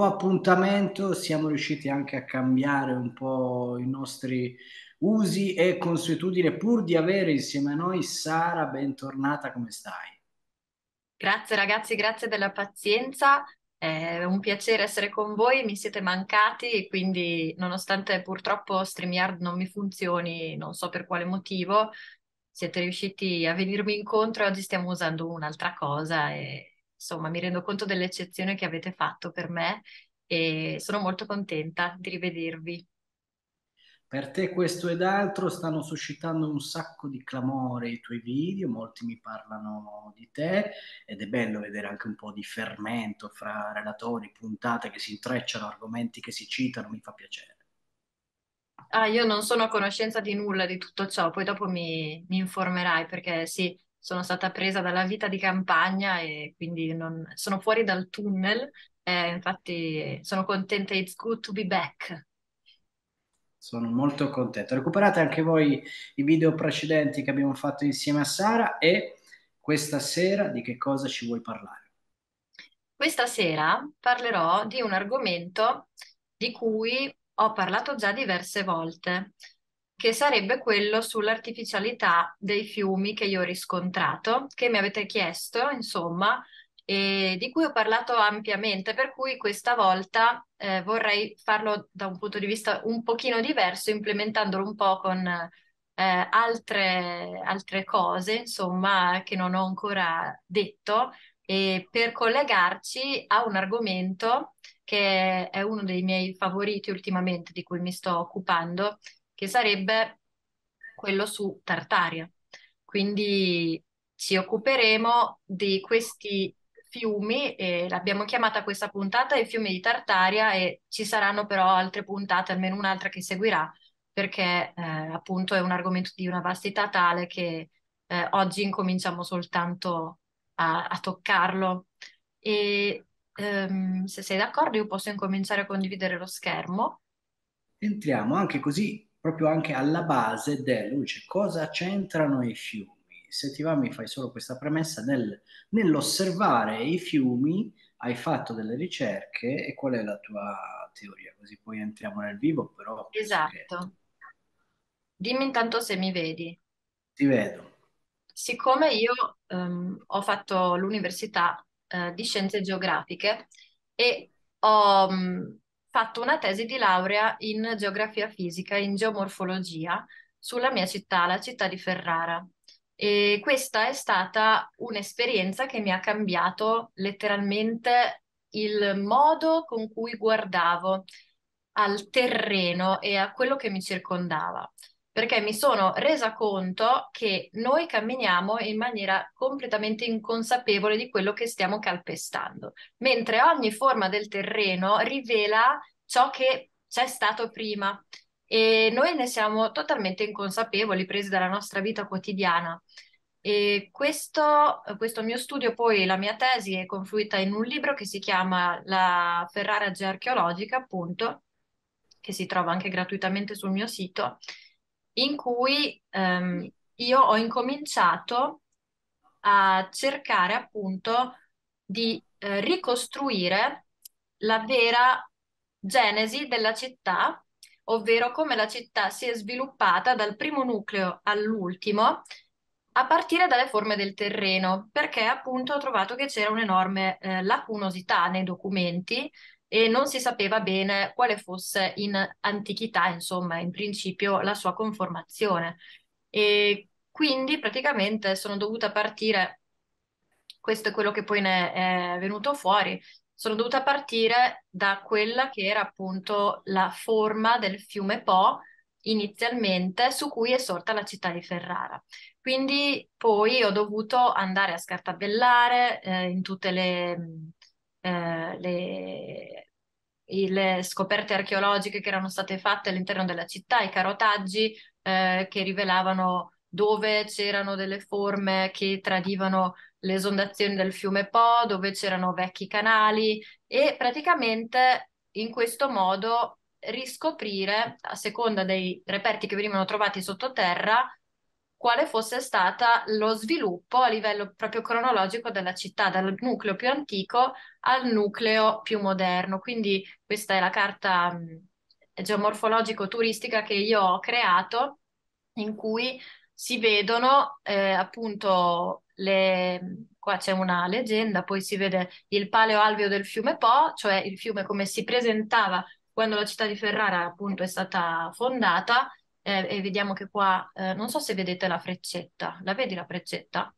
dopo appuntamento siamo riusciti anche a cambiare un po' i nostri usi e consuetudine pur di avere insieme a noi Sara, bentornata, come stai? Grazie ragazzi, grazie della pazienza. È un piacere essere con voi, mi siete mancati e quindi nonostante purtroppo StreamYard non mi funzioni, non so per quale motivo, siete riusciti a venirmi incontro e oggi stiamo usando un'altra cosa e insomma mi rendo conto dell'eccezione che avete fatto per me e sono molto contenta di rivedervi. Per te questo ed altro stanno suscitando un sacco di clamore i tuoi video, molti mi parlano di te ed è bello vedere anche un po' di fermento fra relatori, puntate che si intrecciano, argomenti che si citano, mi fa piacere. Ah, io non sono a conoscenza di nulla di tutto ciò, poi dopo mi, mi informerai perché sì, sono stata presa dalla vita di campagna e quindi non, sono fuori dal tunnel. Eh, infatti sono contenta, it's good to be back. Sono molto contento. Recuperate anche voi i video precedenti che abbiamo fatto insieme a Sara e questa sera di che cosa ci vuoi parlare? Questa sera parlerò di un argomento di cui ho parlato già diverse volte, che sarebbe quello sull'artificialità dei fiumi che io ho riscontrato, che mi avete chiesto, insomma, e di cui ho parlato ampiamente, per cui questa volta eh, vorrei farlo da un punto di vista un pochino diverso, implementandolo un po' con eh, altre, altre cose, insomma, che non ho ancora detto, e per collegarci a un argomento che è uno dei miei favoriti ultimamente, di cui mi sto occupando, che sarebbe quello su Tartaria. Quindi ci occuperemo di questi fiumi, eh, l'abbiamo chiamata questa puntata i fiumi di Tartaria e ci saranno però altre puntate, almeno un'altra che seguirà, perché eh, appunto è un argomento di una vastità tale che eh, oggi incominciamo soltanto a, a toccarlo. E ehm, se sei d'accordo io posso incominciare a condividere lo schermo. Entriamo anche così proprio anche alla base del luce, cosa c'entrano i fiumi? Se ti va mi fai solo questa premessa, nel, nell'osservare i fiumi hai fatto delle ricerche e qual è la tua teoria? Così poi entriamo nel vivo, però... Esatto. Che... Dimmi intanto se mi vedi. Ti vedo. Siccome io um, ho fatto l'università uh, di scienze geografiche e ho... Um, fatto una tesi di laurea in geografia fisica, in geomorfologia, sulla mia città, la città di Ferrara. E questa è stata un'esperienza che mi ha cambiato letteralmente il modo con cui guardavo al terreno e a quello che mi circondava perché mi sono resa conto che noi camminiamo in maniera completamente inconsapevole di quello che stiamo calpestando, mentre ogni forma del terreno rivela ciò che c'è stato prima e noi ne siamo totalmente inconsapevoli, presi dalla nostra vita quotidiana. E questo, questo, mio studio, poi la mia tesi è confluita in un libro che si chiama La Ferrara Gearcheologica, appunto, che si trova anche gratuitamente sul mio sito, in cui ehm, io ho incominciato a cercare appunto di eh, ricostruire la vera genesi della città, ovvero come la città si è sviluppata dal primo nucleo all'ultimo, a partire dalle forme del terreno, perché appunto ho trovato che c'era un'enorme eh, lacunosità nei documenti e non si sapeva bene quale fosse in antichità, insomma, in principio la sua conformazione. E quindi praticamente sono dovuta partire, questo è quello che poi ne è venuto fuori, sono dovuta partire da quella che era appunto la forma del fiume Po inizialmente su cui è sorta la città di Ferrara. Quindi poi ho dovuto andare a scartabellare eh, in tutte le eh, le, le scoperte archeologiche che erano state fatte all'interno della città, i carotaggi eh, che rivelavano dove c'erano delle forme che tradivano le esondazioni del fiume Po, dove c'erano vecchi canali e praticamente in questo modo riscoprire, a seconda dei reperti che venivano trovati sottoterra, quale fosse stato lo sviluppo a livello proprio cronologico della città, dal nucleo più antico al nucleo più moderno. Quindi questa è la carta geomorfologico-turistica che io ho creato, in cui si vedono eh, appunto le... Qua c'è una leggenda, poi si vede il paleoalveo del fiume Po, cioè il fiume come si presentava quando la città di Ferrara appunto è stata fondata, eh, e vediamo che qua, eh, non so se vedete la freccetta, la vedi la freccetta?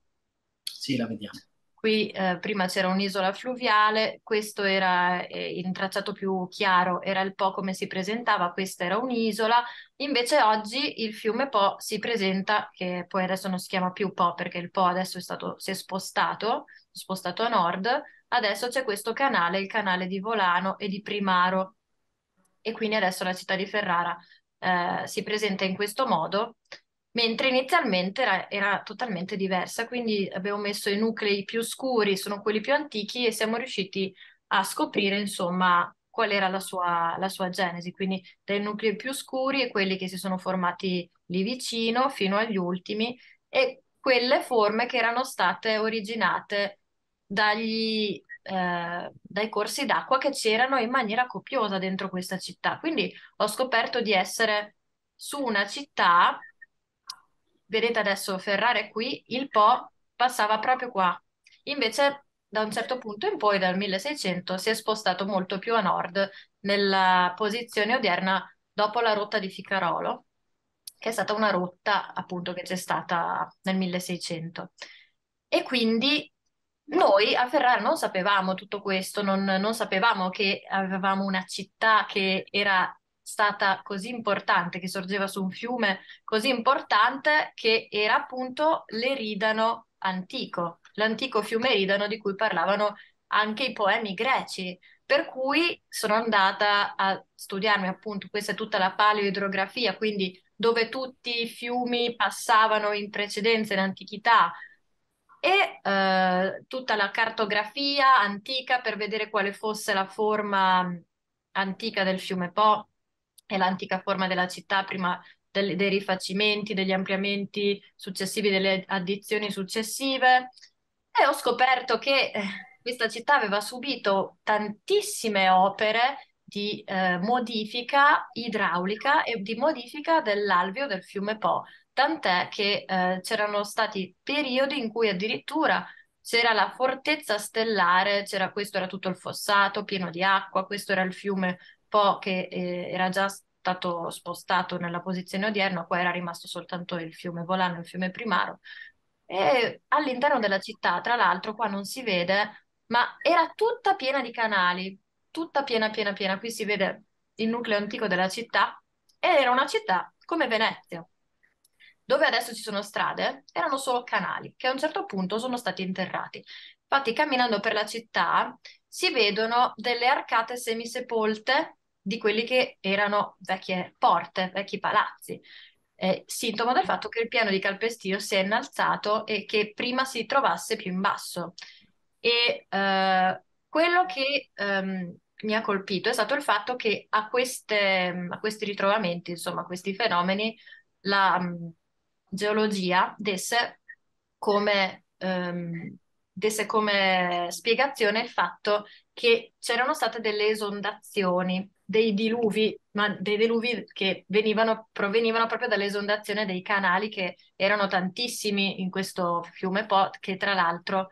Sì, la vediamo. Qui eh, prima c'era un'isola fluviale, questo era eh, il tracciato più chiaro, era il Po come si presentava, questa era un'isola, invece oggi il fiume Po si presenta, che poi adesso non si chiama più Po perché il Po adesso è stato, si è spostato, spostato a nord, adesso c'è questo canale, il canale di Volano e di Primaro, e quindi adesso la città di Ferrara eh, si presenta in questo modo, mentre inizialmente era, era, totalmente diversa, quindi abbiamo messo i nuclei più scuri, sono quelli più antichi e siamo riusciti a scoprire insomma qual era la sua, la sua genesi, quindi dai nuclei più scuri e quelli che si sono formati lì vicino fino agli ultimi e quelle forme che erano state originate dagli eh, dai corsi d'acqua che c'erano in maniera copiosa dentro questa città. Quindi ho scoperto di essere su una città, vedete adesso Ferrare qui, il Po passava proprio qua. Invece da un certo punto in poi, dal 1600, si è spostato molto più a nord nella posizione odierna dopo la rotta di Ficarolo, che è stata una rotta appunto che c'è stata nel 1600. E quindi noi a Ferrara non sapevamo tutto questo, non, non sapevamo che avevamo una città che era stata così importante, che sorgeva su un fiume così importante, che era appunto l'Eridano antico, l'antico fiume Eridano di cui parlavano anche i poemi greci. Per cui sono andata a studiarmi appunto, questa è tutta la paleoidrografia, quindi dove tutti i fiumi passavano in precedenza in antichità, e eh, tutta la cartografia antica per vedere quale fosse la forma mm, antica del fiume Po e l'antica forma della città prima del, dei rifacimenti, degli ampliamenti successivi, delle addizioni successive. E ho scoperto che eh, questa città aveva subito tantissime opere di eh, modifica idraulica e di modifica dell'alveo del fiume Po tant'è che eh, c'erano stati periodi in cui addirittura c'era la fortezza stellare, c'era, questo era tutto il fossato pieno di acqua, questo era il fiume Po che eh, era già stato spostato nella posizione odierna, qua era rimasto soltanto il fiume Volano, il fiume Primaro. E all'interno della città, tra l'altro, qua non si vede, ma era tutta piena di canali, tutta piena, piena, piena. Qui si vede il nucleo antico della città ed era una città come Venezia, dove adesso ci sono strade, erano solo canali che a un certo punto sono stati interrati. Infatti, camminando per la città si vedono delle arcate semisepolte di quelli che erano vecchie porte, vecchi palazzi. Eh, sintomo del fatto che il piano di Calpestio si è innalzato e che prima si trovasse più in basso. E eh, quello che ehm, mi ha colpito è stato il fatto che a, queste, a questi ritrovamenti, insomma, a questi fenomeni, la, geologia desse come, ehm, desse come spiegazione il fatto che c'erano state delle esondazioni, dei diluvi, ma dei diluvi che venivano, provenivano proprio dall'esondazione dei canali che erano tantissimi in questo fiume Po, che tra l'altro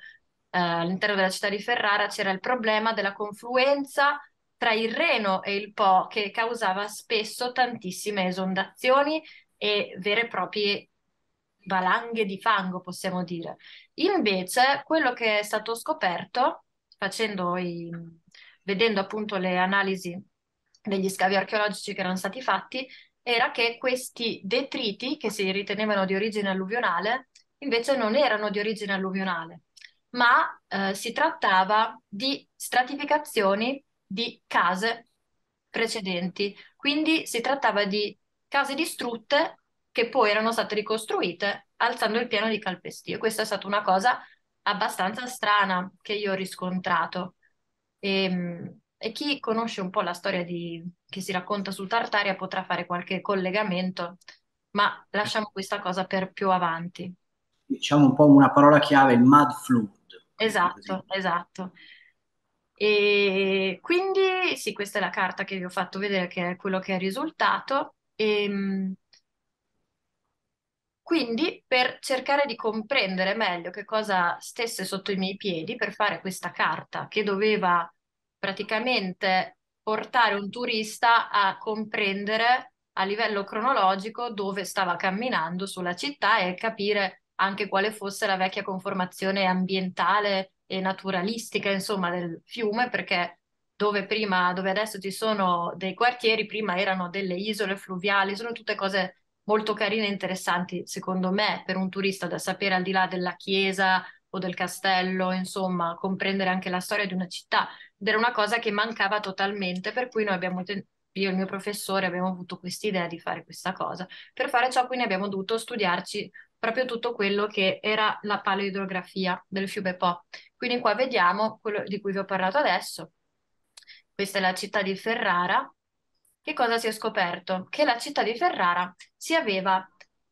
eh, all'interno della città di Ferrara c'era il problema della confluenza tra il Reno e il Po che causava spesso tantissime esondazioni e vere e proprie valanghe di fango, possiamo dire. Invece, quello che è stato scoperto, facendo i, vedendo appunto le analisi degli scavi archeologici che erano stati fatti, era che questi detriti, che si ritenevano di origine alluvionale, invece non erano di origine alluvionale, ma eh, si trattava di stratificazioni di case precedenti. Quindi si trattava di case distrutte che poi erano state ricostruite alzando il piano di calpestio. Questa è stata una cosa abbastanza strana che io ho riscontrato. E, ehm, e chi conosce un po' la storia di, che si racconta su Tartaria potrà fare qualche collegamento, ma lasciamo questa cosa per più avanti. Diciamo un po' una parola chiave, il mud flood. Esatto, esatto. E quindi sì, questa è la carta che vi ho fatto vedere, che è quello che è risultato. E, ehm, quindi, per cercare di comprendere meglio che cosa stesse sotto i miei piedi, per fare questa carta che doveva praticamente portare un turista a comprendere a livello cronologico dove stava camminando sulla città e capire anche quale fosse la vecchia conformazione ambientale e naturalistica, insomma, del fiume, perché dove prima, dove adesso ci sono dei quartieri, prima erano delle isole fluviali, sono tutte cose molto carine e interessanti, secondo me, per un turista da sapere al di là della chiesa o del castello, insomma, comprendere anche la storia di una città. Ed era una cosa che mancava totalmente, per cui noi abbiamo io e il mio professore abbiamo avuto questa idea di fare questa cosa. Per fare ciò, quindi, abbiamo dovuto studiarci proprio tutto quello che era la paleoidrografia del fiume Po. Quindi qua vediamo quello di cui vi ho parlato adesso. Questa è la città di Ferrara, che cosa si è scoperto? Che la città di Ferrara si aveva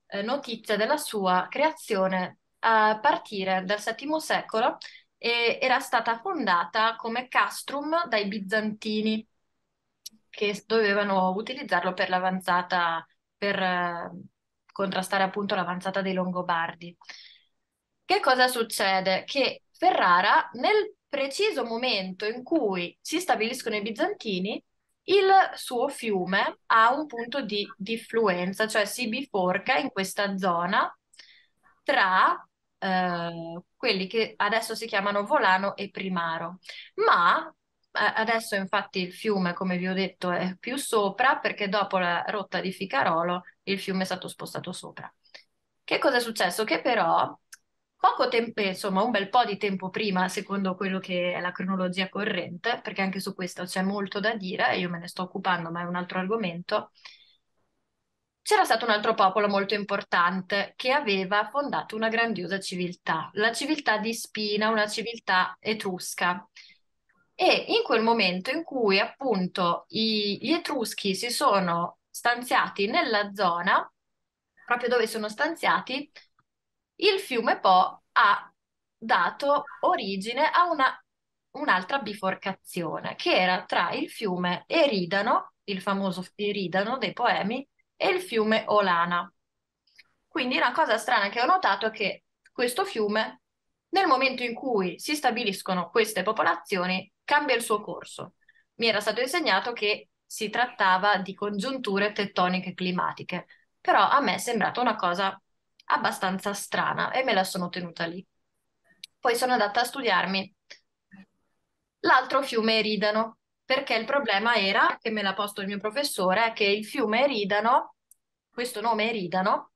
eh, notizia della sua creazione a partire dal VII secolo e era stata fondata come castrum dai bizantini che dovevano utilizzarlo per l'avanzata, per eh, contrastare appunto l'avanzata dei Longobardi. Che cosa succede? Che Ferrara nel preciso momento in cui si stabiliscono i bizantini il suo fiume ha un punto di diffluenza, cioè si biforca in questa zona tra eh, quelli che adesso si chiamano Volano e Primaro. Ma eh, adesso infatti il fiume, come vi ho detto, è più sopra perché dopo la rotta di Ficarolo il fiume è stato spostato sopra. Che cosa è successo? Che però poco tempo, eh, insomma un bel po' di tempo prima, secondo quello che è la cronologia corrente, perché anche su questo c'è molto da dire, io me ne sto occupando, ma è un altro argomento, c'era stato un altro popolo molto importante che aveva fondato una grandiosa civiltà, la civiltà di Spina, una civiltà etrusca. E in quel momento in cui appunto i, gli etruschi si sono stanziati nella zona, proprio dove sono stanziati, il fiume Po ha dato origine a una, un'altra biforcazione che era tra il fiume Eridano, il famoso Eridano dei poemi, e il fiume Olana. Quindi una cosa strana che ho notato è che questo fiume, nel momento in cui si stabiliscono queste popolazioni, cambia il suo corso. Mi era stato insegnato che si trattava di congiunture tettoniche climatiche, però a me è sembrata una cosa abbastanza strana e me la sono tenuta lì. Poi sono andata a studiarmi l'altro fiume Eridano, perché il problema era, che me l'ha posto il mio professore, che il fiume Eridano, questo nome Eridano,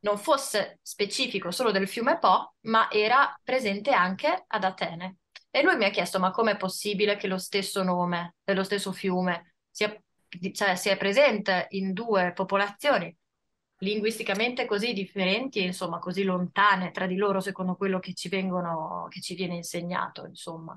non fosse specifico solo del fiume Po, ma era presente anche ad Atene. E lui mi ha chiesto, ma com'è possibile che lo stesso nome dello stesso fiume sia, cioè, sia presente in due popolazioni? linguisticamente così differenti e insomma così lontane tra di loro secondo quello che ci, vengono, che ci viene insegnato, insomma.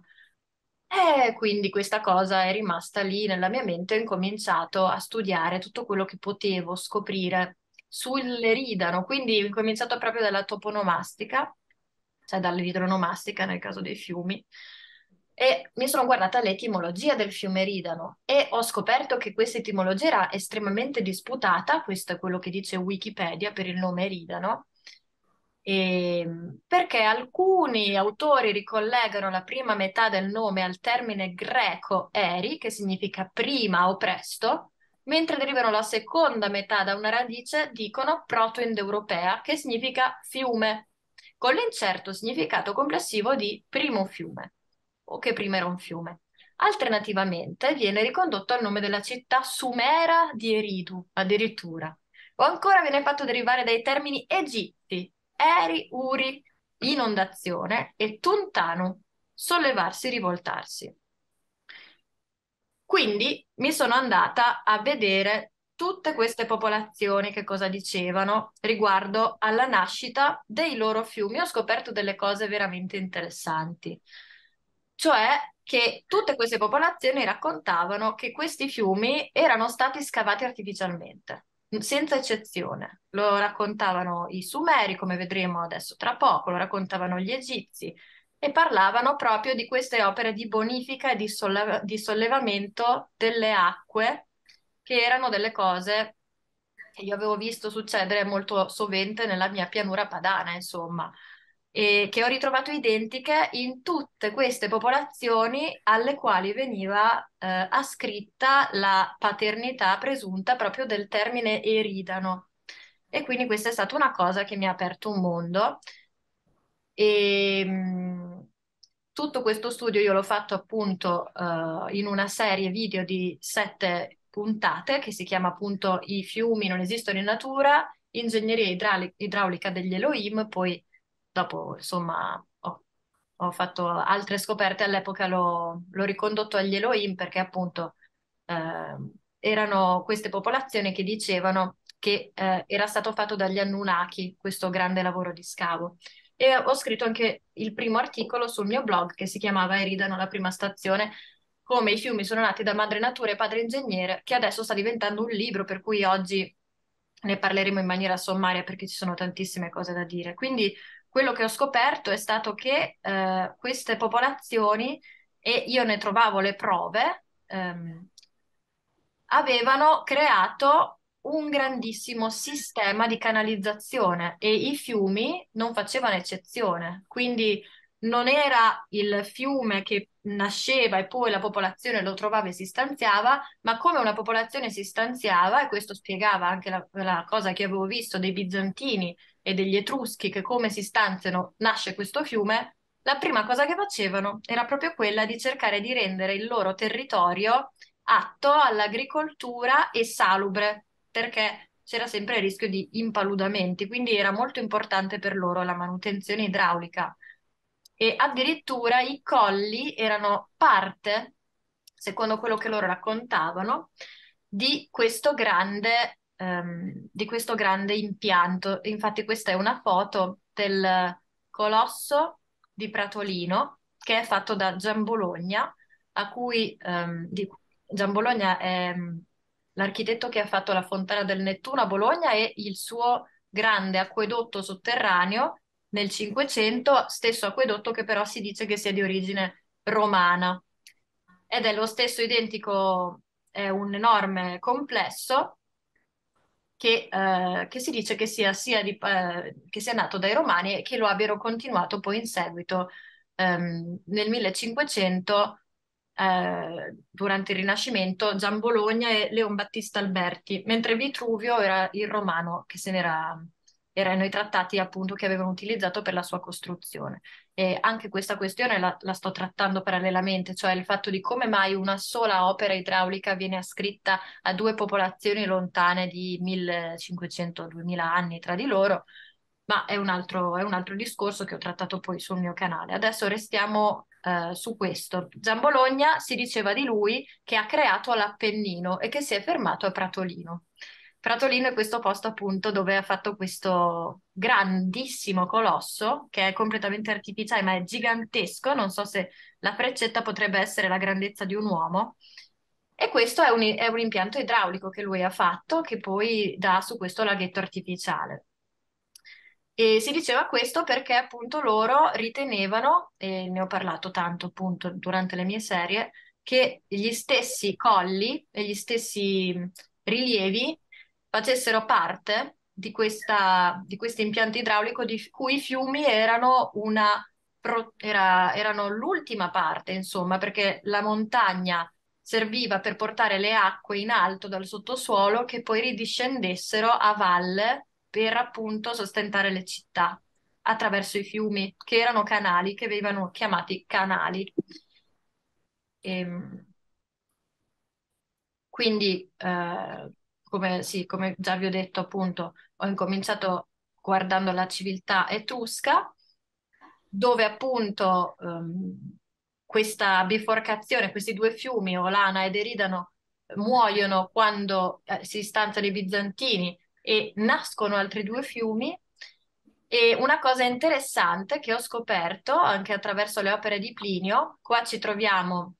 E quindi questa cosa è rimasta lì nella mia mente e ho incominciato a studiare tutto quello che potevo scoprire sulle ridano, quindi ho cominciato proprio dalla toponomastica, cioè dall'idronomastica nel caso dei fiumi, e mi sono guardata l'etimologia del fiume Ridano e ho scoperto che questa etimologia era estremamente disputata, questo è quello che dice Wikipedia per il nome Ridano, ehm, perché alcuni autori ricollegano la prima metà del nome al termine greco eri, che significa prima o presto, mentre derivano la seconda metà da una radice, dicono proto-indoeuropea, che significa fiume, con l'incerto significato complessivo di primo fiume o che prima era un fiume. Alternativamente viene ricondotto al nome della città sumera di Eridu, addirittura. O ancora viene fatto derivare dai termini egitti, eri, uri, inondazione e tuntanu, sollevarsi, rivoltarsi. Quindi mi sono andata a vedere tutte queste popolazioni che cosa dicevano riguardo alla nascita dei loro fiumi. Ho scoperto delle cose veramente interessanti cioè che tutte queste popolazioni raccontavano che questi fiumi erano stati scavati artificialmente, senza eccezione. Lo raccontavano i Sumeri, come vedremo adesso tra poco, lo raccontavano gli Egizi e parlavano proprio di queste opere di bonifica e di, solleva- di sollevamento delle acque, che erano delle cose che io avevo visto succedere molto sovente nella mia pianura padana, insomma eh, che ho ritrovato identiche in tutte queste popolazioni alle quali veniva eh, ascritta la paternità presunta proprio del termine eridano. E quindi questa è stata una cosa che mi ha aperto un mondo. E, ehm, mh, tutto questo studio io l'ho fatto appunto uh, in una serie video di sette puntate che si chiama appunto I fiumi non esistono in natura, ingegneria idraulica degli Elohim, poi dopo insomma ho, ho fatto altre scoperte, all'epoca l'ho, l'ho ricondotto agli Elohim perché appunto eh, erano queste popolazioni che dicevano che eh, era stato fatto dagli Anunnaki questo grande lavoro di scavo. E ho scritto anche il primo articolo sul mio blog che si chiamava Eridano la prima stazione, come i fiumi sono nati da madre natura e padre ingegnere, che adesso sta diventando un libro per cui oggi ne parleremo in maniera sommaria perché ci sono tantissime cose da dire. Quindi quello che ho scoperto è stato che eh, queste popolazioni, e io ne trovavo le prove, ehm, avevano creato un grandissimo sistema di canalizzazione e i fiumi non facevano eccezione. Quindi non era il fiume che nasceva e poi la popolazione lo trovava e si stanziava, ma come una popolazione si stanziava, e questo spiegava anche la, la cosa che avevo visto dei bizantini e degli Etruschi che come si stanziano nasce questo fiume, la prima cosa che facevano era proprio quella di cercare di rendere il loro territorio atto all'agricoltura e salubre, perché c'era sempre il rischio di impaludamenti, quindi era molto importante per loro la manutenzione idraulica. E addirittura i colli erano parte, secondo quello che loro raccontavano, di questo grande um, di questo grande impianto. Infatti questa è una foto del colosso di Pratolino che è fatto da Giambologna, a cui um, di, Giambologna è ehm, l'architetto che ha fatto la Fontana del Nettuno a Bologna e il suo grande acquedotto sotterraneo nel Cinquecento, stesso acquedotto che però si dice che sia di origine romana. Ed è lo stesso identico, è un enorme complesso che, eh, che si dice che sia, sia di, eh, che sia, nato dai Romani e che lo abbiano continuato poi in seguito ehm, nel 1500 eh, durante il Rinascimento Gian Bologna e Leon Battista Alberti, mentre Vitruvio era il romano che se n'era erano i trattati appunto che avevano utilizzato per la sua costruzione eh, anche questa questione la, la, sto trattando parallelamente, cioè il fatto di come mai una sola opera idraulica viene ascritta a due popolazioni lontane di 1500-2000 anni tra di loro, ma è un, altro, è un, altro, discorso che ho trattato poi sul mio canale. Adesso restiamo eh, su questo. Giambologna si diceva di lui che ha creato l'Appennino e che si è fermato a Pratolino. Pratolino è questo posto appunto dove ha fatto questo grandissimo colosso che è completamente artificiale ma è gigantesco, non so se la freccetta potrebbe essere la grandezza di un uomo. E questo è un, è un impianto idraulico che lui ha fatto che poi dà su questo laghetto artificiale. E si diceva questo perché appunto loro ritenevano, e ne ho parlato tanto appunto durante le mie serie, che gli stessi colli e gli stessi rilievi facessero parte di, questa, di questo impianto idraulico di cui i fiumi erano, una, era, erano l'ultima parte, insomma, perché la montagna serviva per portare le acque in alto dal sottosuolo che poi ridiscendessero a valle per appunto sostentare le città attraverso i fiumi, che erano canali, che venivano chiamati canali. E, ehm, quindi eh, come, sì, come già vi ho detto appunto, ho incominciato guardando la civiltà etrusca, dove appunto um, questa biforcazione, questi due fiumi, Olana ed Eridano, muoiono quando eh, si stanziano i bizantini e nascono altri due fiumi. E una cosa interessante che ho scoperto anche attraverso le opere di Plinio, qua ci troviamo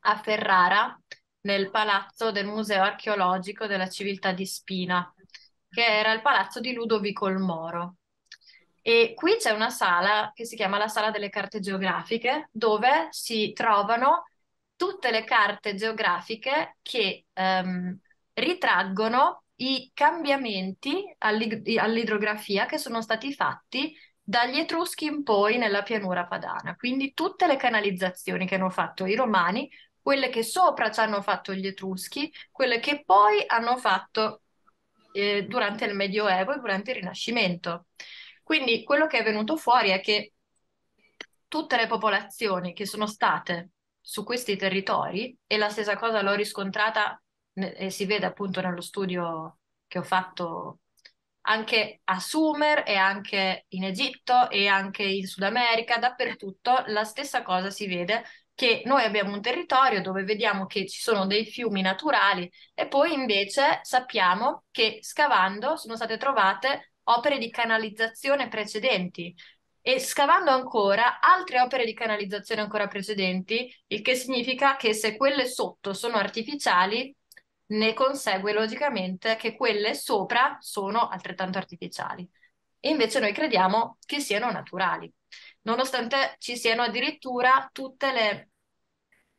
a Ferrara, nel palazzo del Museo archeologico della civiltà di Spina, che era il palazzo di Ludovico il Moro. E qui c'è una sala che si chiama la Sala delle Carte Geografiche, dove si trovano tutte le carte geografiche che ehm, ritraggono i cambiamenti all'idrografia che sono stati fatti dagli Etruschi in poi nella pianura padana, quindi tutte le canalizzazioni che hanno fatto i Romani quelle che sopra ci hanno fatto gli Etruschi, quelle che poi hanno fatto eh, durante il Medioevo e durante il Rinascimento. Quindi quello che è venuto fuori è che tutte le popolazioni che sono state su questi territori, e la stessa cosa l'ho riscontrata e si vede appunto nello studio che ho fatto anche a Sumer e anche in Egitto e anche in Sud America, dappertutto la stessa cosa si vede che noi abbiamo un territorio dove vediamo che ci sono dei fiumi naturali e poi invece sappiamo che scavando sono state trovate opere di canalizzazione precedenti e scavando ancora altre opere di canalizzazione ancora precedenti, il che significa che se quelle sotto sono artificiali, ne consegue logicamente che quelle sopra sono altrettanto artificiali. E invece noi crediamo che siano naturali nonostante ci siano addirittura tutte le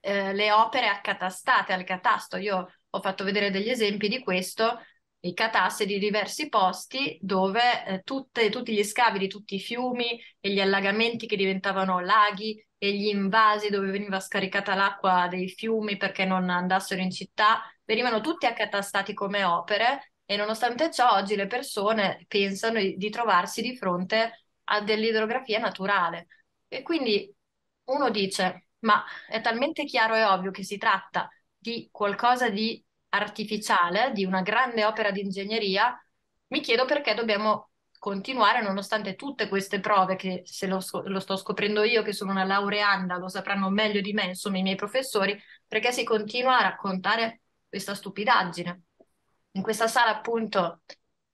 eh, le opere accatastate al catasto. Io ho fatto vedere degli esempi di questo, i catassi di diversi posti dove eh, tutte, tutti gli scavi di tutti i fiumi e gli allagamenti che diventavano laghi e gli invasi dove veniva scaricata l'acqua dei fiumi perché non andassero in città, venivano tutti accatastati come opere e nonostante ciò oggi le persone pensano di trovarsi di fronte a dell'idrografia naturale. E quindi uno dice, ma è talmente chiaro e ovvio che si tratta di qualcosa di artificiale, di una grande opera di ingegneria, mi chiedo perché dobbiamo continuare nonostante tutte queste prove che se lo, lo, sto scoprendo io che sono una laureanda lo sapranno meglio di me insomma i miei professori perché si continua a raccontare questa stupidaggine in questa sala appunto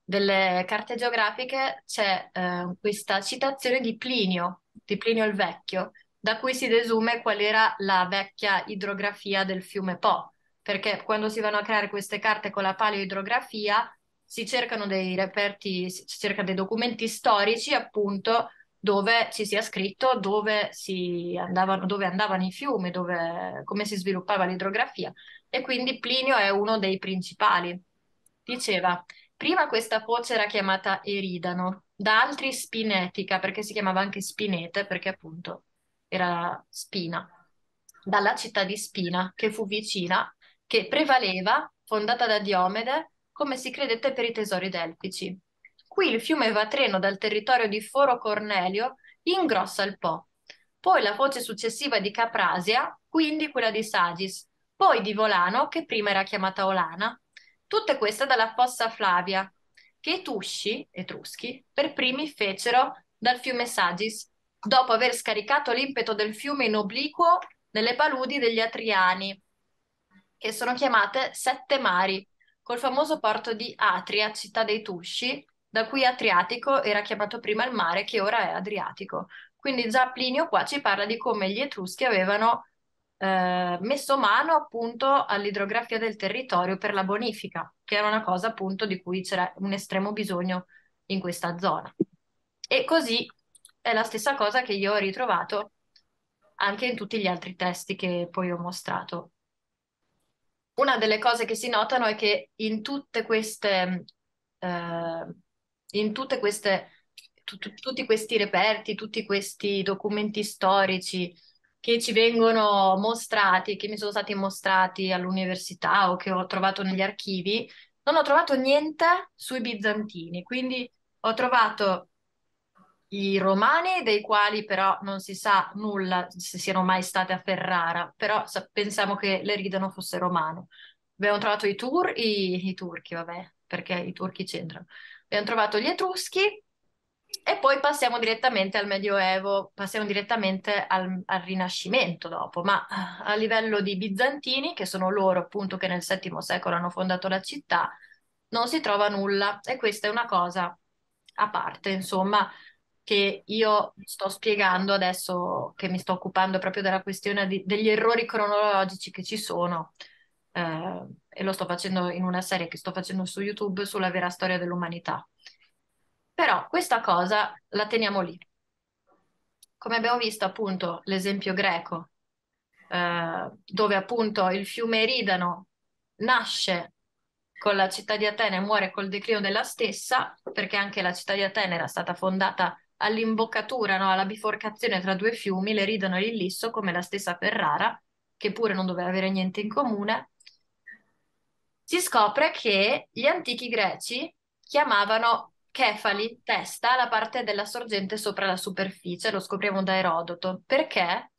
delle carte geografiche c'è eh, questa citazione di Plinio di Plinio il Vecchio da cui si desume qual era la vecchia idrografia del fiume Po, perché quando si vanno a creare queste carte con la paleoidrografia si cercano dei reperti, si cercano dei documenti storici appunto dove ci sia scritto dove, si andavano, dove andavano, i fiumi, dove, come si sviluppava l'idrografia. E quindi Plinio è uno dei principali. Diceva, prima questa foce era chiamata Eridano, da altri Spinetica, perché si chiamava anche Spinete, perché appunto era Spina, dalla città di Spina, che fu vicina, che prevaleva, fondata da Diomede, come si credette per i tesori delfici. Qui il fiume Vatreno dal territorio di Foro Cornelio ingrossa il Po, poi la foce successiva di Caprasia, quindi quella di Sagis, poi di Volano, che prima era chiamata Olana, tutte queste dalla fossa Flavia, che i Tusci, Etruschi, per primi fecero dal fiume Sagis, dopo aver scaricato l'impeto del fiume in obliquo nelle paludi degli Atriani, che sono chiamate Sette Mari, col famoso porto di Atria, città dei Tusci, da cui Adriatico era chiamato prima il mare che ora è Adriatico. Quindi già Plinio qua ci parla di come gli Etruschi avevano eh, messo mano appunto all'idrografia del territorio per la bonifica, che era una cosa appunto di cui c'era un estremo bisogno in questa zona. E così è la stessa cosa che io ho ritrovato anche in tutti gli altri testi che poi ho mostrato. Una delle cose che si notano è che in tutte queste, eh, in tutte queste tutti questi reperti, tutti questi documenti storici che ci vengono mostrati, che mi sono stati mostrati all'università o che ho trovato negli archivi, non ho trovato niente sui bizantini. Quindi ho trovato i romani, dei quali però non si sa nulla se siano mai state a Ferrara, però pensiamo che l'Eridano fosse romano. Abbiamo trovato i, tur- i, i turchi, vabbè, perché i turchi c'entrano. Abbiamo trovato gli etruschi e poi passiamo direttamente al Medioevo, passiamo direttamente al, al, Rinascimento dopo, ma a livello di bizantini, che sono loro appunto che nel VII secolo hanno fondato la città, non si trova nulla e questa è una cosa a parte, insomma, che io sto spiegando adesso che mi sto occupando proprio della questione di, degli errori cronologici che ci sono eh, e lo sto facendo in una serie che sto facendo su YouTube sulla vera storia dell'umanità. Però questa cosa la teniamo lì. Come abbiamo visto appunto l'esempio greco, eh, dove appunto il fiume Eridano nasce con la città di Atene e muore col declino della stessa, perché anche la città di Atene era stata fondata all'imboccatura, no? alla biforcazione tra due fiumi, le ridono l'illisso come la stessa Ferrara, che pure non doveva avere niente in comune, si scopre che gli antichi greci chiamavano chefali, testa, la parte della sorgente sopra la superficie, lo scopriamo da Erodoto, perché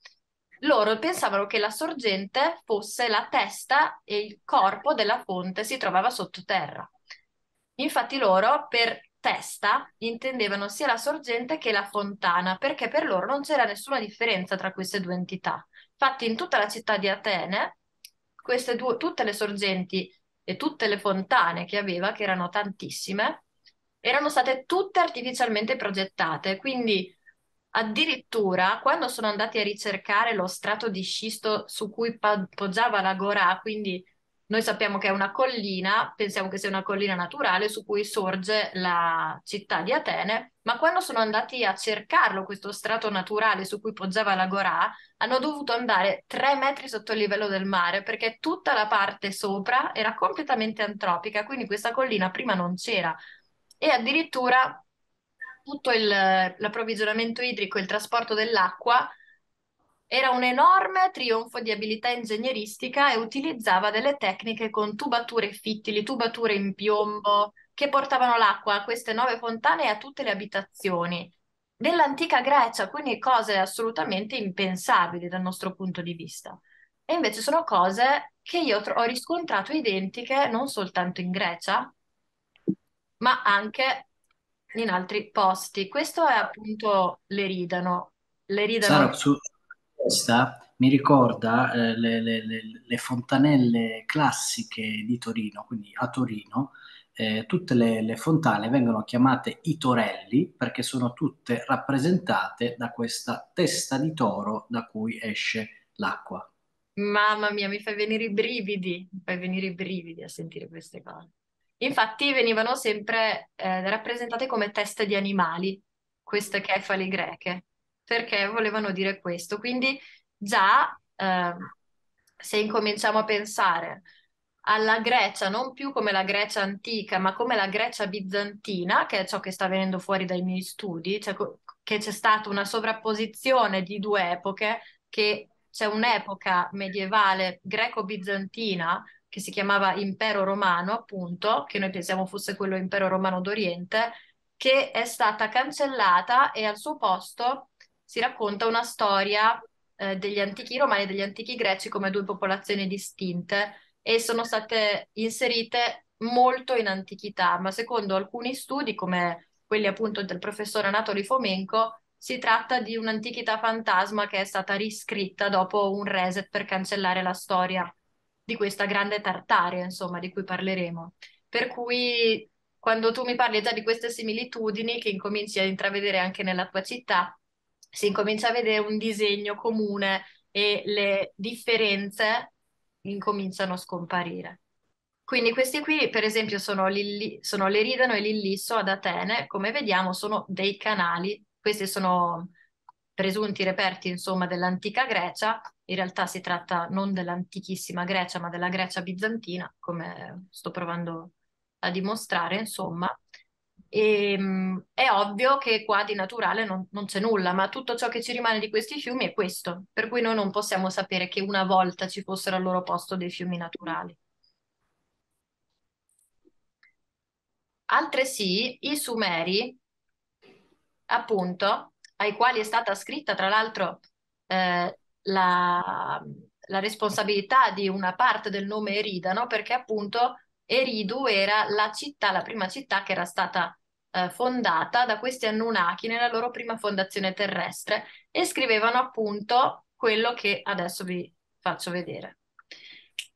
loro pensavano che la sorgente fosse la testa e il corpo della fonte si trovava sottoterra. Infatti loro, per testa intendevano sia la sorgente che la fontana, perché per loro non c'era nessuna differenza tra queste due entità. Infatti, in tutta la città di Atene, due, tutte le sorgenti e tutte le fontane che aveva, che erano tantissime, erano state tutte artificialmente progettate. Quindi, addirittura, quando sono andati a ricercare lo strato di scisto su cui poggiava l'agora, quindi noi sappiamo che è una collina, pensiamo che sia una collina naturale su cui sorge la città di Atene, ma quando sono andati a cercarlo, questo strato naturale su cui poggiava l'agorà, hanno dovuto andare tre metri sotto il livello del mare perché tutta la parte sopra era completamente antropica, quindi questa collina prima non c'era. E addirittura tutto il, l'approvvigionamento idrico e il trasporto dell'acqua era un enorme trionfo di abilità ingegneristica e utilizzava delle tecniche con tubature fittili, tubature in piombo, che portavano l'acqua a queste nuove fontane e a tutte le abitazioni. Dell'antica Grecia, quindi cose assolutamente impensabili dal nostro punto di vista. E invece sono cose che io ho riscontrato identiche non soltanto in Grecia, ma anche in altri posti. Questo è appunto l'Eridano. L'Eridano... Sara, su, questa mi ricorda eh, le, le, le, fontanelle classiche di Torino, quindi a Torino eh, tutte le, le, fontane vengono chiamate i torelli perché sono tutte rappresentate da questa testa di toro da cui esce l'acqua. Mamma mia, mi fai venire i brividi, mi fai venire i brividi a sentire queste cose. Infatti venivano sempre eh, rappresentate come teste di animali, queste cefali greche perché volevano dire questo. Quindi già eh, se incominciamo a pensare alla Grecia non più come la Grecia antica, ma come la Grecia bizantina, che è ciò che sta venendo fuori dai miei studi, cioè che c'è stata una sovrapposizione di due epoche, che c'è un'epoca medievale greco-bizantina che si chiamava Impero Romano, appunto, che noi pensiamo fosse quello Impero Romano d'Oriente, che è stata cancellata e al suo posto si racconta una storia eh, degli antichi romani e degli antichi greci come due popolazioni distinte e sono state inserite molto in antichità, ma secondo alcuni studi, come quelli appunto del professor Anatoli Fomenco, si tratta di un'antichità fantasma che è stata riscritta dopo un reset per cancellare la storia di questa grande Tartaria, insomma, di cui parleremo. Per cui quando tu mi parli già di queste similitudini che incominci a intravedere anche nella tua città, si incomincia a vedere un disegno comune e le differenze incominciano a scomparire. Quindi questi qui, per esempio, sono, Lilli, sono l'Eridano e l'Illisso ad Atene, come vediamo sono dei canali, questi sono presunti reperti, insomma, dell'antica Grecia, in realtà si tratta non dell'antichissima Grecia, ma della Grecia bizantina, come sto provando a dimostrare, insomma, e, ehm, è ovvio che qua di naturale non, non, c'è nulla, ma tutto ciò che ci rimane di questi fiumi è questo, per cui noi non possiamo sapere che una volta ci fossero al loro posto dei fiumi naturali. Altresì i Sumeri, appunto, ai quali è stata scritta tra l'altro eh, la, la responsabilità di una parte del nome Eridano, perché appunto Eridu era la città, la prima città che era stata eh, fondata da questi Anunnaki nella loro prima fondazione terrestre e scrivevano appunto quello che adesso vi faccio vedere.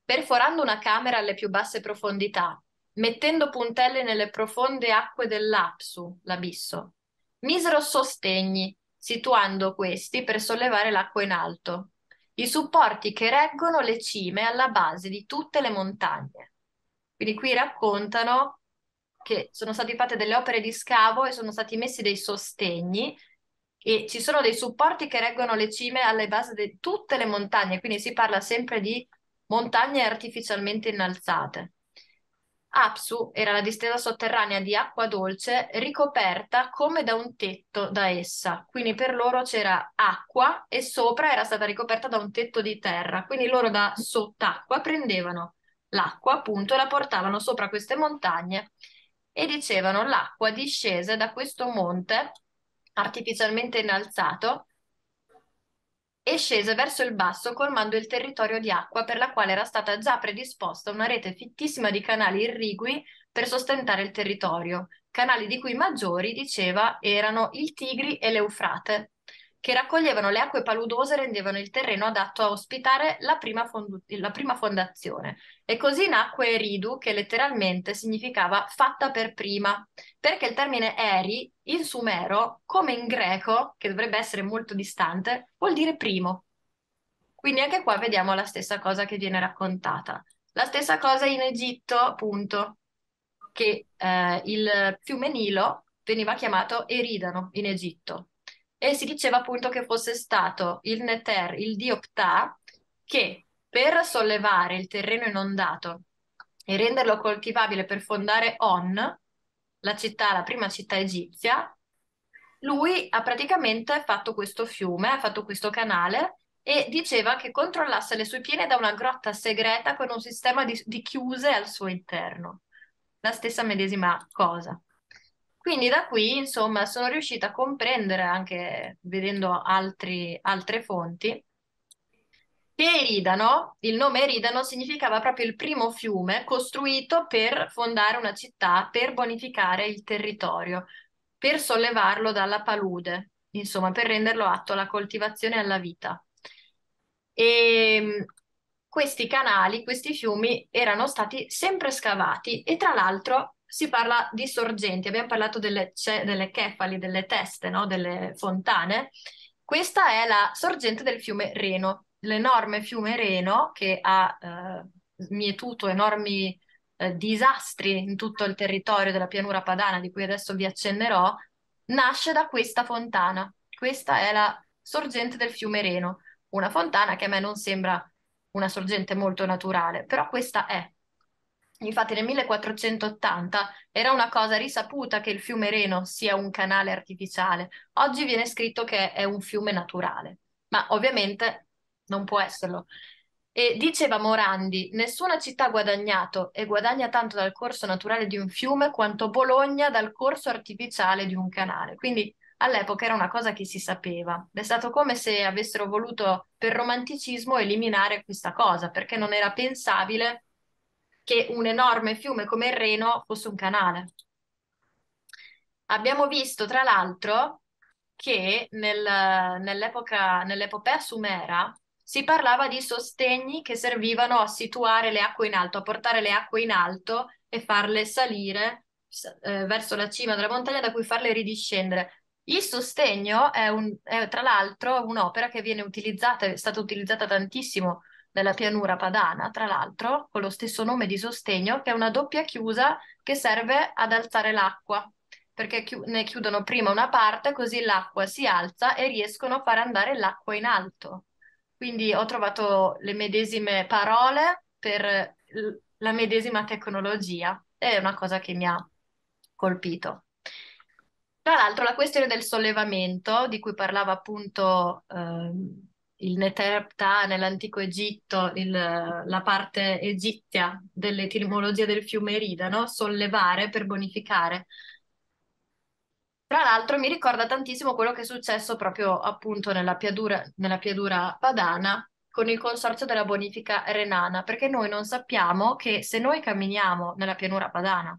Perforando una camera alle più basse profondità, mettendo puntelle nelle profonde acque dell'Apsu, l'abisso, misero sostegni, situando questi per sollevare l'acqua in alto, i supporti che reggono le cime alla base di tutte le montagne. Quindi qui raccontano che sono state fatte delle opere di scavo e sono stati messi dei sostegni e ci sono dei supporti che reggono le cime alle basi di tutte le montagne, quindi si parla sempre di montagne artificialmente innalzate. Apsu era la distesa sotterranea di acqua dolce ricoperta come da un tetto da essa, quindi per loro c'era acqua e sopra era stata ricoperta da un tetto di terra, quindi loro da sott'acqua prendevano l'acqua appunto e la portavano sopra queste montagne e dicevano l'acqua discese da questo monte artificialmente innalzato e scese verso il basso colmando il territorio di acqua per la quale era stata già predisposta una rete fittissima di canali irrigui per sostentare il territorio, canali di cui i maggiori, diceva, erano il Tigri e l'Eufrate che raccoglievano le acque paludose e rendevano il terreno adatto a ospitare la prima, fondu- la prima fondazione. E così nacque Eridu, che letteralmente significava fatta per prima, perché il termine Eri in sumero, come in greco, che dovrebbe essere molto distante, vuol dire primo. Quindi anche qua vediamo la stessa cosa che viene raccontata. La stessa cosa in Egitto, appunto, che eh, il fiume Nilo veniva chiamato Eridano in Egitto, e si diceva appunto che fosse stato il Neter, il dio Ptah, che per sollevare il terreno inondato e renderlo coltivabile per fondare On, la città, la prima città egizia, lui ha praticamente fatto questo fiume, ha fatto questo canale e diceva che controllasse le sue piene da una grotta segreta con un sistema di, di chiuse al suo interno. La stessa medesima cosa. Quindi da qui, insomma, sono riuscita a comprendere, anche vedendo altri, altre fonti, che Eridano, il nome Eridano significava proprio il primo fiume costruito per fondare una città, per bonificare il territorio, per sollevarlo dalla palude, insomma, per renderlo atto alla coltivazione e alla vita. E mm, questi canali, questi fiumi erano stati sempre scavati e tra l'altro si parla di sorgenti, abbiamo parlato delle, ce- delle cefali, delle teste, no? delle fontane. Questa è la sorgente del fiume Reno, l'enorme fiume Reno che ha eh, mietuto enormi eh, disastri in tutto il territorio della pianura padana, di cui adesso vi accennerò, nasce da questa fontana. Questa è la sorgente del fiume Reno, una fontana che a me non sembra una sorgente molto naturale, però questa è Infatti nel 1480 era una cosa risaputa che il fiume Reno sia un canale artificiale, oggi viene scritto che è un fiume naturale, ma ovviamente non può esserlo. E diceva Morandi, nessuna città ha guadagnato e guadagna tanto dal corso naturale di un fiume quanto Bologna dal corso artificiale di un canale. Quindi all'epoca era una cosa che si sapeva. È stato come se avessero voluto per romanticismo eliminare questa cosa, perché non era pensabile che un enorme fiume come il Reno fosse un canale. Abbiamo visto, tra l'altro, che nel, nell'epoca, nell'epopea sumera si parlava di sostegni che servivano a situare le acque in alto, a portare le acque in alto e farle salire eh, verso la cima della montagna da cui farle ridiscendere. Il sostegno è, un, è tra l'altro un'opera che viene utilizzata, è stata utilizzata tantissimo della pianura padana, tra l'altro, con lo stesso nome di sostegno, che è una doppia chiusa che serve ad alzare l'acqua, perché chi- ne chiudono prima una parte così l'acqua si alza e riescono a far andare l'acqua in alto. Quindi ho trovato le medesime parole per l- la medesima tecnologia. È una cosa che mi ha colpito. Tra l'altro la questione del sollevamento, di cui parlava appunto... Ehm, il Neterpta nell'antico Egitto, il, la parte egizia dell'etimologia del fiume Eridano, sollevare per bonificare. Tra l'altro mi ricorda tantissimo quello che è successo proprio appunto nella piadura, nella piadura padana con il consorzio della bonifica renana, perché noi non sappiamo che se noi camminiamo nella pianura padana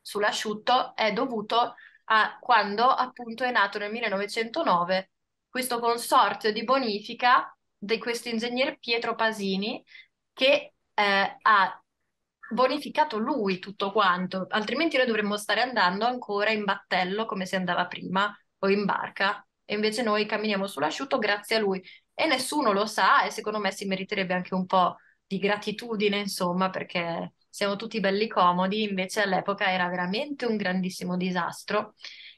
sull'asciutto è dovuto a quando appunto è nato nel 1909 questo consorzio di bonifica di questo ingegner Pietro Pasini che eh, ha bonificato lui tutto quanto, altrimenti noi dovremmo stare andando ancora in battello come si andava prima o in barca e invece noi camminiamo sull'asciutto grazie a lui e nessuno lo sa e secondo me si meriterebbe anche un po' di gratitudine insomma perché siamo tutti belli comodi invece all'epoca era veramente un grandissimo disastro.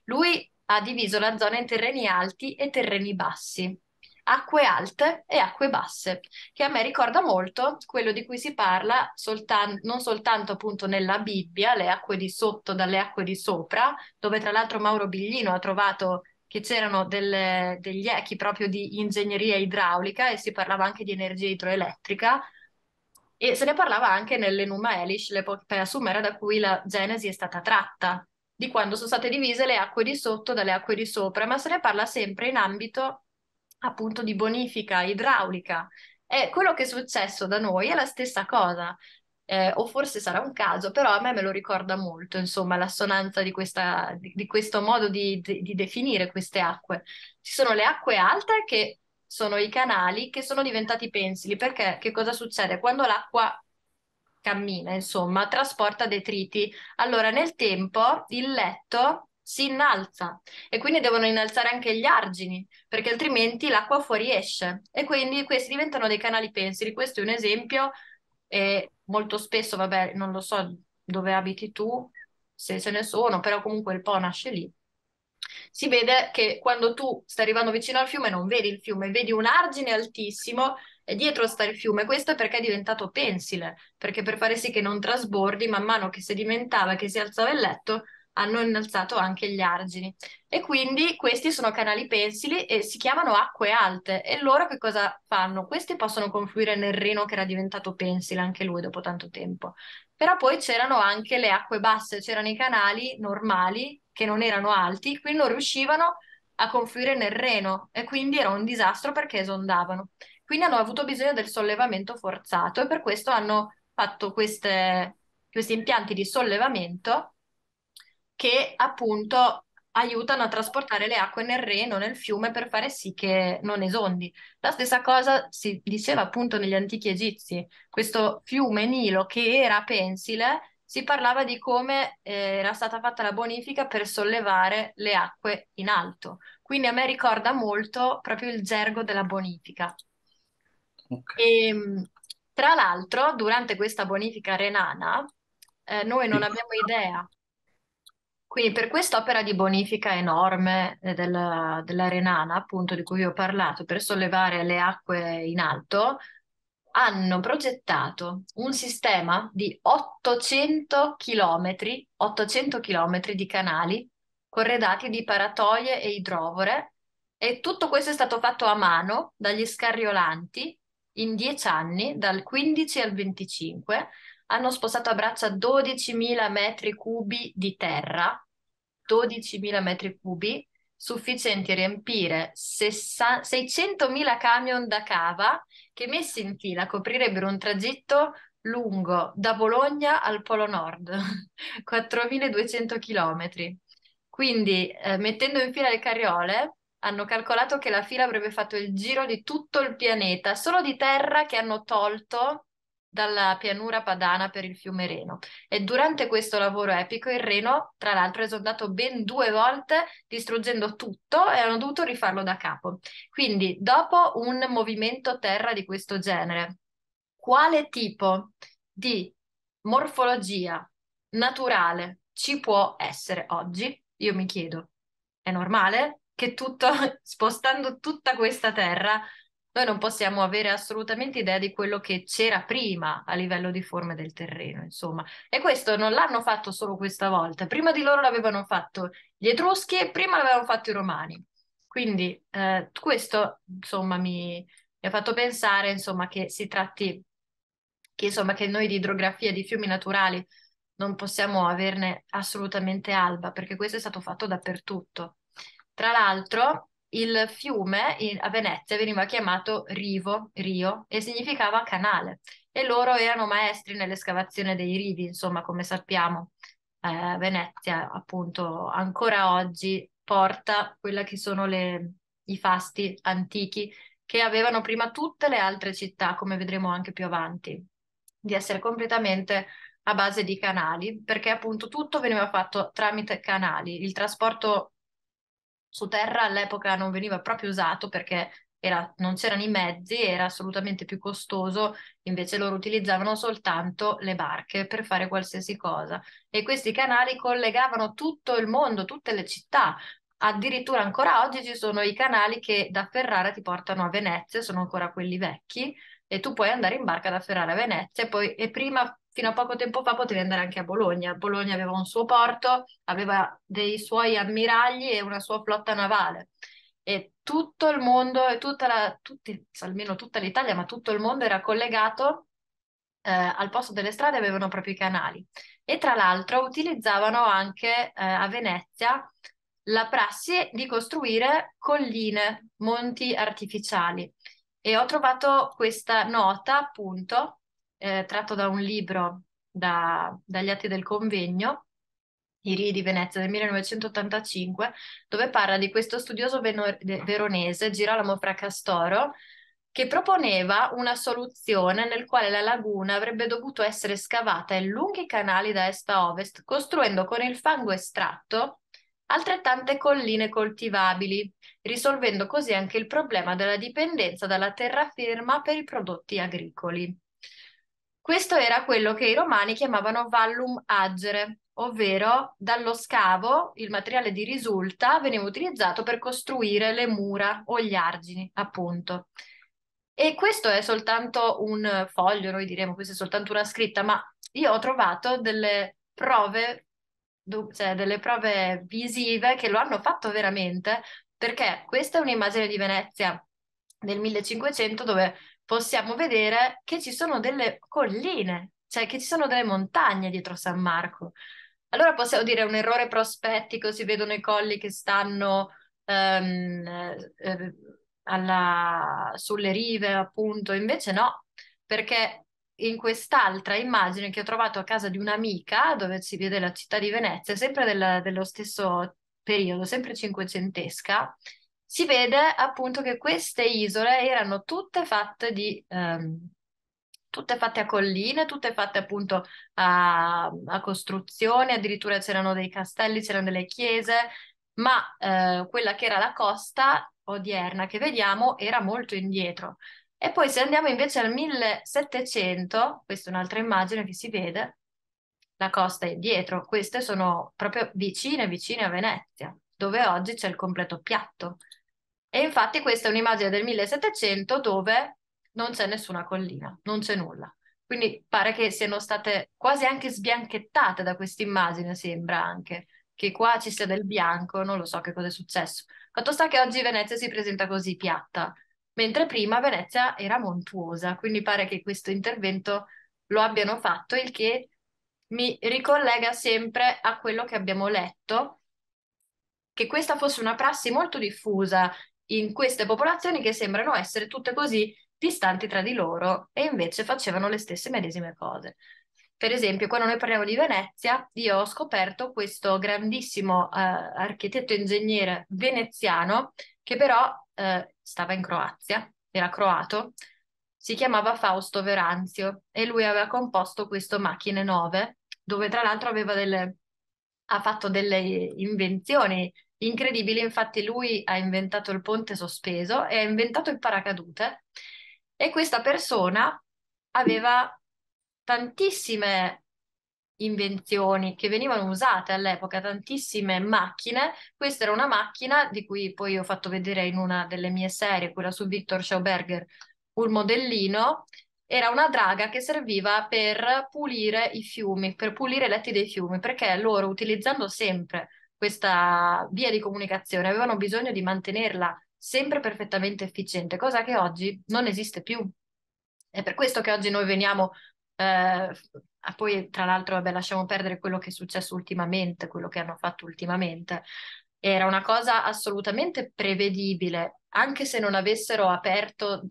Lui ha diviso la zona in terreni alti e terreni bassi, acque alte e acque basse, che a me ricorda molto quello di cui si parla soltan- non soltanto appunto nella Bibbia, le acque di sotto dalle acque di sopra, dove tra l'altro Mauro Biglino ha trovato che c'erano delle, degli echi proprio di ingegneria idraulica e si parlava anche di energia idroelettrica, e se ne parlava anche nell'Enuma Elish, l'epopea sumera da cui la Genesi è stata tratta di quando sono state divise le acque di sotto dalle acque di sopra, ma se ne parla sempre in ambito appunto di bonifica idraulica. E quello che è successo da noi è la stessa cosa. Eh, o forse sarà un caso, però a me me lo ricorda molto, insomma, l'assonanza di, questa, di, di questo modo di, di, definire queste acque. Ci sono le acque alte che sono i canali che sono diventati pensili, perché che cosa succede? Quando l'acqua cammina, insomma, trasporta detriti. Allora, nel tempo il letto si innalza e quindi devono innalzare anche gli argini perché altrimenti l'acqua fuoriesce e quindi questi diventano dei canali pensili. Questo è un esempio e molto spesso, vabbè, non lo so dove abiti tu, se ce ne sono, però comunque il Po nasce lì. Si vede che quando tu stai arrivando vicino al fiume non vedi il fiume, vedi un argine altissimo e dietro sta il fiume. Questo è perché è diventato pensile, perché per fare sì che non trasbordi, man mano che sedimentava e che si alzava il letto, hanno innalzato anche gli argini. E quindi questi sono canali pensili e si chiamano acque alte. E loro che cosa fanno? Questi possono confluire nel Reno che era diventato pensile anche lui dopo tanto tempo. Però poi c'erano anche le acque basse, c'erano i canali normali che non erano alti, quindi non riuscivano a confluire nel Reno e quindi era un disastro perché esondavano. Quindi hanno avuto bisogno del sollevamento forzato e per questo hanno fatto queste, questi impianti di sollevamento che appunto aiutano a trasportare le acque nel reno, nel fiume, per fare sì che non esondi. La stessa cosa si diceva appunto negli antichi egizi, questo fiume Nilo che era pensile, si parlava di come eh, era stata fatta la bonifica per sollevare le acque in alto. Quindi a me ricorda molto proprio il gergo della bonifica. Okay. E, ehm, tra l'altro, durante questa bonifica renana, eh, noi non abbiamo idea. Quindi per quest'opera di bonifica enorme eh, della, della renana, appunto, di cui vi ho parlato, per sollevare le acque in alto, hanno progettato un sistema di 800 chilometri, 800 chilometri di canali corredati di paratoie e idrovore e tutto questo è stato fatto a mano dagli scarriolanti in dieci anni, dal 15 al 25, hanno spostato a braccia 12.000 metri cubi di terra, 12.000 metri cubi, sufficienti a riempire 60- 600.000 camion da cava che messi in fila coprirebbero un tragitto lungo da Bologna al Polo Nord, 4.200 km. Quindi eh, mettendo in fila le carriole hanno calcolato che la fila avrebbe fatto il giro di tutto il pianeta, solo di terra che hanno tolto dalla pianura padana per il fiume Reno. E durante questo lavoro epico il Reno, tra l'altro, è esondato ben due volte, distruggendo tutto e hanno dovuto rifarlo da capo. Quindi, dopo un movimento terra di questo genere, quale tipo di morfologia naturale ci può essere oggi? Io mi chiedo, è normale? che tutto, spostando tutta questa terra, noi non possiamo avere assolutamente idea di quello che c'era prima a livello di forme del terreno, insomma. E questo non l'hanno fatto solo questa volta, prima di loro l'avevano fatto gli Etruschi e prima l'avevano fatto i Romani. Quindi eh, questo, insomma, mi, mi, ha fatto pensare, insomma, che si tratti, che, insomma, che noi di idrografia, di fiumi naturali, non possiamo averne assolutamente alba, perché questo è stato fatto dappertutto. Tra l'altro, il fiume in, a Venezia veniva chiamato Rivo, Rio, e significava canale. E loro erano maestri nell'escavazione dei rivi, insomma, come sappiamo. Eh, Venezia, appunto, ancora oggi porta quelli che sono le, i fasti antichi che avevano prima tutte le altre città, come vedremo anche più avanti, di essere completamente a base di canali, perché appunto tutto veniva fatto tramite canali. Il trasporto su terra all'epoca non veniva proprio usato perché era, non c'erano i mezzi, era assolutamente più costoso, invece loro utilizzavano soltanto le barche per fare qualsiasi cosa. E questi canali collegavano tutto il mondo, tutte le città. Addirittura ancora oggi ci sono i canali che da Ferrara ti portano a Venezia, sono ancora quelli vecchi, e tu puoi andare in barca da Ferrara a Venezia e, poi, e prima fino a poco tempo fa potevi andare anche a Bologna. Bologna aveva un suo porto, aveva dei suoi ammiragli e una sua flotta navale. E tutto il mondo, tutta la, tutti, almeno tutta l'Italia, ma tutto il mondo era collegato eh, al posto delle strade, avevano proprio i canali. E tra l'altro utilizzavano anche eh, a Venezia la prassi di costruire colline, monti artificiali. E ho trovato questa nota, appunto, eh, tratto da un libro da, dagli atti del convegno, I Rii di Venezia del 1985, dove parla di questo studioso veno- veronese, Girolamo Fracastoro, che proponeva una soluzione nel quale la laguna avrebbe dovuto essere scavata in lunghi canali da est a ovest, costruendo con il fango estratto altrettante colline coltivabili, risolvendo così anche il problema della dipendenza dalla terraferma per i prodotti agricoli. Questo era quello che i romani chiamavano vallum agere, ovvero dallo scavo il materiale di risulta veniva utilizzato per costruire le mura o gli argini, appunto. E questo è soltanto un foglio, noi diremo, questa è soltanto una scritta, ma io ho trovato delle prove, cioè delle prove visive che lo hanno fatto veramente, perché questa è un'immagine di Venezia del 1500 dove possiamo vedere che ci sono delle colline, cioè che ci sono delle montagne dietro San Marco. Allora possiamo dire è un errore prospettico, si vedono i colli che stanno um, eh, alla, sulle rive, appunto, invece no, perché in quest'altra immagine che ho trovato a casa di un'amica, dove si vede la città di Venezia, sempre della, dello stesso periodo, sempre cinquecentesca, si vede appunto che queste isole erano tutte fatte di... Um, tutte fatte a colline, tutte fatte appunto a, a costruzioni, addirittura c'erano dei castelli, c'erano delle chiese, ma eh, quella che era la costa odierna che vediamo era molto indietro. E poi se andiamo invece al 1700, questa è un'altra immagine che si vede, la costa è indietro, queste sono proprio vicine, vicine a Venezia, dove oggi c'è il completo piatto. E infatti questa è un'immagine del 1700 dove non c'è nessuna collina, non c'è nulla. Quindi pare che siano state quasi anche sbianchettate da questa immagine, sembra anche, che qua ci sia del bianco, non lo so che cosa è successo. Fatto sta che oggi Venezia si presenta così piatta, mentre prima Venezia era montuosa, quindi pare che questo intervento lo abbiano fatto, il che mi ricollega sempre a quello che abbiamo letto, che questa fosse una prassi molto diffusa in queste popolazioni che sembrano essere tutte così distanti tra di loro e invece facevano le stesse medesime cose. Per esempio, quando noi parliamo di Venezia, io ho scoperto questo grandissimo eh, architetto ingegnere veneziano che però eh, stava in Croazia, era croato, si chiamava Fausto Veranzio e lui aveva composto questo Macchine 9, dove tra l'altro delle, ha fatto delle invenzioni incredibile, infatti lui ha inventato il ponte sospeso e ha inventato il paracadute e questa persona aveva tantissime invenzioni che venivano usate all'epoca, tantissime macchine. Questa era una macchina di cui poi ho fatto vedere in una delle mie serie, quella su Victor Schauberger, un modellino. Era una draga che serviva per pulire i fiumi, per pulire i letti dei fiumi, perché loro utilizzando sempre questa via di comunicazione, avevano bisogno di mantenerla sempre perfettamente efficiente, cosa che oggi non esiste più. È per questo che oggi noi veniamo, eh, poi tra l'altro vabbè, lasciamo perdere quello che è successo ultimamente, quello che hanno fatto ultimamente, era una cosa assolutamente prevedibile, anche se non avessero aperto,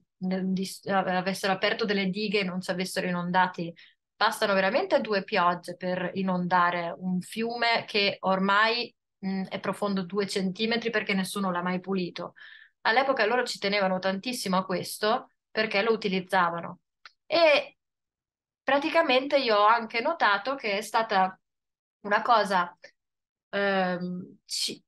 avessero aperto delle dighe e non ci avessero inondati Bastano veramente due piogge per inondare un fiume che ormai mh, è profondo due centimetri perché nessuno l'ha mai pulito. All'epoca loro ci tenevano tantissimo a questo perché lo utilizzavano. E praticamente io ho anche notato che è stata una cosa ehm, ci,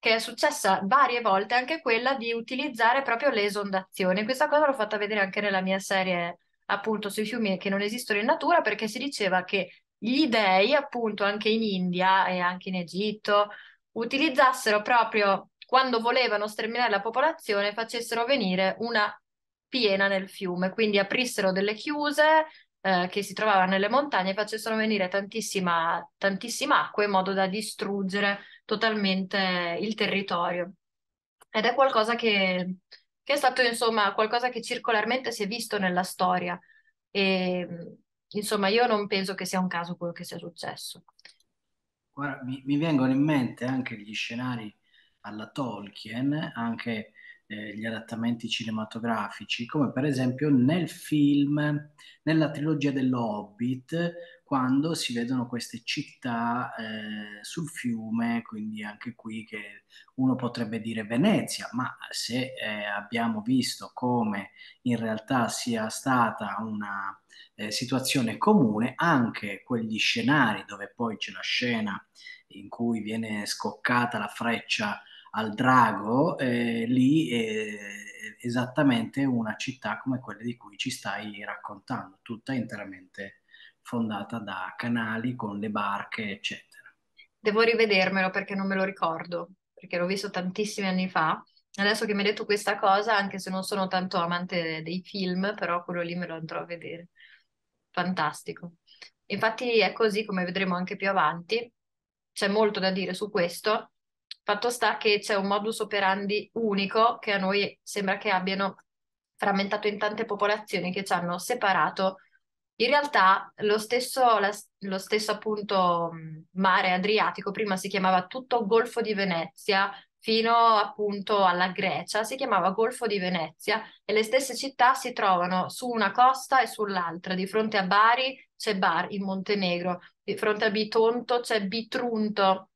che è successa varie volte, anche quella di utilizzare proprio le esondazioni. Questa cosa l'ho fatta vedere anche nella mia serie appunto sui fiumi che non esistono in natura perché si diceva che gli dei, appunto, anche in India e anche in Egitto, utilizzassero proprio quando volevano sterminare la popolazione, facessero venire una piena nel fiume, quindi aprissero delle chiuse eh, che si trovavano nelle montagne e facessero venire tantissima, tantissima acqua in modo da distruggere totalmente il territorio. Ed è qualcosa che che è stato insomma qualcosa che circolarmente si è visto nella storia. E, insomma, io non penso che sia un caso quello che sia successo. Guarda, mi, mi vengono in mente anche gli scenari alla Tolkien, anche eh, gli adattamenti cinematografici, come per esempio nel film, nella trilogia dell'Hobbit, quando si vedono queste città eh, sul fiume, quindi anche qui che uno potrebbe dire Venezia, ma se eh, abbiamo visto come in realtà sia stata una eh, situazione comune, anche quegli scenari dove poi c'è la scena in cui viene scoccata la freccia al drago, eh, lì è eh, esattamente una città come quella di cui ci stai raccontando, tutta interamente fondata da canali con le barche, eccetera. Devo rivedermelo perché non me lo ricordo, perché l'ho visto tantissimi anni fa. Adesso che mi hai detto questa cosa, anche se non sono tanto amante dei film, però quello lì me lo andrò a vedere. Fantastico. Infatti è così, come vedremo anche più avanti, c'è molto da dire su questo. Fatto sta che c'è un modus operandi unico che a noi sembra che abbiano frammentato in tante popolazioni che ci hanno separato in realtà lo stesso, la, lo stesso appunto mare Adriatico prima si chiamava tutto Golfo di Venezia, fino appunto alla Grecia, si chiamava Golfo di Venezia e le stesse città si trovano su una costa e sull'altra. Di fronte a Bari c'è Bar in Montenegro, di fronte a Bitonto c'è Bitrunto.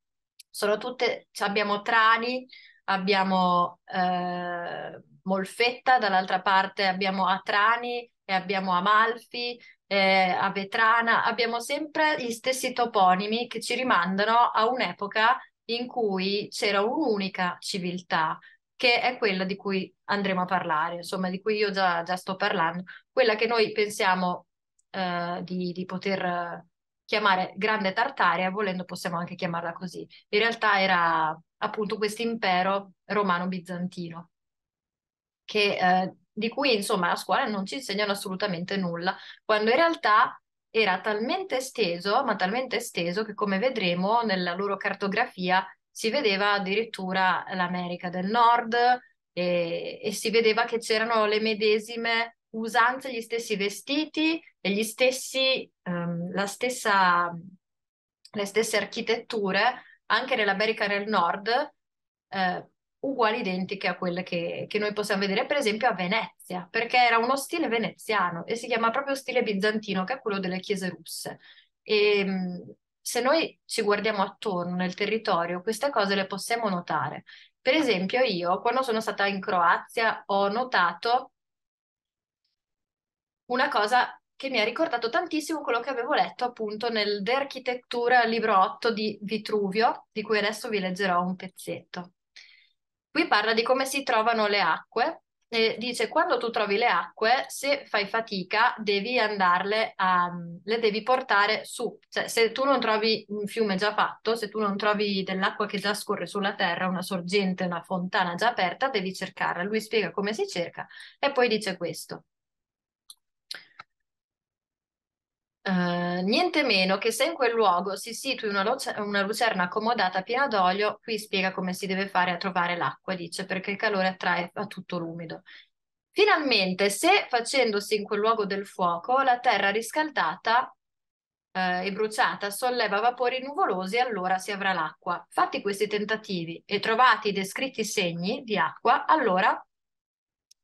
Sono tutte, abbiamo Trani, abbiamo eh, Molfetta, dall'altra parte abbiamo Atrani e abbiamo Amalfi, eh, a Vetrana, abbiamo sempre gli stessi toponimi che ci rimandano a un'epoca in cui c'era un'unica civiltà, che è quella di cui andremo a parlare, insomma, di cui io già, già sto parlando, quella che noi pensiamo eh, di, di, poter chiamare Grande Tartaria, volendo possiamo anche chiamarla così. In realtà era appunto questo impero romano-bizantino che eh, di cui insomma a scuola non ci insegnano assolutamente nulla, quando in realtà era talmente esteso, ma talmente esteso che come vedremo nella loro cartografia si vedeva addirittura l'America del Nord e, e si vedeva che c'erano le medesime usanze, gli stessi vestiti e gli stessi, um, la stessa, le stesse architetture anche nell'America del Nord. Eh, uguali identiche a quelle che, che, noi possiamo vedere per esempio a Venezia, perché era uno stile veneziano e si chiama proprio stile bizantino, che è quello delle chiese russe. E ehm, se noi ci guardiamo attorno nel territorio, queste cose le possiamo notare. Per esempio io, quando sono stata in Croazia, ho notato una cosa che mi ha ricordato tantissimo quello che avevo letto appunto nel De Architettura, libro 8 di Vitruvio, di cui adesso vi leggerò un pezzetto. Qui parla di come si trovano le acque e dice quando tu trovi le acque, se fai fatica, devi andarle a, le devi portare su. Cioè, se tu non trovi un fiume già fatto, se tu non trovi dell'acqua che già scorre sulla terra, una sorgente, una fontana già aperta, devi cercarla. Lui spiega come si cerca e poi dice questo. Uh, niente meno che se in quel luogo si situi una, lucer- una, lucerna accomodata piena d'olio, qui spiega come si deve fare a trovare l'acqua, dice, perché il calore attrae a tutto l'umido. Finalmente, se facendosi in quel luogo del fuoco, la terra riscaldata eh, e bruciata solleva vapori nuvolosi, allora si avrà l'acqua. Fatti questi tentativi e trovati i descritti segni di acqua, allora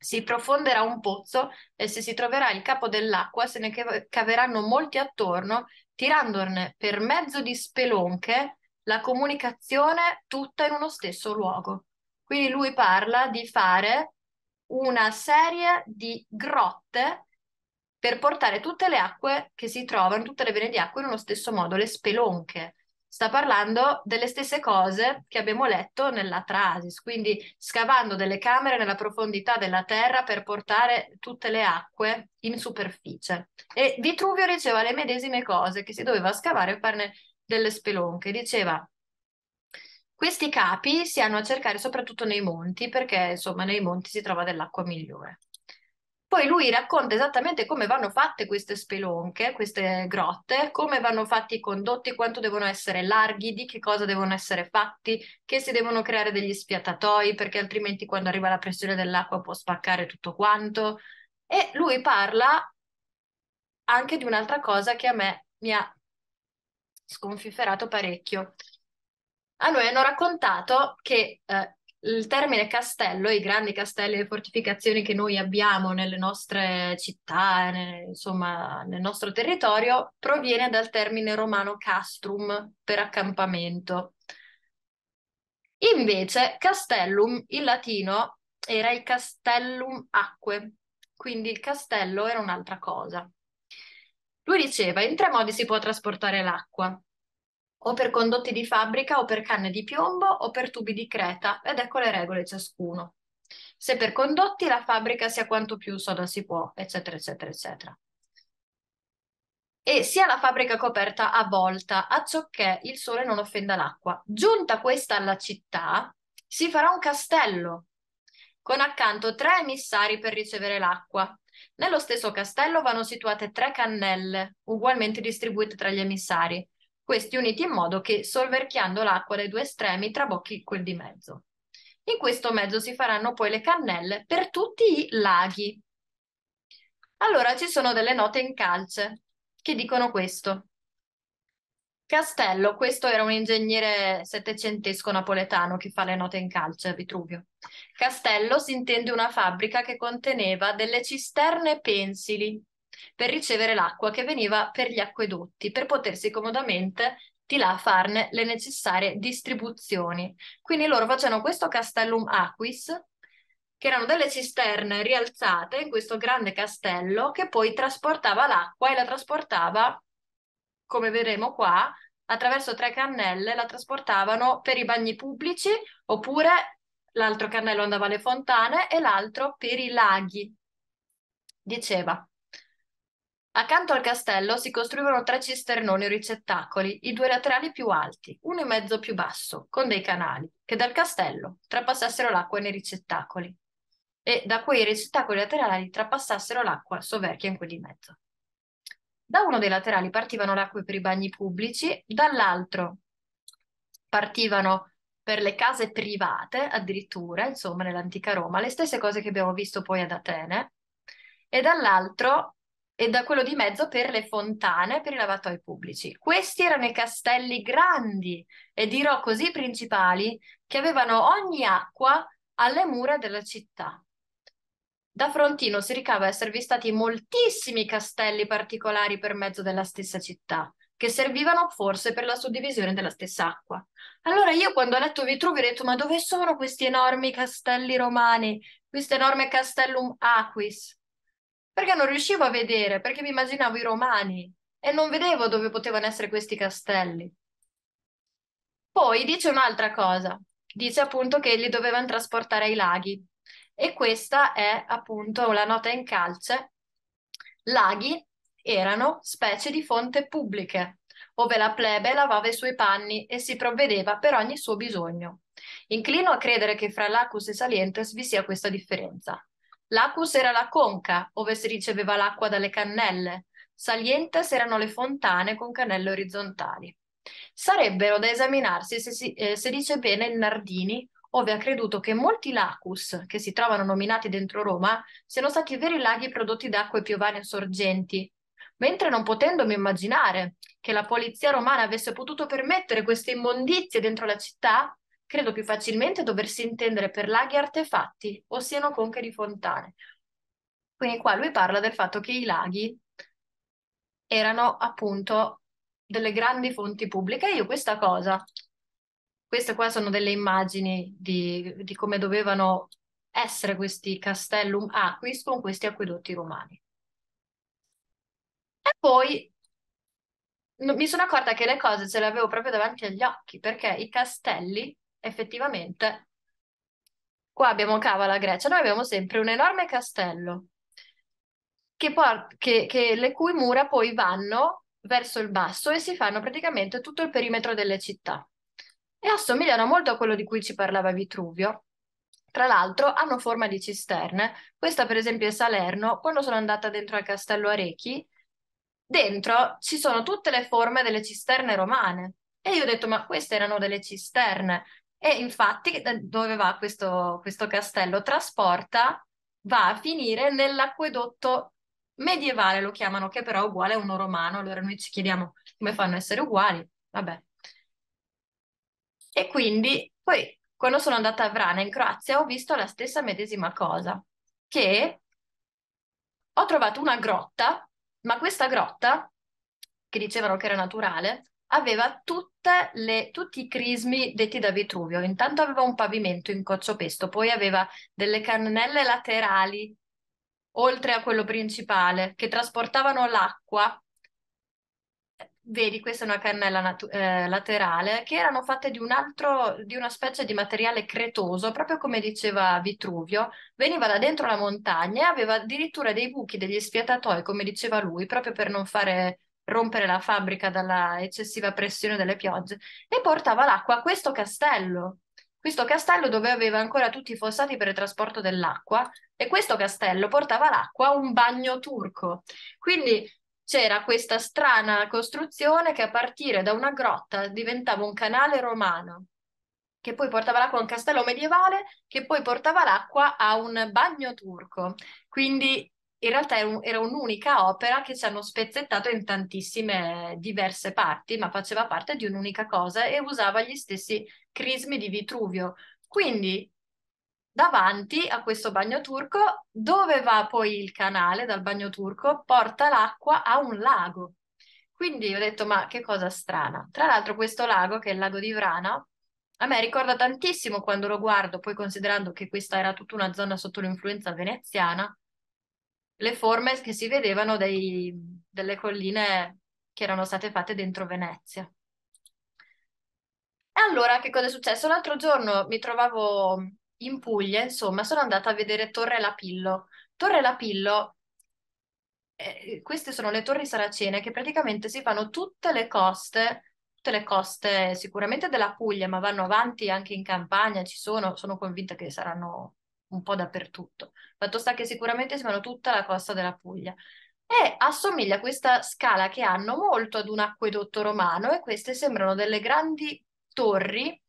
si profonderà un pozzo e se si troverà il capo dell'acqua se ne caveranno molti attorno, tirandone per mezzo di spelonche la comunicazione tutta in uno stesso luogo. Quindi lui parla di fare una serie di grotte per portare tutte le acque che si trovano, tutte le vene di acqua in uno stesso modo, le spelonche sta parlando delle stesse cose che abbiamo letto nell'Atrasis, quindi scavando delle camere nella profondità della terra per portare tutte le acque in superficie. E Vitruvio diceva le medesime cose, che si doveva scavare e farne delle spelonche. Diceva questi capi si hanno a cercare soprattutto nei monti, perché insomma nei monti si trova dell'acqua migliore. Poi lui racconta esattamente come vanno fatte queste spelonche, queste grotte, come vanno fatti i condotti, quanto devono essere larghi, di che cosa devono essere fatti, che si devono creare degli spiatatoi perché altrimenti quando arriva la pressione dell'acqua può spaccare tutto quanto. E lui parla anche di un'altra cosa che a me mi ha sconfiferato parecchio. A noi hanno raccontato che eh, il termine castello, i grandi castelli e le fortificazioni che noi abbiamo nelle nostre città, nel, insomma, nel nostro territorio, proviene dal termine romano castrum per accampamento. Invece, castellum in latino era il castellum acque, quindi il castello era un'altra cosa. Lui diceva: in tre modi si può trasportare l'acqua: o per condotti di fabbrica o per canne di piombo o per tubi di creta, ed ecco le regole ciascuno. Se per condotti la fabbrica sia quanto più soda si può, eccetera, eccetera, eccetera. E sia la fabbrica coperta a volta, acciò che il sole non offenda l'acqua. Giunta questa alla città, si farà un castello con accanto tre emissari per ricevere l'acqua. Nello stesso castello vanno situate tre cannelle, ugualmente distribuite tra gli emissari questi uniti in modo che solverchiando l'acqua dai due estremi trabocchi quel di mezzo. In questo mezzo si faranno poi le cannelle per tutti i laghi. Allora ci sono delle note in calce che dicono questo. Castello, questo era un ingegnere settecentesco napoletano che fa le note in calce a Vitruvio. Castello si intende una fabbrica che conteneva delle cisterne pensili per ricevere l'acqua che veniva per gli acquedotti, per potersi comodamente di là farne le necessarie distribuzioni. Quindi loro facevano questo castellum aquis, che erano delle cisterne rialzate in questo grande castello che poi trasportava l'acqua e la trasportava, come vedremo qua, attraverso tre cannelle, la trasportavano per i bagni pubblici oppure l'altro cannello andava alle fontane e l'altro per i laghi, diceva. Accanto al castello si costruivano tre cisternoni o ricettacoli, i due laterali più alti, uno e mezzo più basso, con dei canali, che dal castello trapassassero l'acqua nei ricettacoli e da quei ricettacoli laterali trapassassero l'acqua soverchia in quelli in mezzo. Da uno dei laterali partivano l'acqua per i bagni pubblici, dall'altro partivano per le case private, addirittura, insomma, nell'antica Roma, le stesse cose che abbiamo visto poi ad Atene, e dall'altro e da quello di mezzo per le fontane per i lavatoi pubblici. Questi erano i castelli grandi e dirò così principali che avevano ogni acqua alle mura della città. Da Frontino si ricava esservi stati moltissimi castelli particolari per mezzo della stessa città, che servivano forse per la suddivisione della stessa acqua. Allora io quando ho letto Vitruvio ho detto ma dove sono questi enormi castelli romani, questo enorme castellum aquis? perché non riuscivo a vedere, perché mi immaginavo i romani e non vedevo dove potevano essere questi castelli. Poi dice un'altra cosa, dice appunto che li dovevano trasportare ai laghi e questa è appunto la nota in calce. Laghi erano specie di fonte pubbliche, ove la plebe lavava i suoi panni e si provvedeva per ogni suo bisogno. Inclino a credere che fra lacus e salientes vi sia questa differenza. Lacus era la conca, ove si riceveva l'acqua dalle cannelle. Salientes erano le fontane con cannelle orizzontali. Sarebbero da esaminarsi se, si, eh, se dice bene il Nardini, ove ha creduto che molti lacus, che si trovano nominati dentro Roma, siano stati veri laghi prodotti da acque piovane sorgenti, mentre non potendomi immaginare che la polizia romana avesse potuto permettere queste immondizie dentro la città, credo più facilmente doversi intendere per laghi artefatti, ossia conche di fontane. Quindi qua lui parla del fatto che i laghi erano appunto delle grandi fonti pubbliche. Io questa cosa, queste qua sono delle immagini di, di come dovevano essere questi castellum aquis con questi acquedotti romani. E poi mi sono accorta che le cose ce le avevo proprio davanti agli occhi, perché i castelli effettivamente qua abbiamo Cavala Grecia, noi abbiamo sempre un enorme castello che, port- che, che le cui mura poi vanno verso il basso e si fanno praticamente tutto il perimetro delle città e assomigliano molto a quello di cui ci parlava Vitruvio. Tra l'altro hanno forma di cisterne, questa per esempio è Salerno, quando sono andata dentro al castello Arechi, dentro ci sono tutte le forme delle cisterne romane e io ho detto ma queste erano delle cisterne, e infatti, eh, dove va questo, questo castello? Trasporta, va a finire nell'acquedotto medievale, lo chiamano, che però è uguale a uno romano. Allora noi ci chiediamo come fanno a essere uguali. Vabbè. E quindi, poi, quando sono andata a Vrana, in Croazia, ho visto la stessa medesima cosa, che ho trovato una grotta, ma questa grotta, che dicevano che era naturale, aveva le, tutti i crismi detti da Vitruvio. Intanto aveva un pavimento in cozzopesto, poi aveva delle cannelle laterali oltre a quello principale che trasportavano l'acqua. Vedi, questa è una cannella natu- eh, laterale che erano fatte di un altro, di una specie di materiale cretoso, proprio come diceva Vitruvio. Veniva da dentro la montagna e aveva addirittura dei buchi, degli spiatatoi, come diceva lui, proprio per non fare rompere la fabbrica dalla eccessiva pressione delle piogge e portava l'acqua a questo castello. Questo castello dove aveva ancora tutti i fossati per il trasporto dell'acqua e questo castello portava l'acqua a un bagno turco. Quindi c'era questa strana costruzione che a partire da una grotta diventava un canale romano che poi portava l'acqua a un castello medievale, che poi portava l'acqua a un bagno turco. Quindi in realtà era, un'unica opera che ci hanno spezzettato in tantissime diverse parti, ma faceva parte di un'unica cosa e usava gli stessi crismi di Vitruvio. Quindi davanti a questo bagno turco, dove va poi il canale dal bagno turco, porta l'acqua a un lago. Quindi ho detto, ma che cosa strana. Tra l'altro questo lago, che è il lago di Vrana, a me ricorda tantissimo quando lo guardo, poi considerando che questa era tutta una zona sotto l'influenza veneziana, le forme che si vedevano dei, delle colline che erano state fatte dentro Venezia. E allora che cosa è successo? L'altro giorno mi trovavo in Puglia, insomma, sono andata a vedere Torre Lapillo. Torre Lapillo, eh, queste sono le torri saracene che praticamente si fanno tutte le coste, tutte le coste sicuramente della Puglia, ma vanno avanti anche in Campania, ci sono, sono convinta che saranno un po' dappertutto. Fatto sta che sicuramente sembrano tutta la costa della Puglia. E assomiglia a questa scala che hanno molto ad un acquedotto romano e queste sembrano delle grandi torri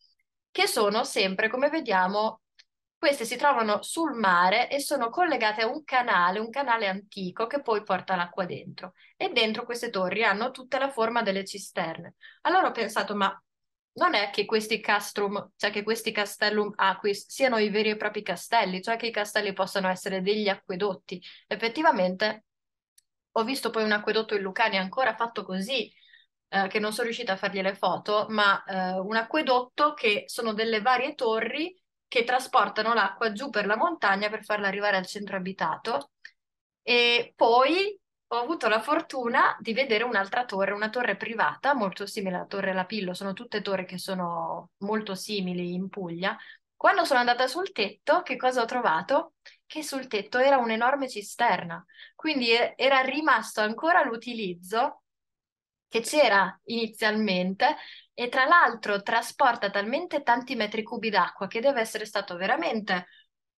che sono sempre, come vediamo, queste si trovano sul mare e sono collegate a un canale, un canale antico che poi porta l'acqua dentro. E dentro queste torri hanno tutta la forma delle cisterne. Allora ho pensato, ma non è che questi castrum, cioè che questi castellum aquis siano i veri e propri castelli, cioè che i castelli possano essere degli acquedotti. Effettivamente ho visto poi un acquedotto in Lucania ancora fatto così, eh, che non sono riuscita a fargli le foto, ma eh, un acquedotto che sono delle varie torri che trasportano l'acqua giù per la montagna per farla arrivare al centro abitato e poi ho avuto la fortuna di vedere un'altra torre, una torre privata molto simile alla torre Lapillo, sono tutte torri che sono molto simili in Puglia. Quando sono andata sul tetto, che cosa ho trovato? Che sul tetto era un'enorme cisterna, quindi era rimasto ancora l'utilizzo che c'era inizialmente e tra l'altro trasporta talmente tanti metri cubi d'acqua che deve essere stato veramente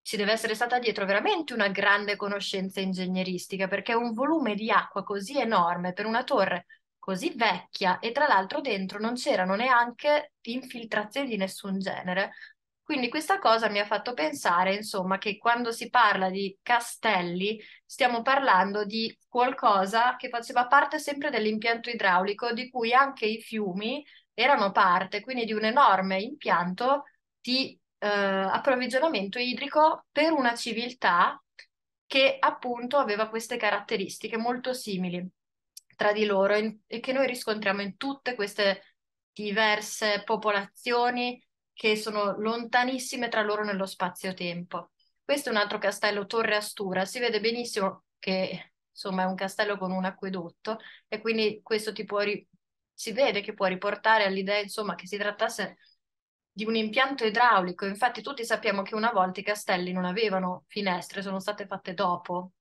ci deve essere stata dietro veramente una grande conoscenza ingegneristica, perché un volume di acqua così enorme per una torre così vecchia e tra l'altro dentro non c'erano neanche infiltrazioni di nessun genere. Quindi questa cosa mi ha fatto pensare, insomma, che quando si parla di castelli stiamo parlando di qualcosa che faceva parte sempre dell'impianto idraulico di cui anche i fiumi erano parte, quindi di un enorme impianto di eh, approvvigionamento idrico per una civiltà che appunto aveva queste caratteristiche molto simili tra di loro in, e che noi riscontriamo in tutte queste diverse popolazioni che sono lontanissime tra loro nello spazio-tempo. Questo è un altro castello, Torre Astura, si vede benissimo che insomma è un castello con un acquedotto e quindi questo ti può ri- si vede che può riportare all'idea insomma che si trattasse di un impianto idraulico. Infatti tutti sappiamo che una volta i castelli non avevano finestre, sono state fatte dopo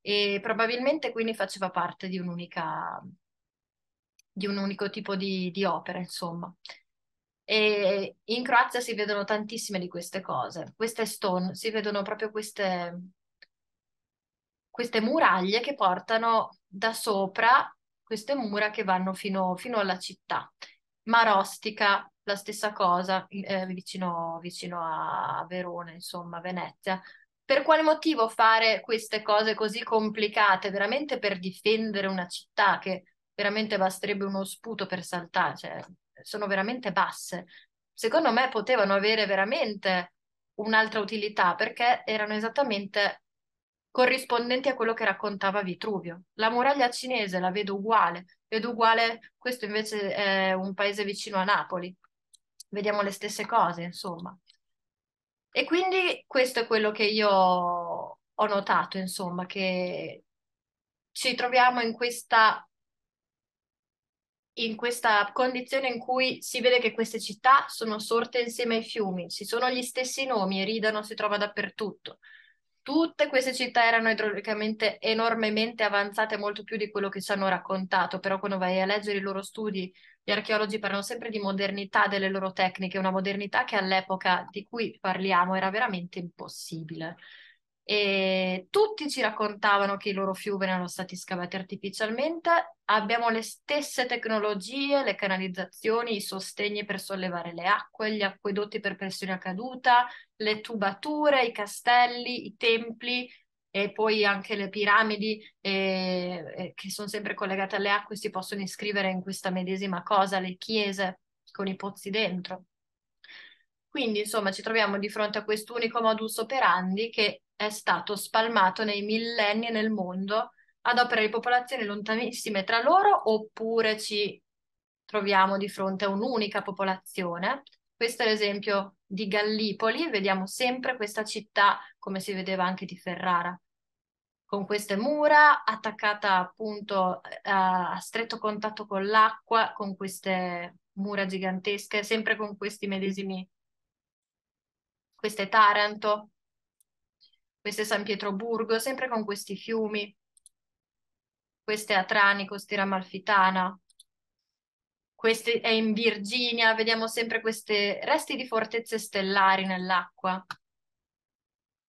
e probabilmente quindi faceva parte di un'unica di un unico tipo di, di opera, insomma. E in Croazia si vedono tantissime di queste cose. Queste stone, si vedono proprio queste, queste muraglie che portano da sopra queste mura che vanno fino, fino alla città, ma rostica, la stessa cosa eh, vicino, vicino a Verona, insomma, Venezia. Per quale motivo fare queste cose così complicate, veramente per difendere una città che veramente basterebbe uno sputo per saltare, cioè, sono veramente basse. Secondo me potevano avere veramente un'altra utilità perché erano esattamente corrispondenti a quello che raccontava Vitruvio. La muraglia cinese la vedo uguale, vedo uguale, questo invece è un paese vicino a Napoli, vediamo le stesse cose, insomma. E quindi questo è quello che io ho notato, insomma, che ci troviamo in questa, in questa condizione in cui si vede che queste città sono sorte insieme ai fiumi, ci sono gli stessi nomi, Eridano si trova dappertutto. Tutte queste città erano idrolicamente enormemente avanzate, molto più di quello che ci hanno raccontato, però quando vai a leggere i loro studi gli archeologi parlano sempre di modernità delle loro tecniche, una modernità che all'epoca di cui parliamo era veramente impossibile. E tutti ci raccontavano che i loro fiumi erano stati scavati artificialmente. Abbiamo le stesse tecnologie, le canalizzazioni, i sostegni per sollevare le acque, gli acquedotti per pressione a caduta, le tubature, i castelli, i templi, e poi anche le piramidi eh, che sono sempre collegate alle acque si possono iscrivere in questa medesima cosa, le chiese con i pozzi dentro. Quindi insomma ci troviamo di fronte a quest'unico modus operandi che è stato spalmato nei millenni nel mondo ad opera di popolazioni lontanissime tra loro oppure ci troviamo di fronte a un'unica popolazione. Questo è l'esempio di Gallipoli, vediamo sempre questa città come si vedeva anche di Ferrara, con queste mura, attaccata appunto eh, a stretto contatto con l'acqua, con queste mura gigantesche, sempre con questi medesimi, queste Taranto, queste San Pietroburgo, sempre con questi fiumi, queste Atrani, costiera amalfitana. Queste è in Virginia, vediamo sempre questi resti di fortezze stellari nell'acqua.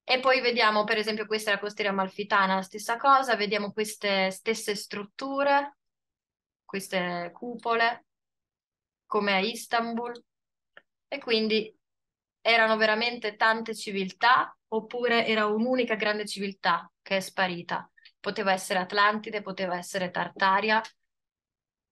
E poi vediamo, per esempio, questa è la costiera amalfitana, la stessa cosa, vediamo queste stesse strutture, queste cupole, come a Istanbul. E quindi erano veramente tante civiltà oppure era un'unica grande civiltà che è sparita? Poteva essere Atlantide, poteva essere Tartaria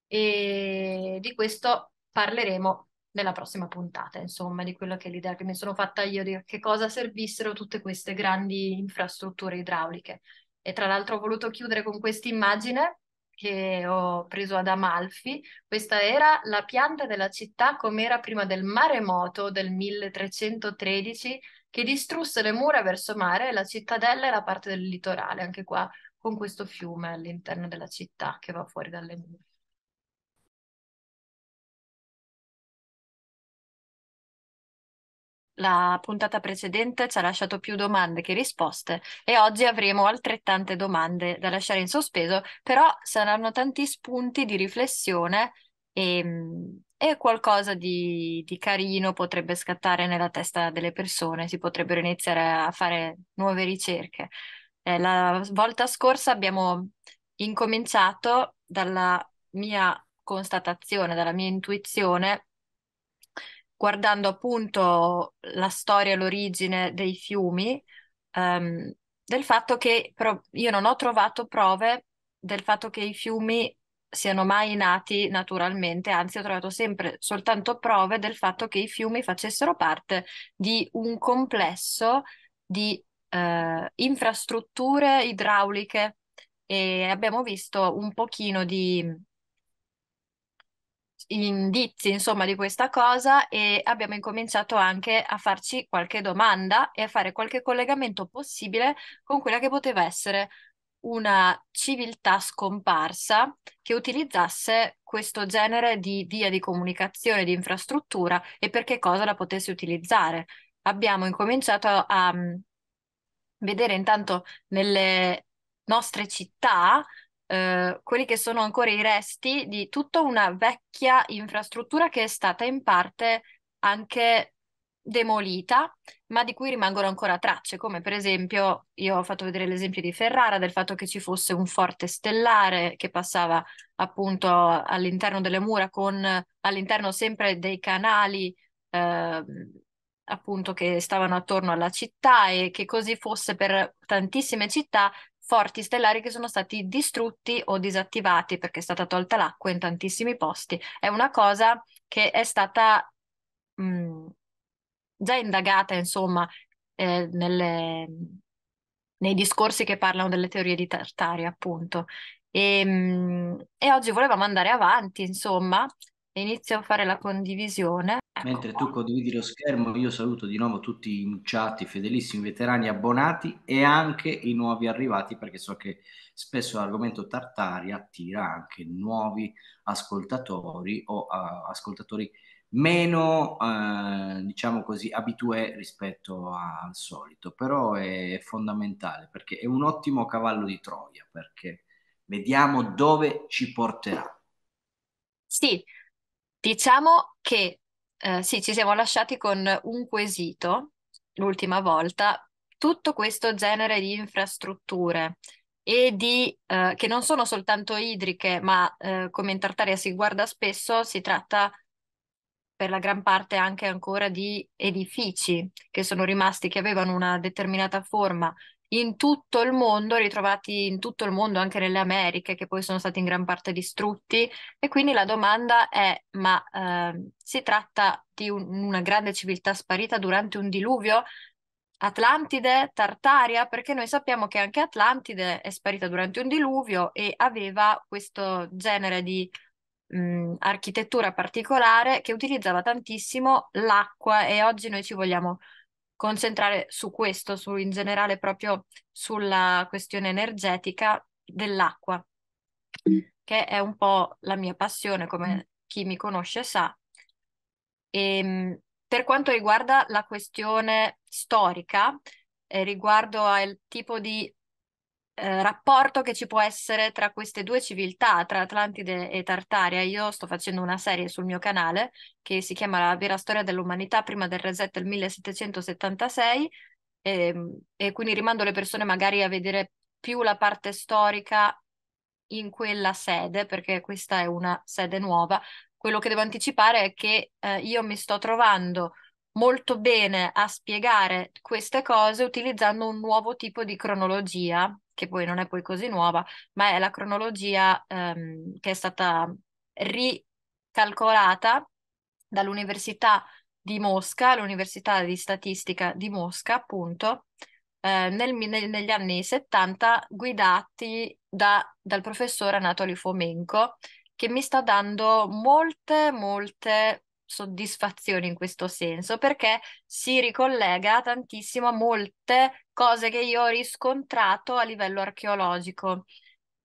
e di questo parleremo nella prossima puntata, insomma, di quello che è l'idea che mi sono fatta io di che cosa servissero tutte queste grandi infrastrutture idrauliche. E tra l'altro ho voluto chiudere con questa immagine che ho preso ad Amalfi. Questa era la pianta della città come era prima del maremoto del 1313 che distrusse le mura verso mare, la cittadella e la parte del litorale, anche qua con questo fiume all'interno della città che va fuori dalle mura. la puntata precedente ci ha lasciato più domande che risposte e oggi avremo altrettante domande da lasciare in sospeso, però saranno tanti spunti di riflessione e, e qualcosa di, di, carino potrebbe scattare nella testa delle persone, si potrebbero iniziare a fare nuove ricerche. Eh, la volta scorsa abbiamo incominciato dalla mia constatazione, dalla mia intuizione guardando appunto la storia e l'origine dei fiumi, um, del fatto che pro- io non ho trovato prove del fatto che i fiumi siano mai nati naturalmente, anzi ho trovato sempre soltanto prove del fatto che i fiumi facessero parte di un complesso di eh, infrastrutture idrauliche e abbiamo visto un pochino di indizi, insomma, di questa cosa e abbiamo incominciato anche a farci qualche domanda e a fare qualche collegamento possibile con quella che poteva essere una civiltà scomparsa che utilizzasse questo genere di via di comunicazione, di infrastruttura e per che cosa la potesse utilizzare. Abbiamo incominciato a mm, vedere intanto nelle nostre città eh, quelli che sono ancora i resti di tutta una vecchia infrastruttura che è stata in parte anche demolita, ma di cui rimangono ancora tracce, come per esempio, io ho fatto vedere l'esempio di Ferrara, del fatto che ci fosse un forte stellare che passava appunto all'interno delle mura con all'interno sempre dei canali eh, appunto che stavano attorno alla città e che così fosse per tantissime città forti stellari che sono stati distrutti o disattivati perché è stata tolta l'acqua in tantissimi posti. È una cosa che è stata mh, già indagata, insomma, eh, nelle, nei discorsi che parlano delle teorie di Tartaria, appunto. E, e oggi volevamo andare avanti, insomma, inizio a fare la condivisione. Ecco Mentre qua. tu condividi lo schermo, io saluto di nuovo tutti i chat, i fedelissimi veterani abbonati e anche i nuovi arrivati, perché so che spesso l'argomento Tartaria attira anche nuovi ascoltatori o uh, ascoltatori meno, uh, diciamo così, abitué rispetto al solito, però è fondamentale perché è un ottimo cavallo di Troia, perché vediamo dove ci porterà. Sì, Diciamo che eh, sì, ci siamo lasciati con un quesito l'ultima volta. Tutto questo genere di infrastrutture e di, eh, che non sono soltanto idriche, ma eh, come in Tartaria si guarda spesso, si tratta per la gran parte anche ancora di edifici che sono rimasti, che avevano una determinata forma, in tutto il mondo, ritrovati in tutto il mondo, anche nelle Americhe, che poi sono stati in gran parte distrutti. E quindi la domanda è: ma eh, si tratta di un, una grande civiltà sparita durante un diluvio? Atlantide, Tartaria, perché noi sappiamo che anche Atlantide è sparita durante un diluvio e aveva questo genere di mh, mhmm, architettura particolare che utilizzava tantissimo l'acqua e oggi noi ci vogliamo concentrare su questo, su, in generale proprio sulla questione energetica dell'acqua, che è un po' la mia passione, come mm. chi mi conosce sa. E, ehm, per quanto riguarda la questione storica, eh, riguardo al tipo di eh, rapporto che ci può essere tra queste due civiltà, tra Atlantide e Tartaria. Io sto facendo una serie sul mio canale che si chiama La vera storia dell'umanità prima del reset del 1776 e, ehm, e quindi rimando le persone magari a vedere più la parte storica in quella sede, perché questa è una sede nuova. Quello che devo anticipare è che eh, io mi sto trovando molto bene a spiegare queste cose utilizzando un nuovo tipo di cronologia che poi non è poi così nuova, ma è la cronologia ehm, che è stata ricalcolata dall'Università di Mosca, l'Università di Statistica di Mosca, appunto, eh, nel, nel, negli anni 70, guidati da, dal professor Anatoly Fomenko, che mi sta dando molte, molte soddisfazione in questo senso perché si ricollega tantissimo a molte cose che io ho riscontrato a livello archeologico.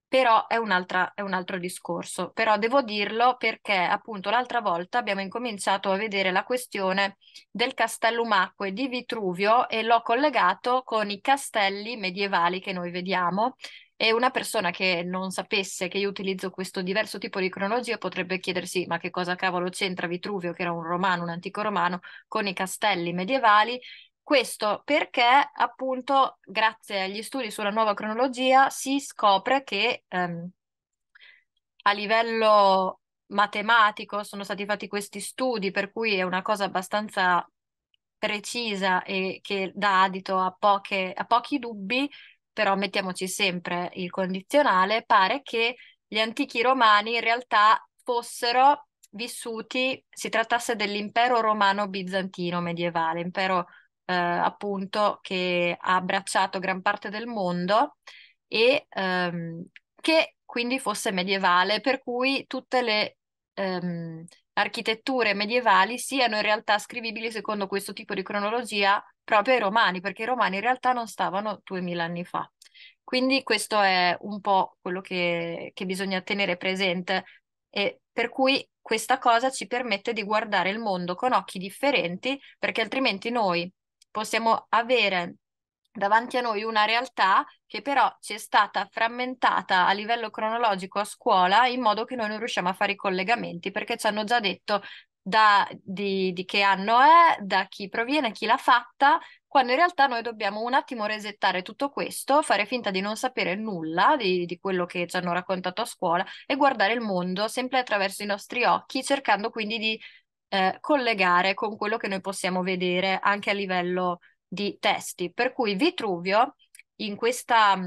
Però è, è un altro discorso. Però devo dirlo perché appunto l'altra volta abbiamo incominciato a vedere la questione del Castellumacco e di Vitruvio e l'ho collegato con i castelli medievali che noi vediamo e una persona che non sapesse che io utilizzo questo diverso tipo di cronologia potrebbe chiedersi: ma che cosa cavolo c'entra Vitruvio, che era un romano, un antico romano, con i castelli medievali? Questo perché, appunto, grazie agli studi sulla nuova cronologia, si scopre che ehm, a livello matematico sono stati fatti questi studi, per cui è una cosa abbastanza precisa e che dà adito a, poche, a pochi dubbi però mettiamoci sempre il condizionale, pare che gli antichi romani in realtà fossero vissuti, si trattasse dell'impero romano bizantino medievale, impero eh, appunto che ha abbracciato gran parte del mondo e ehm, che quindi fosse medievale, per cui tutte le ehm, architetture medievali siano in realtà scrivibili secondo questo tipo di cronologia proprio ai romani, perché i romani in realtà non stavano 2000 anni fa. Quindi questo è un po' quello che, che bisogna tenere presente e per cui questa cosa ci permette di guardare il mondo con occhi differenti, perché altrimenti noi possiamo avere davanti a noi una realtà che però ci è stata frammentata a livello cronologico a scuola in modo che noi non riusciamo a fare i collegamenti perché ci hanno già detto da, di, di che anno è, da chi proviene, chi l'ha fatta, quando in realtà noi dobbiamo un attimo resettare tutto questo, fare finta di non sapere nulla di, di, quello che ci hanno raccontato a scuola e guardare il mondo sempre attraverso i nostri occhi, cercando quindi di eh, collegare con quello che noi possiamo vedere anche a livello di testi, per cui Vitruvio in questa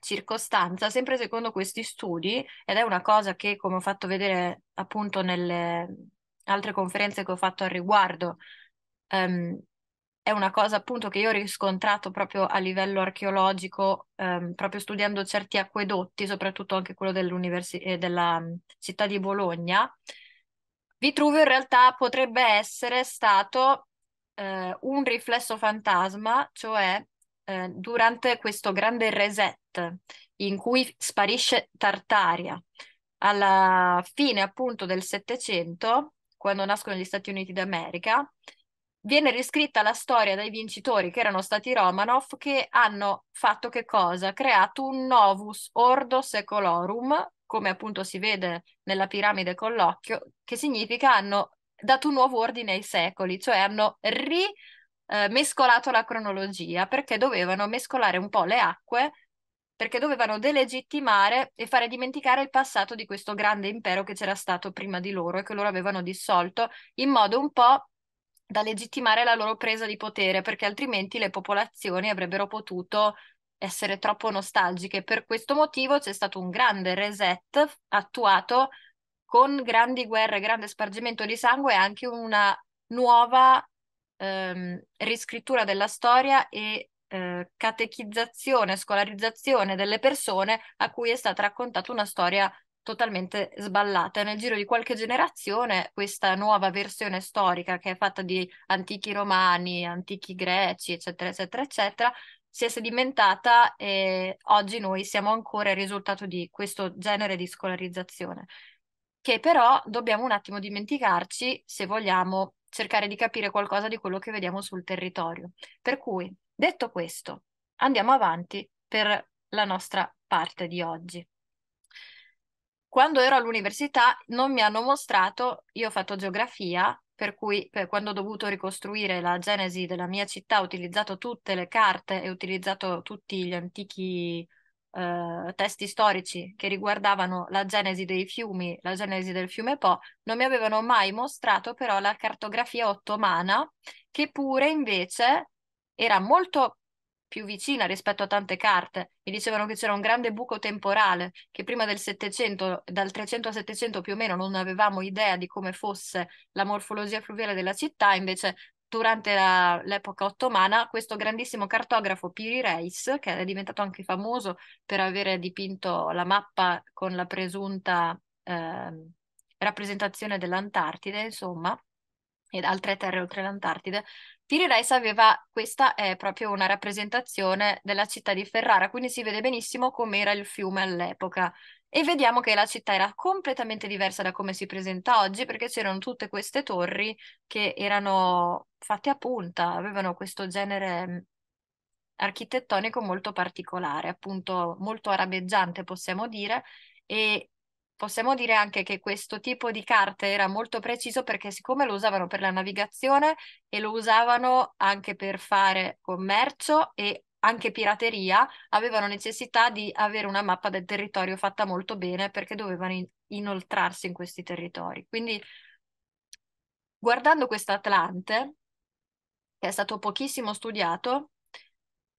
circostanza, sempre secondo questi studi, ed è una cosa che, come ho fatto vedere appunto nelle altre conferenze che ho fatto al riguardo, um, è una cosa appunto che io ho riscontrato proprio a livello archeologico, um, proprio studiando certi acquedotti, soprattutto anche quello eh, della città di Bologna. Vitruvio in realtà potrebbe essere stato eh, un riflesso fantasma, cioè eh, durante questo grande reset in cui sparisce Tartaria. Alla fine appunto del Settecento, quando nascono gli Stati Uniti d'America, viene riscritta la storia dai vincitori che erano stati Romanov che hanno fatto che cosa? Creato un novus ordo secolorum, come appunto si vede nella piramide con l'occhio, che significa hanno dato un nuovo ordine ai secoli, cioè hanno rimescolato eh, la cronologia perché dovevano mescolare un po' le acque, perché dovevano delegittimare e fare dimenticare il passato di questo grande impero che c'era stato prima di loro e che loro avevano dissolto in modo un po' da legittimare la loro presa di potere, perché altrimenti le popolazioni avrebbero potuto essere troppo nostalgiche. Per questo motivo c'è stato un grande reset attuato con grandi guerre, grande spargimento di sangue, anche una nuova ehm, riscrittura della storia e eh, catechizzazione, scolarizzazione delle persone a cui è stata raccontata una storia totalmente sballata. Nel giro di qualche generazione questa nuova versione storica che è fatta di antichi romani, antichi greci, eccetera, eccetera, eccetera, si è sedimentata e oggi noi siamo ancora il risultato di questo genere di scolarizzazione che però dobbiamo un attimo dimenticarci se vogliamo cercare di capire qualcosa di quello che vediamo sul territorio. Per cui, detto questo, andiamo avanti per la nostra parte di oggi. Quando ero all'università non mi hanno mostrato, io ho fatto geografia, per cui per quando ho dovuto ricostruire la genesi della mia città ho utilizzato tutte le carte e ho utilizzato tutti gli antichi eh, testi storici che riguardavano la genesi dei fiumi, la genesi del fiume Po, non mi avevano mai mostrato però la cartografia ottomana, che pure invece era molto più vicina rispetto a tante carte. Mi dicevano che c'era un grande buco temporale, che prima del 700, dal 300 al 700 più o meno, non avevamo idea di come fosse la morfologia fluviale della città, invece durante la, l'epoca ottomana, questo grandissimo cartografo Piri Reis, che è diventato anche famoso per avere dipinto la mappa con la presunta eh, rappresentazione dell'Antartide, insomma, ed altre terre oltre l'Antartide, Piri Reis aveva, questa è proprio una rappresentazione della città di Ferrara, quindi si vede benissimo com'era il fiume all'epoca e vediamo che la città era completamente diversa da come si presenta oggi perché c'erano tutte queste torri che erano fatte a punta, avevano questo genere mm, architettonico molto particolare, appunto molto arabeggiante possiamo dire e possiamo dire anche che questo tipo di carte era molto preciso perché siccome lo usavano per la navigazione e lo usavano anche per fare commercio e anche pirateria, avevano necessità di avere una mappa del territorio fatta molto bene perché dovevano in- inoltrarsi in questi territori. Quindi, guardando questo Atlante, che è stato pochissimo studiato,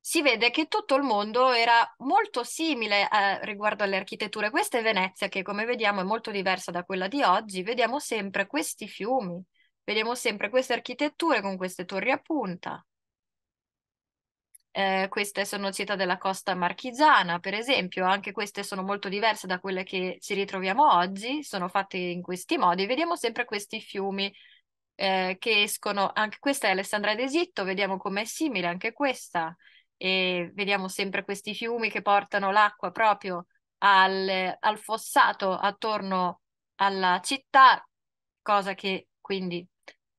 si vede che tutto il mondo era molto simile eh, riguardo alle architetture. Questa è Venezia, che come vediamo è molto diversa da quella di oggi. Vediamo sempre questi fiumi, vediamo sempre queste architetture con queste torri a punta, eh, queste sono città della costa marchigiana, per esempio, anche queste sono molto diverse da quelle che ci ritroviamo oggi, sono fatte in questi modi. Vediamo sempre questi fiumi eh, che escono, anche questa è Alessandra d'Egitto, vediamo com'è simile anche questa, e vediamo sempre questi fiumi che portano l'acqua proprio al, al fossato attorno alla città, cosa che quindi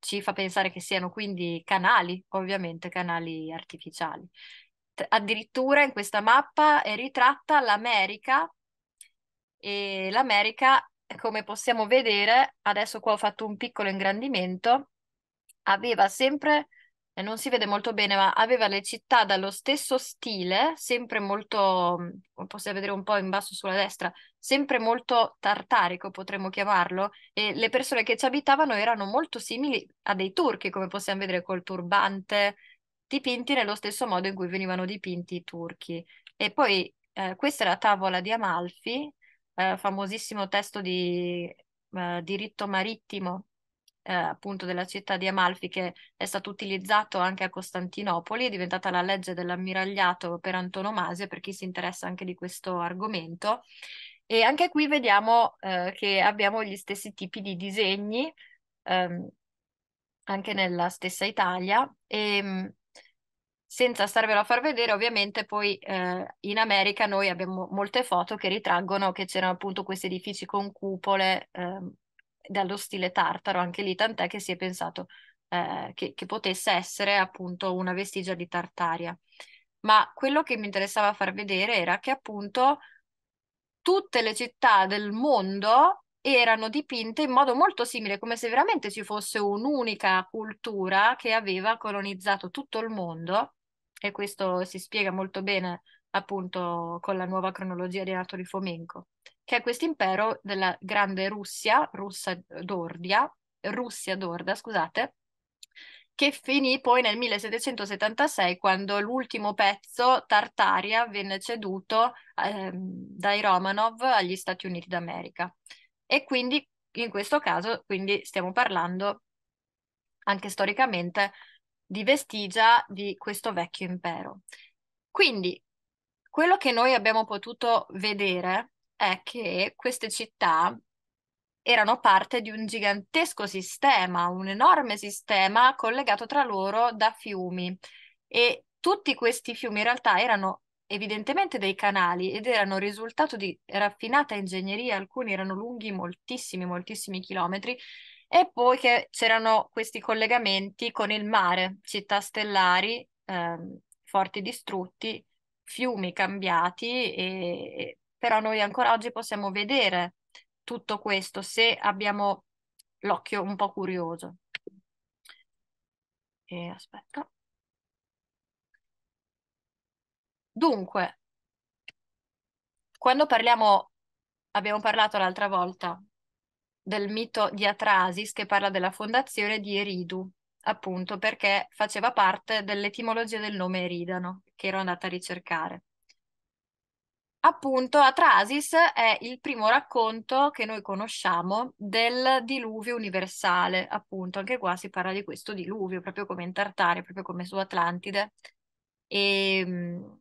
ci fa pensare che siano quindi canali, ovviamente canali artificiali. addirittura in questa mappa è ritratta l'America e l'America, come possiamo vedere, adesso qua ho fatto un piccolo ingrandimento, aveva sempre, eh, non si vede molto bene, ma aveva le città dallo stesso stile, sempre molto, mm, come possiamo vedere un po' in basso sulla destra, sempre molto tartarico, potremmo chiamarlo, e le persone che ci abitavano erano molto simili a dei turchi, come possiamo vedere col turbante, dipinti nello stesso modo in cui venivano dipinti i turchi. E poi eh, questa è la tavola di Amalfi, eh, famosissimo testo di eh, diritto marittimo eh, appunto della città di Amalfi che è stato utilizzato anche a Costantinopoli, è diventata la legge dell'ammiragliato per antonomasia per chi si interessa anche di questo argomento e anche qui vediamo eh, che abbiamo gli stessi tipi di disegni, ehm, anche nella stessa Italia, e mm, senza starvelo a far vedere, ovviamente poi eh, in America noi abbiamo molte foto che ritraggono che c'erano appunto questi edifici con cupole ehm, dallo stile tartaro, anche lì tant'è che si è pensato eh, che, che potesse essere appunto una vestigia di Tartaria. Ma quello che mi interessava far vedere era che appunto tutte le città del mondo erano dipinte in modo molto simile, come se veramente ci fosse un'unica cultura che aveva colonizzato tutto il mondo, e questo si spiega molto bene appunto con la nuova cronologia di Anatoly Fomenko, che è questo impero della grande Russia, Russia d'Ordia, Russia d'Orda, scusate, che finì poi nel 1776 quando l'ultimo pezzo, Tartaria, venne ceduto eh, dai Romanov agli Stati Uniti d'America. E quindi in questo caso quindi stiamo parlando anche storicamente di vestigia di questo vecchio impero. Quindi quello che noi abbiamo potuto vedere è che queste città erano parte di un gigantesco sistema, un enorme sistema collegato tra loro da fiumi e tutti questi fiumi in realtà erano evidentemente dei canali ed erano risultato di raffinata ingegneria, alcuni erano lunghi moltissimi, moltissimi chilometri, e poi che c'erano questi collegamenti con il mare, città stellari, ehm, forti distrutti, fiumi cambiati, e... però noi ancora oggi possiamo vedere tutto questo se abbiamo l'occhio un po' curioso. E aspetta. Dunque, quando parliamo, abbiamo parlato l'altra volta del mito di Atrasis che parla della fondazione di Eridu, appunto perché faceva parte dell'etimologia del nome Eridano che ero andata a ricercare. Appunto, Atrasis è il primo racconto che noi conosciamo del diluvio universale, appunto, anche qua si parla di questo diluvio, proprio come in Tartaria, proprio come su Atlantide. E, ehm,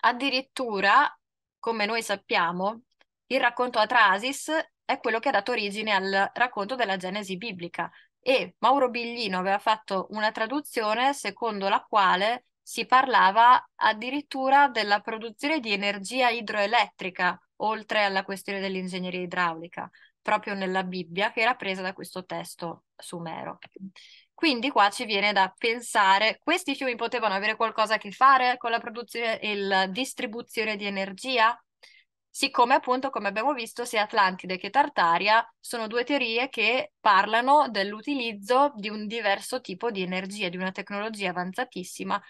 addirittura, come noi sappiamo, il racconto Atrasis è quello che ha dato origine al racconto della Genesi biblica e Mauro Biglino aveva fatto una traduzione secondo la quale si parlava addirittura della produzione di energia idroelettrica, oltre alla questione dell'ingegneria idraulica, proprio nella Bibbia che era presa da questo testo sumero. Quindi qua ci viene da pensare, questi fiumi potevano avere qualcosa a che fare con la produzione e la distribuzione di energia? Siccome appunto, come abbiamo visto, sia Atlantide che Tartaria sono due teorie che parlano dell'utilizzo di un diverso tipo di energia, di una tecnologia avanzatissima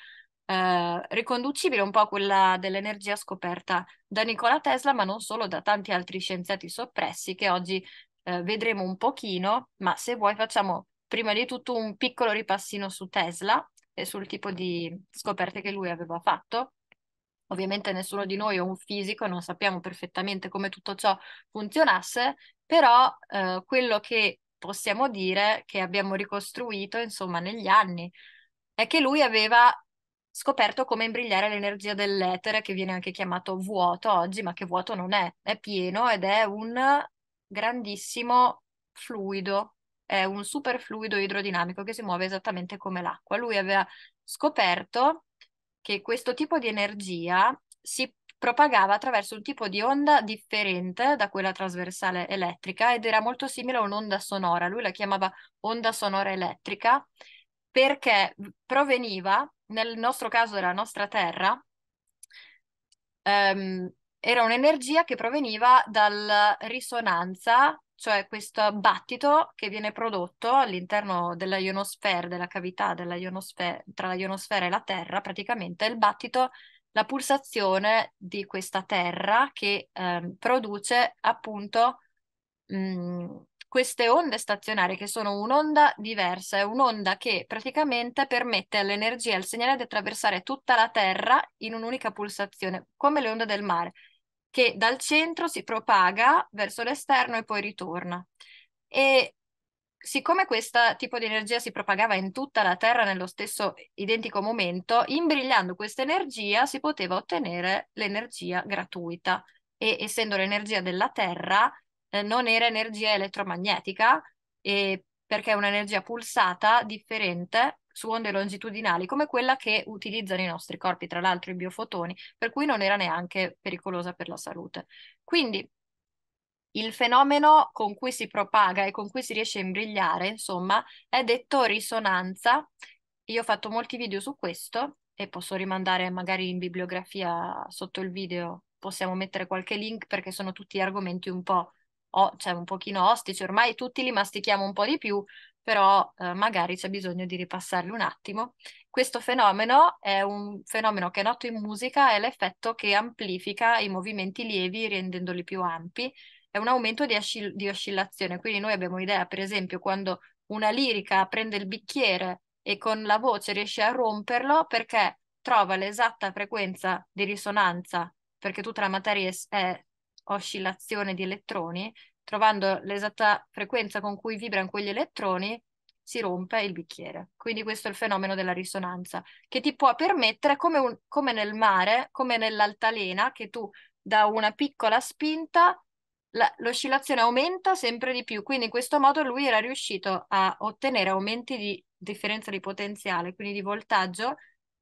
eh, riconducibile un po' quella dell'energia scoperta da Nikola Tesla, ma non solo, da tanti altri scienziati soppressi che oggi eh, vedremo un pochino, ma se vuoi facciamo prima di tutto un piccolo ripassino su Tesla e sul tipo di scoperte che lui aveva fatto. Ovviamente nessuno di noi è un fisico, non sappiamo perfettamente come tutto ciò funzionasse, però eh, quello che possiamo dire che abbiamo ricostruito, insomma, negli anni è che lui aveva scoperto come imbrigliare l'energia dell'etere, che viene anche chiamato vuoto oggi, ma che vuoto non è, è pieno ed è un grandissimo fluido, è un superfluido idrodinamico che si muove esattamente come l'acqua. Lui aveva scoperto che questo tipo di energia si propagava attraverso un tipo di onda differente da quella trasversale elettrica ed era molto simile a un'onda sonora. Lui la chiamava onda sonora elettrica perché proveniva nel nostro caso della nostra Terra, ehm, era un'energia che proveniva dalla risonanza, cioè questo battito che viene prodotto all'interno della ionosfera, della cavità della ionosfera, tra la ionosfera e la Terra, praticamente il battito, la pulsazione di questa Terra che ehm, produce appunto mh, mm, queste onde stazionarie che sono un'onda diversa, è un'onda che praticamente permette all'energia, al segnale di attraversare tutta la Terra in un'unica pulsazione, come le onde del mare, che dal centro si propaga verso l'esterno e poi ritorna. E siccome questo tipo di energia si propagava in tutta la Terra nello stesso identico momento, imbrigliando questa energia si poteva ottenere l'energia gratuita e essendo l'energia della Terra eh, non era energia elettromagnetica eh, perché è un'energia pulsata differente su onde longitudinali come quella che utilizzano i nostri corpi, tra l'altro i biofotoni, per cui non era neanche pericolosa per la salute. Quindi il fenomeno con cui si propaga e con cui si riesce a imbrigliare, insomma, è detto risonanza. Io ho fatto molti video su questo e posso rimandare magari in bibliografia sotto il video, possiamo mettere qualche link perché sono tutti argomenti un po' oh, cioè un pochino ostici, ormai tutti li mastichiamo un po' di più, però eh, magari c'è bisogno di ripassarli un attimo. Questo fenomeno è un fenomeno che è noto in musica, è l'effetto che amplifica i movimenti lievi rendendoli più ampi, è un aumento di, oscill- di oscillazione, quindi noi abbiamo idea, per esempio, quando una lirica prende il bicchiere e con la voce riesce a romperlo perché trova l'esatta frequenza di risonanza, perché tutta la materia è oscillazione di elettroni, trovando l'esatta frequenza con cui vibrano quegli elettroni, si rompe il bicchiere. Quindi questo è il fenomeno della risonanza, che ti può permettere, come, un, come nel mare, come nell'altalena, che tu da una piccola spinta la, l'oscillazione aumenta sempre di più. Quindi in questo modo lui era riuscito a ottenere aumenti di differenza di potenziale, quindi di voltaggio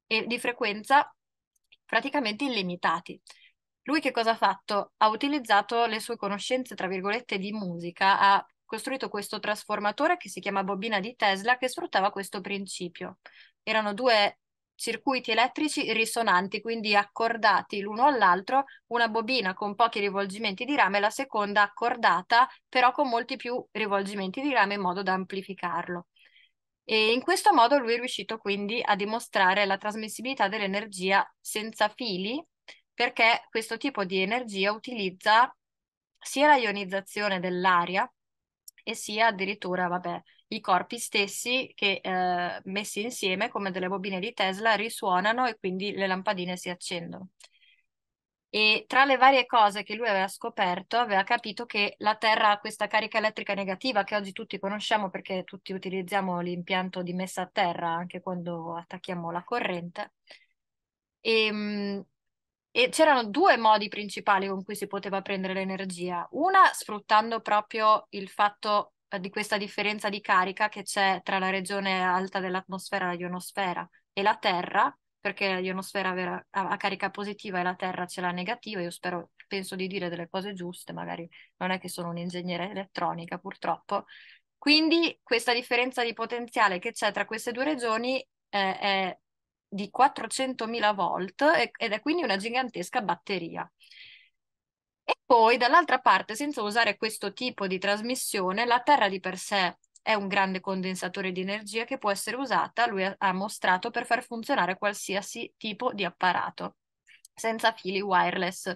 e di frequenza praticamente illimitati. Lui che cosa ha fatto? Ha utilizzato le sue conoscenze, tra virgolette, di musica, ha costruito questo trasformatore che si chiama bobina di Tesla che sfruttava questo principio. Erano due circuiti elettrici risonanti, quindi accordati l'uno all'altro, una bobina con pochi rivolgimenti di rame, la seconda accordata però con molti più rivolgimenti di rame in modo da amplificarlo. E in questo modo lui è riuscito quindi a dimostrare la trasmissibilità dell'energia senza fili perché questo tipo di energia utilizza sia la ionizzazione dell'aria e sia addirittura, vabbè, i corpi stessi che eh, messi insieme come delle bobine di Tesla risuonano e quindi le lampadine si accendono. E tra le varie cose che lui aveva scoperto, aveva capito che la Terra ha questa carica elettrica negativa che oggi tutti conosciamo perché tutti utilizziamo l'impianto di messa a terra anche quando attacchiamo la corrente. E, ehm, e c'erano due modi principali con cui si poteva prendere l'energia. Una sfruttando proprio il fatto eh, di questa differenza di carica che c'è tra la regione alta dell'atmosfera, la ionosfera e la Terra, perché la ionosfera ha carica positiva e la Terra ce l'ha negativa. Io spero, penso di dire delle cose giuste, magari non è che sono un un'ingegnere elettronica purtroppo. Quindi questa differenza di potenziale che c'è tra queste due regioni eh, è di 400.000 volt ed è quindi una gigantesca batteria. E poi dall'altra parte, senza usare questo tipo di trasmissione, la Terra di per sé è un grande condensatore di energia che può essere usata, lui ha mostrato, per far funzionare qualsiasi tipo di apparato, senza fili wireless.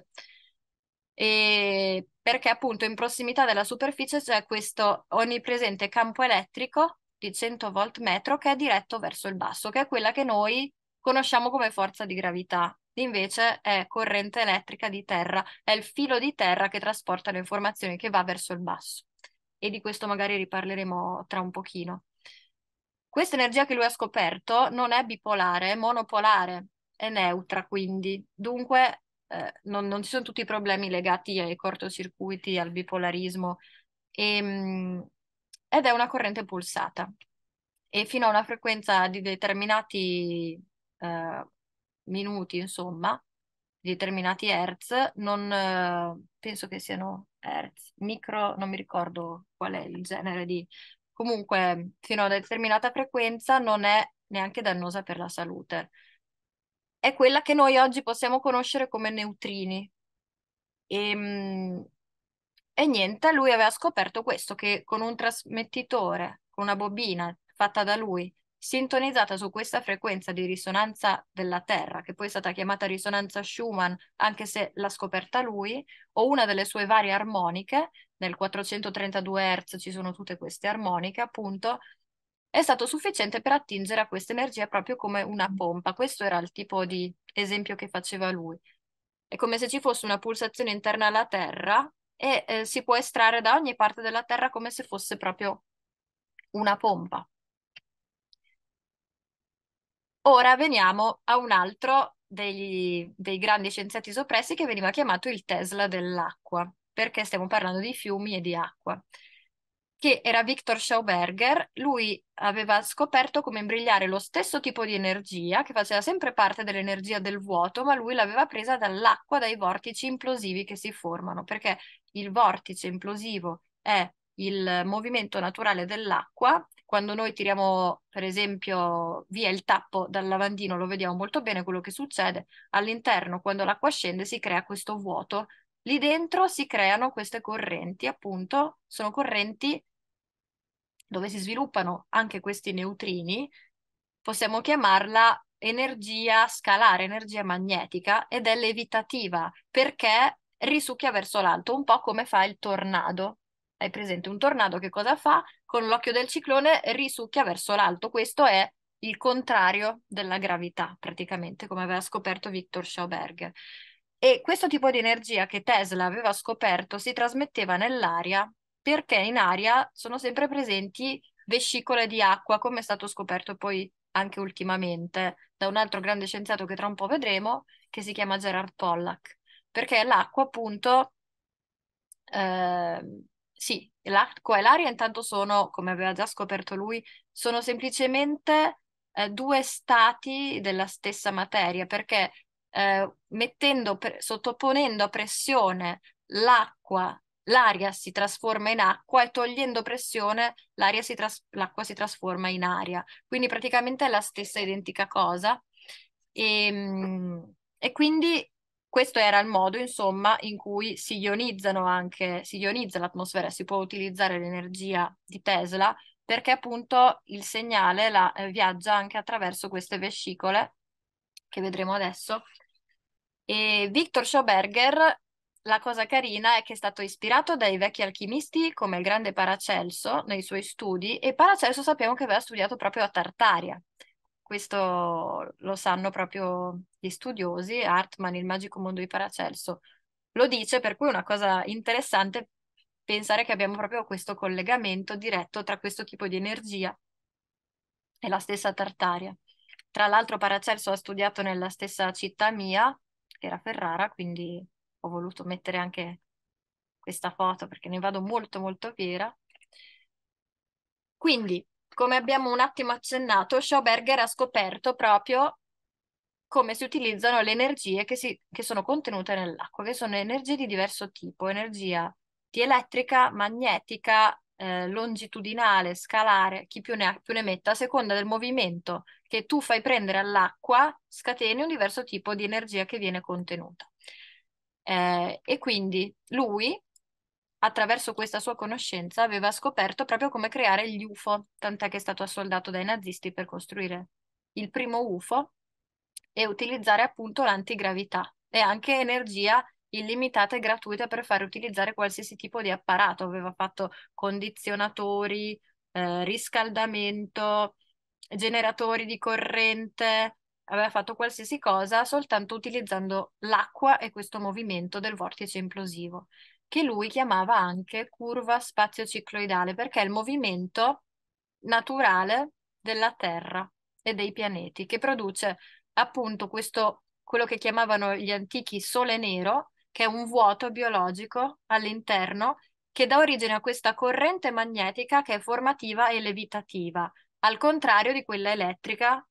E perché appunto in prossimità della superficie c'è questo onnipresente campo elettrico di 100 volt metro che è diretto verso il basso, che è quella che noi conosciamo come forza di gravità, invece è corrente elettrica di terra, è il filo di terra che trasporta le informazioni che va verso il basso. E di questo magari riparleremo tra un pochino. Questa energia che lui ha scoperto non è bipolare, è monopolare, è neutra quindi, dunque eh, non, non, ci sono tutti i problemi legati ai cortocircuiti, al bipolarismo, e, ehm, ed è una corrente pulsata. E fino a una frequenza di determinati eh, minuti, insomma, determinati hertz, non eh, penso che siano hertz, micro, non mi ricordo qual è il genere di... Comunque, fino a una determinata frequenza non è neanche dannosa per la salute. È quella che noi oggi possiamo conoscere come neutrini. E, ehm, e niente, lui aveva scoperto questo, che con un trasmettitore, con una bobina fatta da lui sintonizzata su questa frequenza di risonanza della Terra, che poi è stata chiamata risonanza Schumann, anche se l'ha scoperta lui, o una delle sue varie armoniche, nel 432 Hz ci sono tutte queste armoniche, appunto, è stato sufficiente per attingere a questa energia proprio come una mm. pompa. Questo era il tipo di esempio che faceva lui. È come se ci fosse una pulsazione interna alla Terra e eh, si può estrarre da ogni parte della Terra come se fosse proprio una pompa. Ora veniamo a un altro degli, dei grandi scienziati soppressi che veniva chiamato il Tesla dell'acqua, perché stiamo parlando di fiumi e di acqua, che era Victor Schauberger. Lui aveva scoperto come imbrigliare lo stesso tipo di energia, che faceva sempre parte dell'energia del vuoto, ma lui l'aveva presa dall'acqua, dai vortici implosivi che si formano, perché il vortice implosivo è il movimento naturale dell'acqua quando noi tiriamo per esempio via il tappo dal lavandino lo vediamo molto bene quello che succede all'interno quando l'acqua scende si crea questo vuoto lì dentro si creano queste correnti appunto sono correnti dove si sviluppano anche questi neutrini possiamo chiamarla energia scalare, energia magnetica ed è levitativa perché risucchia verso l'alto, un po' come fa il tornado. Hai presente un tornado che cosa fa? Con l'occhio del ciclone risucchia verso l'alto. Questo è il contrario della gravità, praticamente, come aveva scoperto Victor Schauberger. E questo tipo di energia che Tesla aveva scoperto si trasmetteva nell'aria perché in aria sono sempre presenti vescicole di acqua, come è stato scoperto poi anche ultimamente da un altro grande scienziato che tra un po' vedremo, che si chiama Gerard Pollack, perché l'acqua appunto eh, sì, l'acqua e l'aria intanto sono, come aveva già scoperto lui, sono semplicemente eh, due stati della stessa materia, perché eh, mettendo, per, sottoponendo a pressione l'acqua, l'aria si trasforma in acqua e togliendo pressione l'aria si tras- l'acqua si trasforma in aria. Quindi praticamente è la stessa identica cosa. E, ehm, e quindi questo era il modo, insomma, in cui si ionizzano anche, si ionizza l'atmosfera, si può utilizzare l'energia di Tesla perché appunto il segnale la, eh, viaggia anche attraverso queste vescicole che vedremo adesso. E Victor Schauberger, la cosa carina è che è stato ispirato dai vecchi alchimisti come il grande Paracelso nei suoi studi e Paracelso sappiamo che aveva studiato proprio a Tartaria questo lo sanno proprio gli studiosi, Hartmann, il magico mondo di Paracelso, lo dice, per cui è una cosa interessante pensare che abbiamo proprio questo collegamento diretto tra questo tipo di energia e la stessa Tartaria. Tra l'altro Paracelso ha studiato nella stessa città mia, che era Ferrara, quindi ho voluto mettere anche questa foto perché ne vado molto molto fiera. Quindi come abbiamo un attimo accennato, Schauberger ha scoperto proprio come si utilizzano le energie che, si, che sono contenute nell'acqua, che sono energie di diverso tipo, energia dielettrica, magnetica, eh, longitudinale, scalare, chi più ne ha più ne metta, a seconda del movimento che tu fai prendere all'acqua, scateni un diverso tipo di energia che viene contenuta. Eh, e quindi lui attraverso questa sua conoscenza aveva scoperto proprio come creare gli UFO, tant'è che è stato assoldato dai nazisti per costruire il primo UFO e utilizzare appunto l'antigravità e anche energia illimitata e gratuita per fare utilizzare qualsiasi tipo di apparato, aveva fatto condizionatori, eh, riscaldamento, generatori di corrente, aveva fatto qualsiasi cosa soltanto utilizzando l'acqua e questo movimento del vortice implosivo che lui chiamava anche curva spazio-cicloidale, perché è il movimento naturale della Terra e dei pianeti, che produce appunto questo, quello che chiamavano gli antichi sole nero, che è un vuoto biologico all'interno, che dà origine a questa corrente magnetica che è formativa e levitativa, al contrario di quella elettrica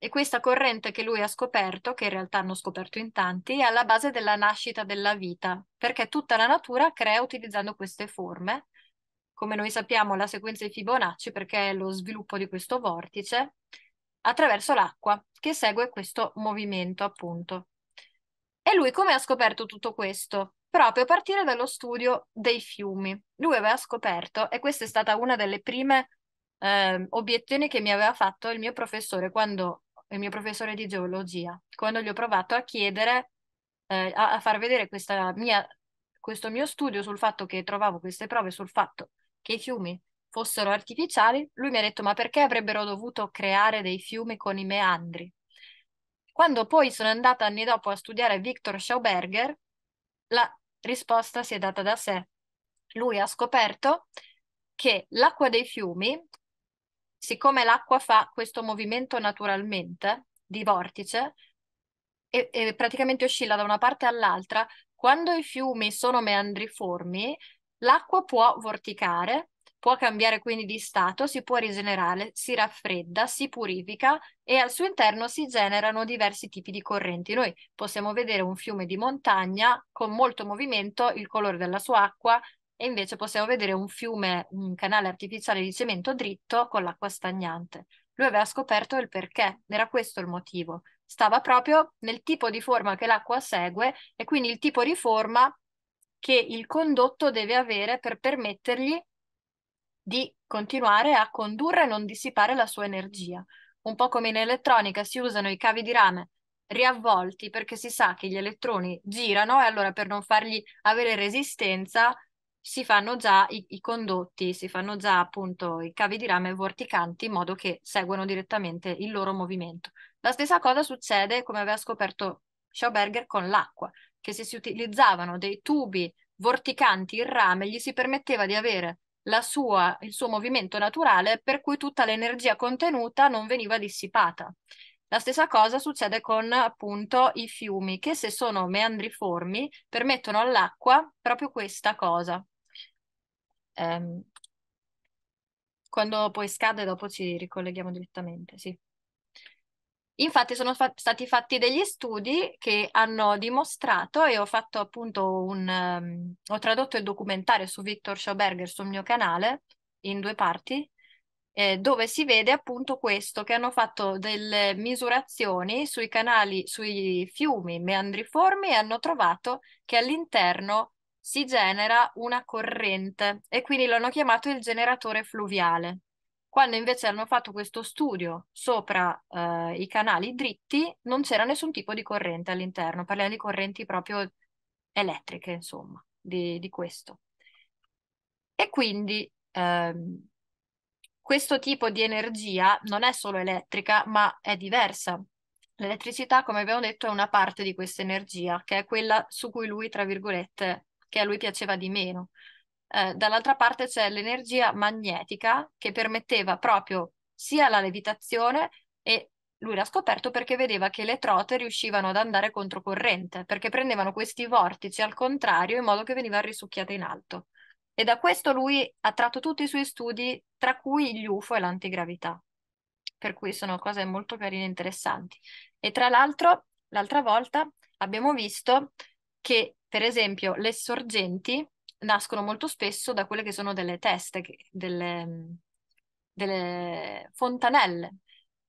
e questa corrente che lui ha scoperto, che in realtà hanno scoperto in tanti, è alla base della nascita della vita, perché tutta la natura crea utilizzando queste forme, come noi sappiamo la sequenza di Fibonacci, perché è lo sviluppo di questo vortice, attraverso l'acqua che segue questo movimento, appunto. E lui come ha scoperto tutto questo? Proprio a partire dallo studio dei fiumi. Lui aveva scoperto, e questa è stata una delle prime eh, obiezioni che mi aveva fatto il mio professore quando il mio professore di geologia, quando gli ho provato a chiedere, eh, a, a, far vedere mia, questo mio studio sul fatto che trovavo queste prove sul fatto che i fiumi fossero artificiali, lui mi ha detto ma perché avrebbero dovuto creare dei fiumi con i meandri? Quando poi sono andata anni dopo a studiare Victor Schauberger, la risposta si è data da sé. Lui ha scoperto che l'acqua dei fiumi siccome l'acqua fa questo movimento naturalmente di vortice e, e praticamente oscilla da una parte all'altra, quando i fiumi sono meandriformi, l'acqua può vorticare, può cambiare quindi di stato, si può rigenerare, si raffredda, si purifica e al suo interno si generano diversi tipi di correnti. Noi possiamo vedere un fiume di montagna con molto movimento, il colore della sua acqua e invece possiamo vedere un fiume, un canale artificiale di cemento dritto con l'acqua stagnante. Lui aveva scoperto il perché, era questo il motivo. Stava proprio nel tipo di forma che l'acqua segue e quindi il tipo di forma che il condotto deve avere per permettergli di continuare a condurre e non dissipare la sua energia. Un po' come in elettronica si usano i cavi di rame riavvolti perché si sa che gli elettroni girano e allora per non fargli avere resistenza si fanno già i, i, condotti, si fanno già appunto i cavi di rame vorticanti in modo che seguono direttamente il loro movimento. La stessa cosa succede, come aveva scoperto Schauberger, con l'acqua, che se si utilizzavano dei tubi vorticanti in rame gli si permetteva di avere sua, il suo movimento naturale per cui tutta l'energia contenuta non veniva dissipata. La stessa cosa succede con appunto i fiumi che se sono meandriformi permettono all'acqua proprio questa cosa, Um, quando poi scade, dopo ci ricolleghiamo direttamente, sì. Infatti sono fa- stati fatti degli studi che hanno dimostrato e ho fatto appunto un... Um, ho tradotto il documentario su Victor Schauberger sul mio canale in due parti, eh, dove si vede appunto questo, che hanno fatto delle misurazioni sui canali, sui fiumi meandriformi e hanno trovato che all'interno si genera una corrente e quindi l'hanno chiamato il generatore fluviale. Quando invece hanno fatto questo studio sopra eh, i canali dritti, non c'era nessun tipo di corrente all'interno, parliamo di correnti proprio elettriche, insomma, di, di questo. E quindi ehm, questo tipo di energia non è solo elettrica, ma è diversa. L'elettricità, come abbiamo detto, è una parte di questa energia, che è quella su cui lui, tra virgolette, che a lui piaceva di meno. Eh, dall'altra parte c'è l'energia magnetica che permetteva proprio sia la levitazione e lui l'ha scoperto perché vedeva che le trote riuscivano ad andare controcorrente, perché prendevano questi vortici al contrario in modo che veniva risucchiata in alto. E da questo lui ha tratto tutti i suoi studi, tra cui gli UFO e l'antigravità. Per cui sono cose molto carine e interessanti. E tra l'altro, l'altra volta abbiamo visto che per esempio, le sorgenti nascono molto spesso da quelle che sono delle teste, delle, delle fontanelle,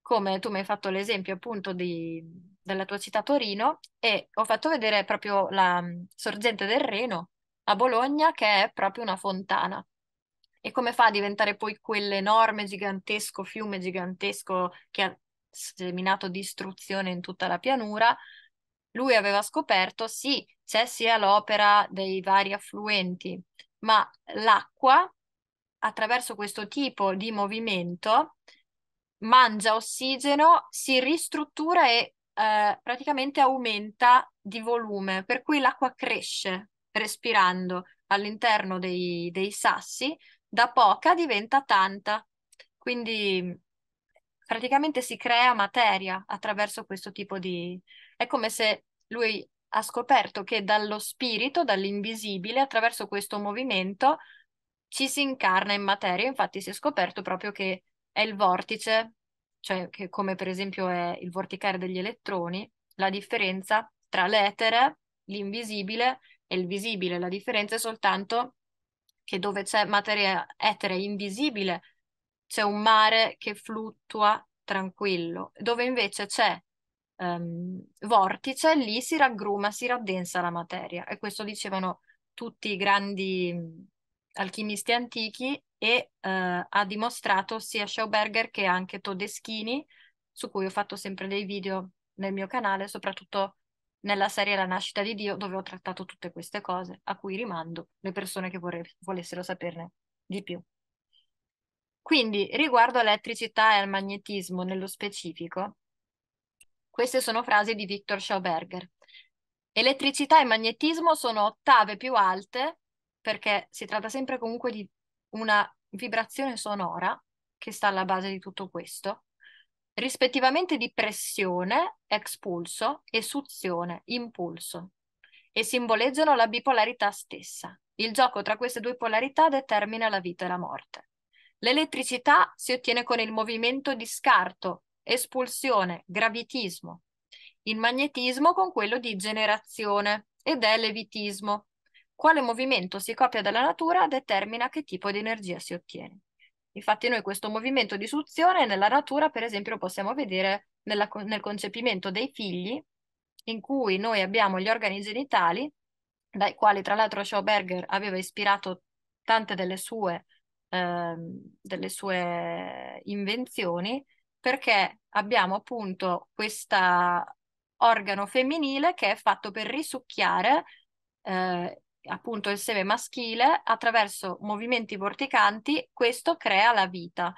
come tu mi hai fatto l'esempio appunto di, della tua città Torino e ho fatto vedere proprio la mm, sorgente del Reno a Bologna che è proprio una fontana. E come fa a diventare poi quell'enorme, gigantesco fiume gigantesco che ha seminato distruzione in tutta la pianura? lui aveva scoperto sì, c'è sia l'opera dei vari affluenti, ma l'acqua attraverso questo tipo di movimento mangia ossigeno, si ristruttura e eh, praticamente aumenta di volume, per cui l'acqua cresce respirando all'interno dei, dei sassi, da poca diventa tanta. Quindi praticamente si crea materia attraverso questo tipo di, è come se lui ha scoperto che dallo spirito, dall'invisibile, attraverso questo movimento ci si incarna in materia. Infatti si è scoperto proprio che è il vortice, cioè che come per esempio è il vorticare degli elettroni, la differenza tra l'etere, l'invisibile e il visibile. La differenza è soltanto che dove c'è materia etere invisibile c'è un mare che fluttua tranquillo, dove invece c'è um, vortice, lì si raggruma, si raddensa la materia. E questo dicevano tutti i grandi alchimisti antichi e uh, ha dimostrato sia Schauberger che anche Todeschini, su cui ho fatto sempre dei video nel mio canale, soprattutto nella serie La nascita di Dio, dove ho trattato tutte queste cose, a cui rimando le persone che vorre- volessero saperne di più. Quindi, riguardo all'elettricità e al magnetismo nello specifico, queste sono frasi di Victor Schauberger. Elettricità e magnetismo sono ottave più alte perché si tratta sempre comunque di una vibrazione sonora che sta alla base di tutto questo, rispettivamente di pressione, expulso, e suzione, impulso, e simboleggiano la bipolarità stessa. Il gioco tra queste due polarità determina la vita e la morte. L'elettricità si ottiene con il movimento di scarto espulsione, gravitismo. Il magnetismo con quello di generazione ed è levitismo. Quale movimento si copia dalla natura determina che tipo di energia si ottiene. Infatti noi questo movimento di suzione nella natura, per esempio, lo possiamo vedere nella, nel concepimento dei figli, in cui noi abbiamo gli organi genitali, dai quali tra l'altro Schauberger aveva ispirato tante delle sue, eh, delle sue invenzioni, perché abbiamo appunto questo organo femminile che è fatto per risucchiare eh, appunto il seme maschile attraverso movimenti vorticanti, questo crea la vita.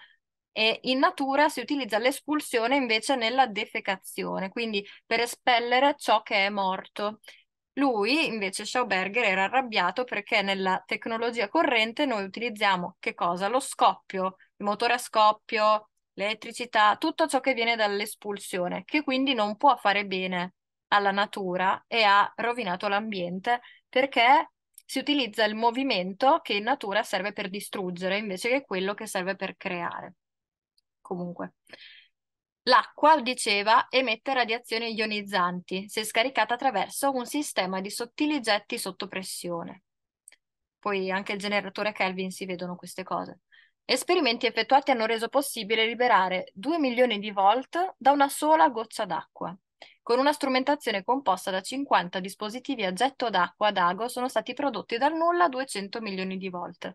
E in natura si utilizza l'espulsione invece nella defecazione, quindi per espellere ciò che è morto. Lui invece Schauberger era arrabbiato perché nella tecnologia corrente noi utilizziamo che cosa? Lo scoppio, il motore a scoppio, l'elettricità, tutto ciò che viene dall'espulsione, che quindi non può fare bene alla natura e ha rovinato l'ambiente perché si utilizza il movimento che in natura serve per distruggere invece che quello che serve per creare. Comunque. L'acqua, diceva, emette radiazioni ionizzanti se scaricata attraverso un sistema di sottili getti sotto pressione. Poi anche il generatore Kelvin si vedono queste cose. Esperimenti effettuati hanno reso possibile liberare 2 milioni di volt da una sola goccia d'acqua. Con una strumentazione composta da 50 dispositivi a getto d'acqua ad ago sono stati prodotti dal nulla 200 milioni di volt.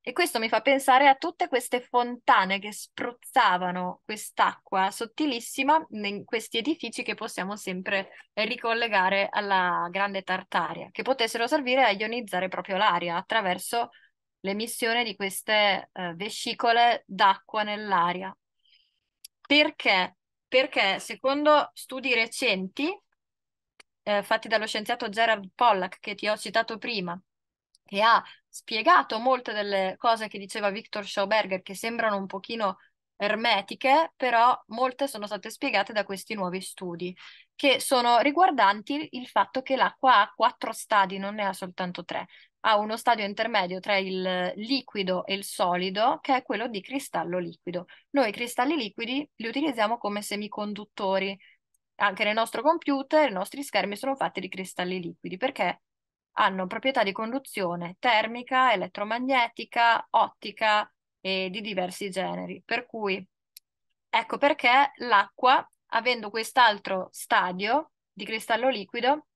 E questo mi fa pensare a tutte queste fontane che spruzzavano quest'acqua sottilissima in questi edifici che possiamo sempre ricollegare alla grande Tartaria, che potessero servire a ionizzare proprio l'aria attraverso l'emissione di queste eh, vescicole d'acqua nell'aria. Perché? Perché secondo studi recenti eh, fatti dallo scienziato Gerald Pollack che ti ho citato prima, che ha spiegato molte delle cose che diceva Victor Schauberger che sembrano un pochino ermetiche, però molte sono state spiegate da questi nuovi studi, che sono riguardanti il fatto che l'acqua ha quattro stadi, non ne ha soltanto tre ha uno stadio intermedio tra il liquido e il solido, che è quello di cristallo liquido. Noi i cristalli liquidi li utilizziamo come semiconduttori. Anche nel nostro computer i nostri schermi sono fatti di cristalli liquidi perché hanno proprietà di conduzione termica, elettromagnetica, ottica e di diversi generi. Per cui ecco perché l'acqua, avendo quest'altro stadio di cristallo liquido,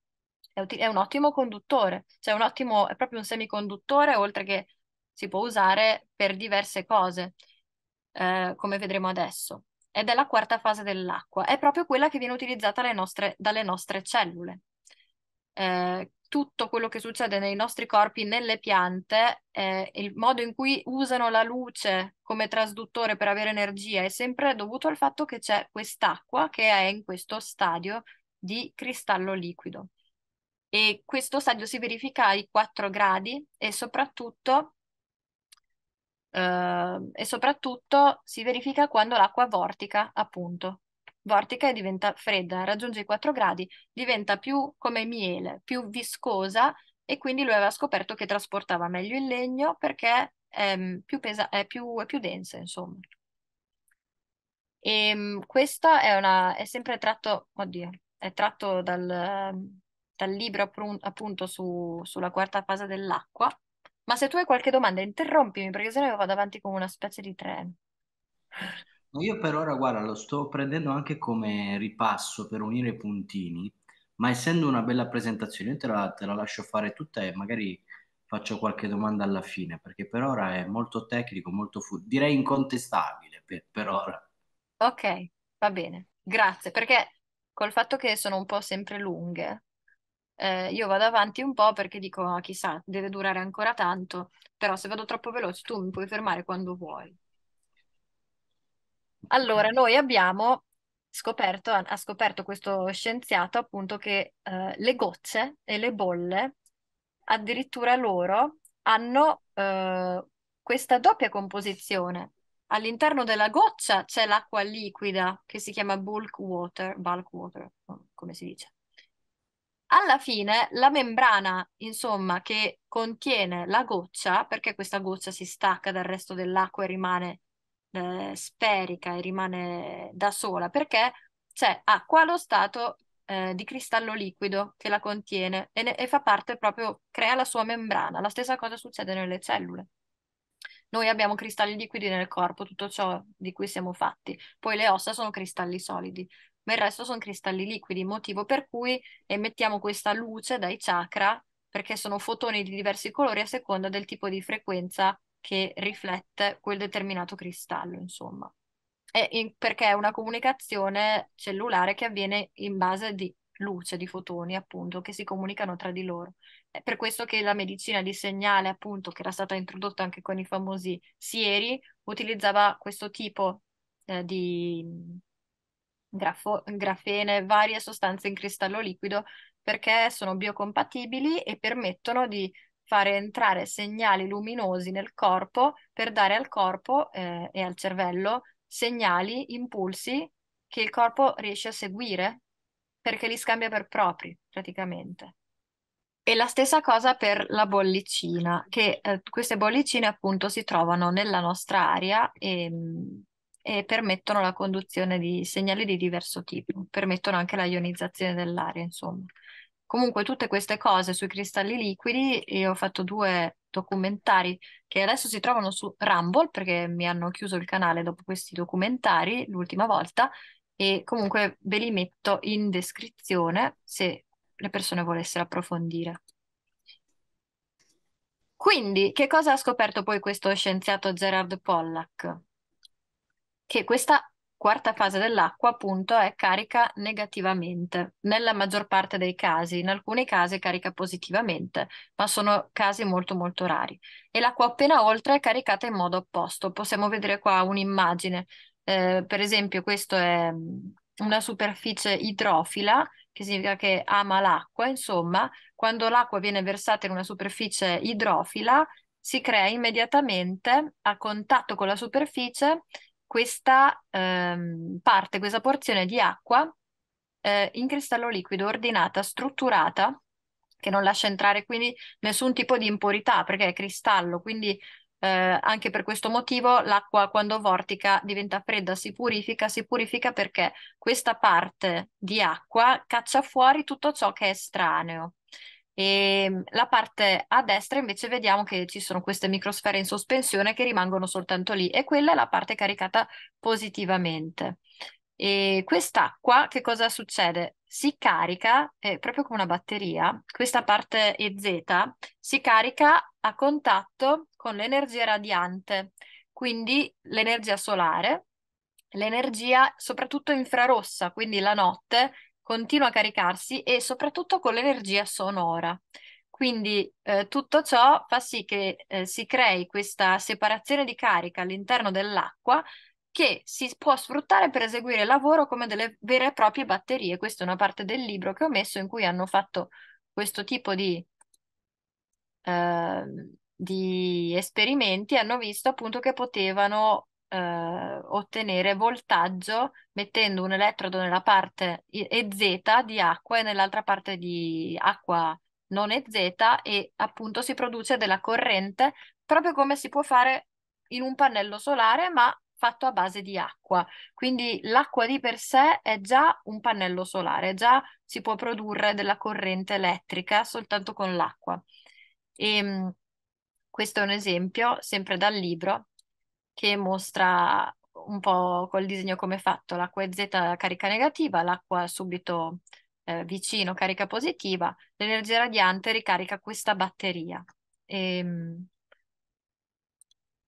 è, è un ottimo conduttore, cioè un ottimo, è proprio un semiconduttore, oltre che si può usare per diverse cose, eh, come vedremo adesso. Ed è la quarta fase dell'acqua, è proprio quella che viene utilizzata nostre, dalle nostre cellule. Eh, tutto quello che succede nei nostri corpi, nelle piante, eh, il modo in cui usano la luce come trasduttore per avere energia è sempre dovuto al fatto che c'è quest'acqua che è in questo stadio di cristallo liquido e questo stadio si verifica ai 4 gradi e soprattutto, eh, e soprattutto si verifica quando l'acqua vortica, appunto. Vortica e diventa fredda, raggiunge i 4 gradi, diventa più come miele, più viscosa e quindi lui aveva scoperto che trasportava meglio il legno perché è mm, più, pesa- è più, è più densa, insomma. E, ehm, questa è, una, è sempre tratto, oddio, è tratto dal, dal libro appunto su, sulla quarta fase dell'acqua. Ma se tu hai qualche domanda, interrompimi perché sennò io vado avanti come una specie di treno. Io per ora, guarda, lo sto prendendo anche come ripasso per unire i puntini, ma essendo una bella presentazione, io te la, te la lascio fare tutta e magari faccio qualche domanda alla fine, perché per ora è molto tecnico, molto fu- direi incontestabile per, per ora. Ok, va bene, grazie, perché col fatto che sono un po' sempre lunghe, eh, io vado avanti un po' perché dico, ah, chissà, deve durare ancora tanto, però se vado troppo veloce tu mi puoi fermare quando vuoi. Allora, noi abbiamo scoperto, ha scoperto questo scienziato appunto che eh, le gocce e le bolle, addirittura loro, hanno eh, questa doppia composizione. All'interno della goccia c'è l'acqua liquida che si chiama bulk water, bulk water, come si dice alla fine la membrana, insomma, che contiene la goccia, perché questa goccia si stacca dal resto dell'acqua e rimane eh, sferica e rimane da sola, perché c'è acqua allo stato eh, di cristallo liquido che la contiene e, ne, e, fa parte proprio, crea la sua membrana. La stessa cosa succede nelle cellule. Noi abbiamo cristalli liquidi nel corpo, tutto ciò di cui siamo fatti, poi le ossa sono cristalli solidi ma il resto sono cristalli liquidi, motivo per cui emettiamo questa luce dai chakra perché sono fotoni di diversi colori a seconda del tipo di frequenza che riflette quel determinato cristallo, insomma. In, perché è una comunicazione cellulare che avviene in base di luce, di fotoni, appunto, che si comunicano tra di loro. È per questo che la medicina di segnale, appunto, che era stata introdotta anche con i famosi sieri, utilizzava questo tipo eh, di grafo- grafene, varie sostanze in cristallo liquido perché sono biocompatibili e permettono di fare entrare segnali luminosi nel corpo per dare al corpo eh, e al cervello segnali, impulsi che il corpo riesce a seguire perché li scambia per propri praticamente. E la stessa cosa per la bollicina, che eh, queste bollicine appunto si trovano nella nostra aria e, mm, e permettono la conduzione di segnali di diverso tipo, permettono anche la ionizzazione dell'aria, insomma. Comunque tutte queste cose sui cristalli liquidi, io ho fatto due documentari che adesso si trovano su Rumble perché mi hanno chiuso il canale dopo questi documentari l'ultima volta e comunque ve li metto in descrizione se le persone volessero approfondire. Quindi, che cosa ha scoperto poi questo scienziato Gerard Pollack? che questa quarta fase dell'acqua appunto è carica negativamente, nella maggior parte dei casi, in alcuni casi carica positivamente, ma sono casi molto molto rari. E l'acqua appena oltre è caricata in modo opposto. Possiamo vedere qua un'immagine, eh, per esempio questo è mm, una superficie idrofila, che significa che ama l'acqua, insomma, quando l'acqua viene versata in una superficie idrofila si crea immediatamente a contatto con la superficie questa ehm, parte, questa porzione di acqua eh, in cristallo liquido ordinata, strutturata, che non lascia entrare quindi nessun tipo di impurità perché è cristallo, quindi eh, anche per questo motivo l'acqua quando vortica diventa fredda, si purifica, si purifica perché questa parte di acqua caccia fuori tutto ciò che è estraneo. E ehm, la parte a destra invece vediamo che ci sono queste microsfere in sospensione che rimangono soltanto lì e quella è la parte caricata positivamente. E quest'acqua che cosa succede? Si carica eh, proprio come una batteria, questa parte EZ si carica a contatto con l'energia radiante, quindi l'energia solare, l'energia soprattutto infrarossa, quindi la notte continua a caricarsi e soprattutto con l'energia sonora. Quindi eh, tutto ciò fa sì che eh, si crei questa separazione di carica all'interno dell'acqua che si può sfruttare per eseguire il lavoro come delle vere e proprie batterie. Questa è una parte del libro che ho messo in cui hanno fatto questo tipo di, eh, di esperimenti, hanno visto appunto che potevano eh, ottenere voltaggio mettendo un elettrodo nella parte EZ di acqua e nell'altra parte di acqua non EZ e appunto si produce della corrente proprio come si può fare in un pannello solare ma fatto a base di acqua. Quindi l'acqua di per sé è già un pannello solare, già si può produrre della corrente elettrica soltanto con l'acqua. E ehm, questo è un esempio sempre dal libro che mostra un po' col disegno come è fatto, l'acqua Z carica negativa, l'acqua subito eh, vicino carica positiva, l'energia radiante ricarica questa batteria. E, ehm,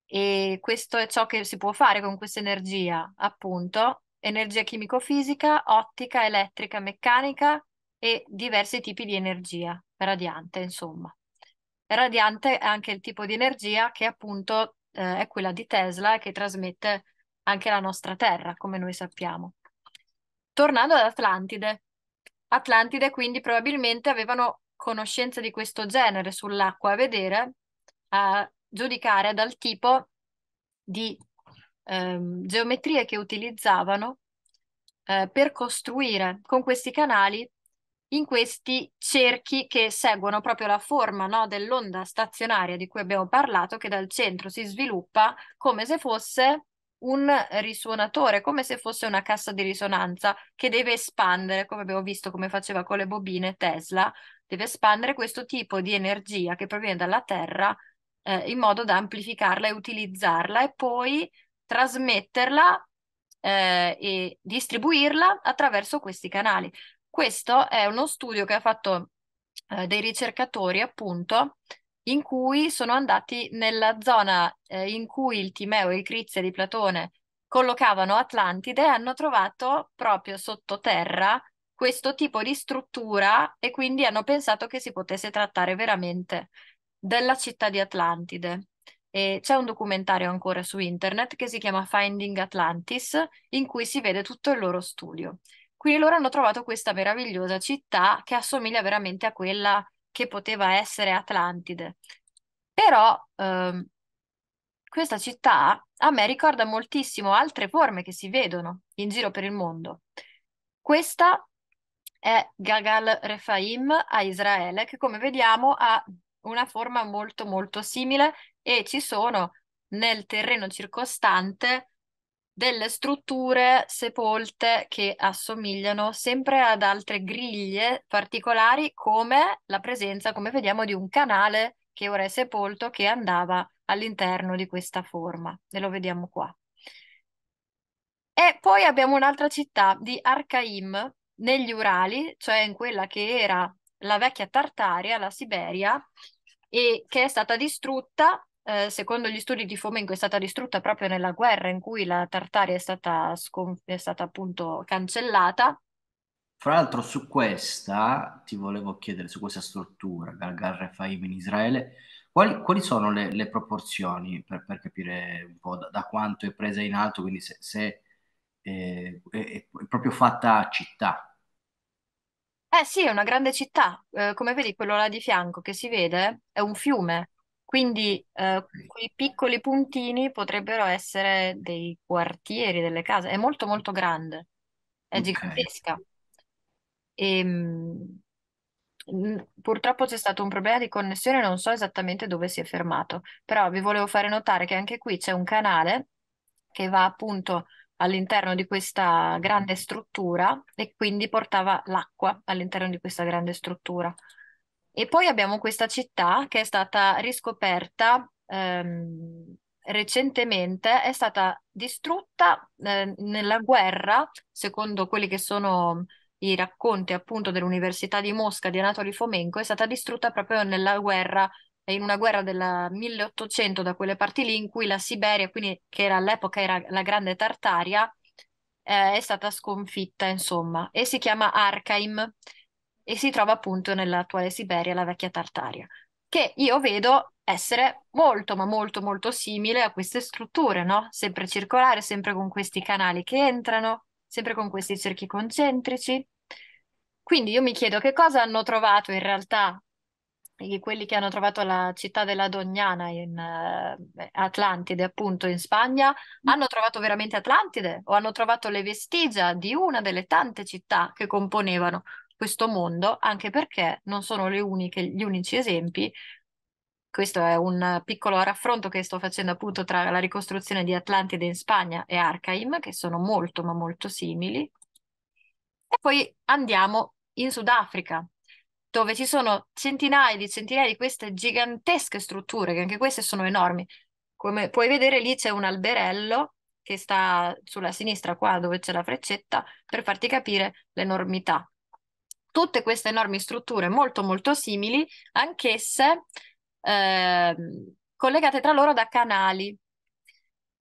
e questo è ciò che si può fare con questa energia, appunto, energia chimico-fisica, ottica, elettrica, meccanica e diversi tipi di energia radiante, insomma. Radiante è anche il tipo di energia che appunto eh, è quella di Tesla che trasmette anche la nostra Terra, come noi sappiamo. Tornando ad Atlantide, Atlantide quindi probabilmente avevano conoscenza di questo genere sull'acqua a vedere, a giudicare dal tipo di ehm, geometrie che utilizzavano eh, per costruire con questi canali in questi cerchi che seguono proprio la forma no, dell'onda stazionaria di cui abbiamo parlato, che dal centro si sviluppa come se fosse un risuonatore, come se fosse una cassa di risonanza che deve espandere, come abbiamo visto come faceva con le bobine Tesla, deve espandere questo tipo di energia che proviene dalla Terra eh, in modo da amplificarla e utilizzarla e poi trasmetterla eh, e distribuirla attraverso questi canali. Questo è uno studio che ha fatto eh, dei ricercatori, appunto, in cui sono andati nella zona eh, in cui il Timeo e il Crizia di Platone collocavano Atlantide e hanno trovato proprio sottoterra questo tipo di struttura e quindi hanno pensato che si potesse trattare veramente della città di Atlantide. E c'è un documentario ancora su internet che si chiama Finding Atlantis, in cui si vede tutto il loro studio. Quindi loro hanno trovato questa meravigliosa città che assomiglia veramente a quella che poteva essere Atlantide. Però ehm, questa città a me ricorda moltissimo altre forme che si vedono in giro per il mondo. Questa è Gagal Refaim a Israele, che come vediamo ha una forma molto molto simile e ci sono nel terreno circostante delle strutture sepolte che assomigliano sempre ad altre griglie particolari, come la presenza, come vediamo, di un canale che ora è sepolto che andava all'interno di questa forma. E lo vediamo qua. E poi abbiamo un'altra città di Arcaim negli Urali, cioè in quella che era la vecchia Tartaria, la Siberia, e che è stata distrutta eh, secondo gli studi di Fomenko è stata distrutta proprio nella guerra in cui la Tartaria è stata, scon- è stata appunto cancellata. Fra l'altro su questa ti volevo chiedere, su questa struttura, Galgar Refaim in Israele, quali, quali sono le, le proporzioni per, per, capire un po' da, da, quanto è presa in alto, quindi se, se eh, è, è, proprio fatta città? Eh sì, è una grande città, eh, come vedi quello là di fianco che si vede è un fiume, quindi eh, quei piccoli puntini potrebbero essere dei quartieri, delle case. È molto molto grande, è Ok. gigantesca. E, ehm, mh, purtroppo c'è stato un problema di connessione, non so esattamente dove si è fermato, però vi volevo fare notare che anche qui c'è un canale che va appunto all'interno di questa grande struttura e quindi portava l'acqua all'interno di questa grande struttura poi abbiamo questa città che è stata riscoperta ehm, recentemente, è stata distrutta eh, nella guerra, secondo quelli che sono i racconti appunto dell'Università di Mosca di Anatoli Fomenko, è stata distrutta proprio nella guerra, in una guerra del 1800 da quelle parti lì in cui la Siberia, quindi che era all'epoca era la grande Tartaria, eh, è stata sconfitta, insomma, e si chiama Arkheim e si trova appunto nell'attuale Siberia, la vecchia Tartaria, che io vedo essere molto, ma molto, molto simile a queste strutture, no? Sempre circolare, sempre con questi canali che entrano, sempre con questi cerchi concentrici. Quindi io mi chiedo che cosa hanno trovato in realtà quelli che hanno trovato la città della Dognana in uh, Atlantide, appunto in Spagna, mm. hanno trovato veramente Atlantide o hanno trovato le vestigia di una delle tante città che componevano questo mondo, anche perché non sono le uniche, gli unici esempi. Questo è un piccolo raffronto che sto facendo appunto tra la ricostruzione di Atlantide in Spagna e Arcaim, che sono molto ma molto simili. E poi andiamo in Sudafrica, dove ci sono centinaia di centinaia di queste gigantesche strutture, che anche queste sono enormi. Come puoi vedere lì c'è un alberello che sta sulla sinistra qua dove c'è la freccetta per farti capire l'enormità tutte queste enormi strutture molto molto simili, anch'esse eh, collegate tra loro da canali.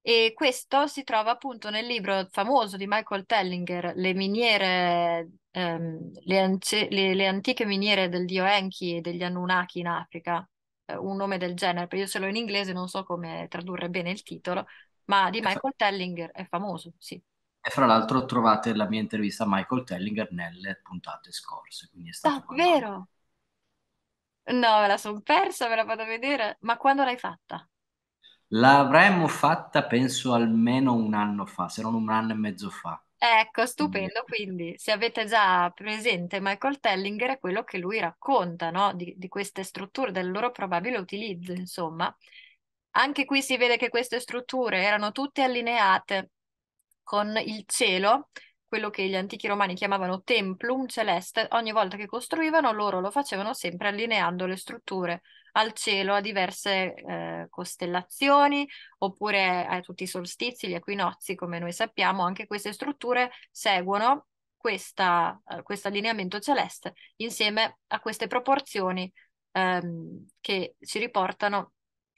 E questo si trova appunto nel libro famoso di Michael Tellinger, Le miniere, ehm, le, anci- le, le, antiche miniere del dio Enki e degli Anunnaki in Africa, eh, un nome del genere, perché io ce l'ho in inglese non so come tradurre bene il titolo, ma di esatto. Michael Tellinger è famoso, sì. E fra l'altro trovate la mia intervista a Michael Tellinger nelle puntate scorse. Quindi è stato Davvero? No, me la sono persa, me la vado a vedere. Ma quando l'hai fatta? L'avremmo fatta penso almeno un anno fa, se non un anno e mezzo fa. Ecco, stupendo. Quindi, se avete già presente Michael Tellinger, è quello che lui racconta, no? di, di, queste strutture, del loro probabile utilizzo, insomma. Anche qui si vede che queste strutture erano tutte allineate con il cielo, quello che gli antichi romani chiamavano templum celeste, ogni volta che costruivano loro lo facevano sempre allineando le strutture al cielo a diverse eh, costellazioni oppure a tutti i solstizi, gli equinozi, come noi sappiamo, anche queste strutture seguono eh, questo allineamento celeste insieme a queste proporzioni ehm, che ci riportano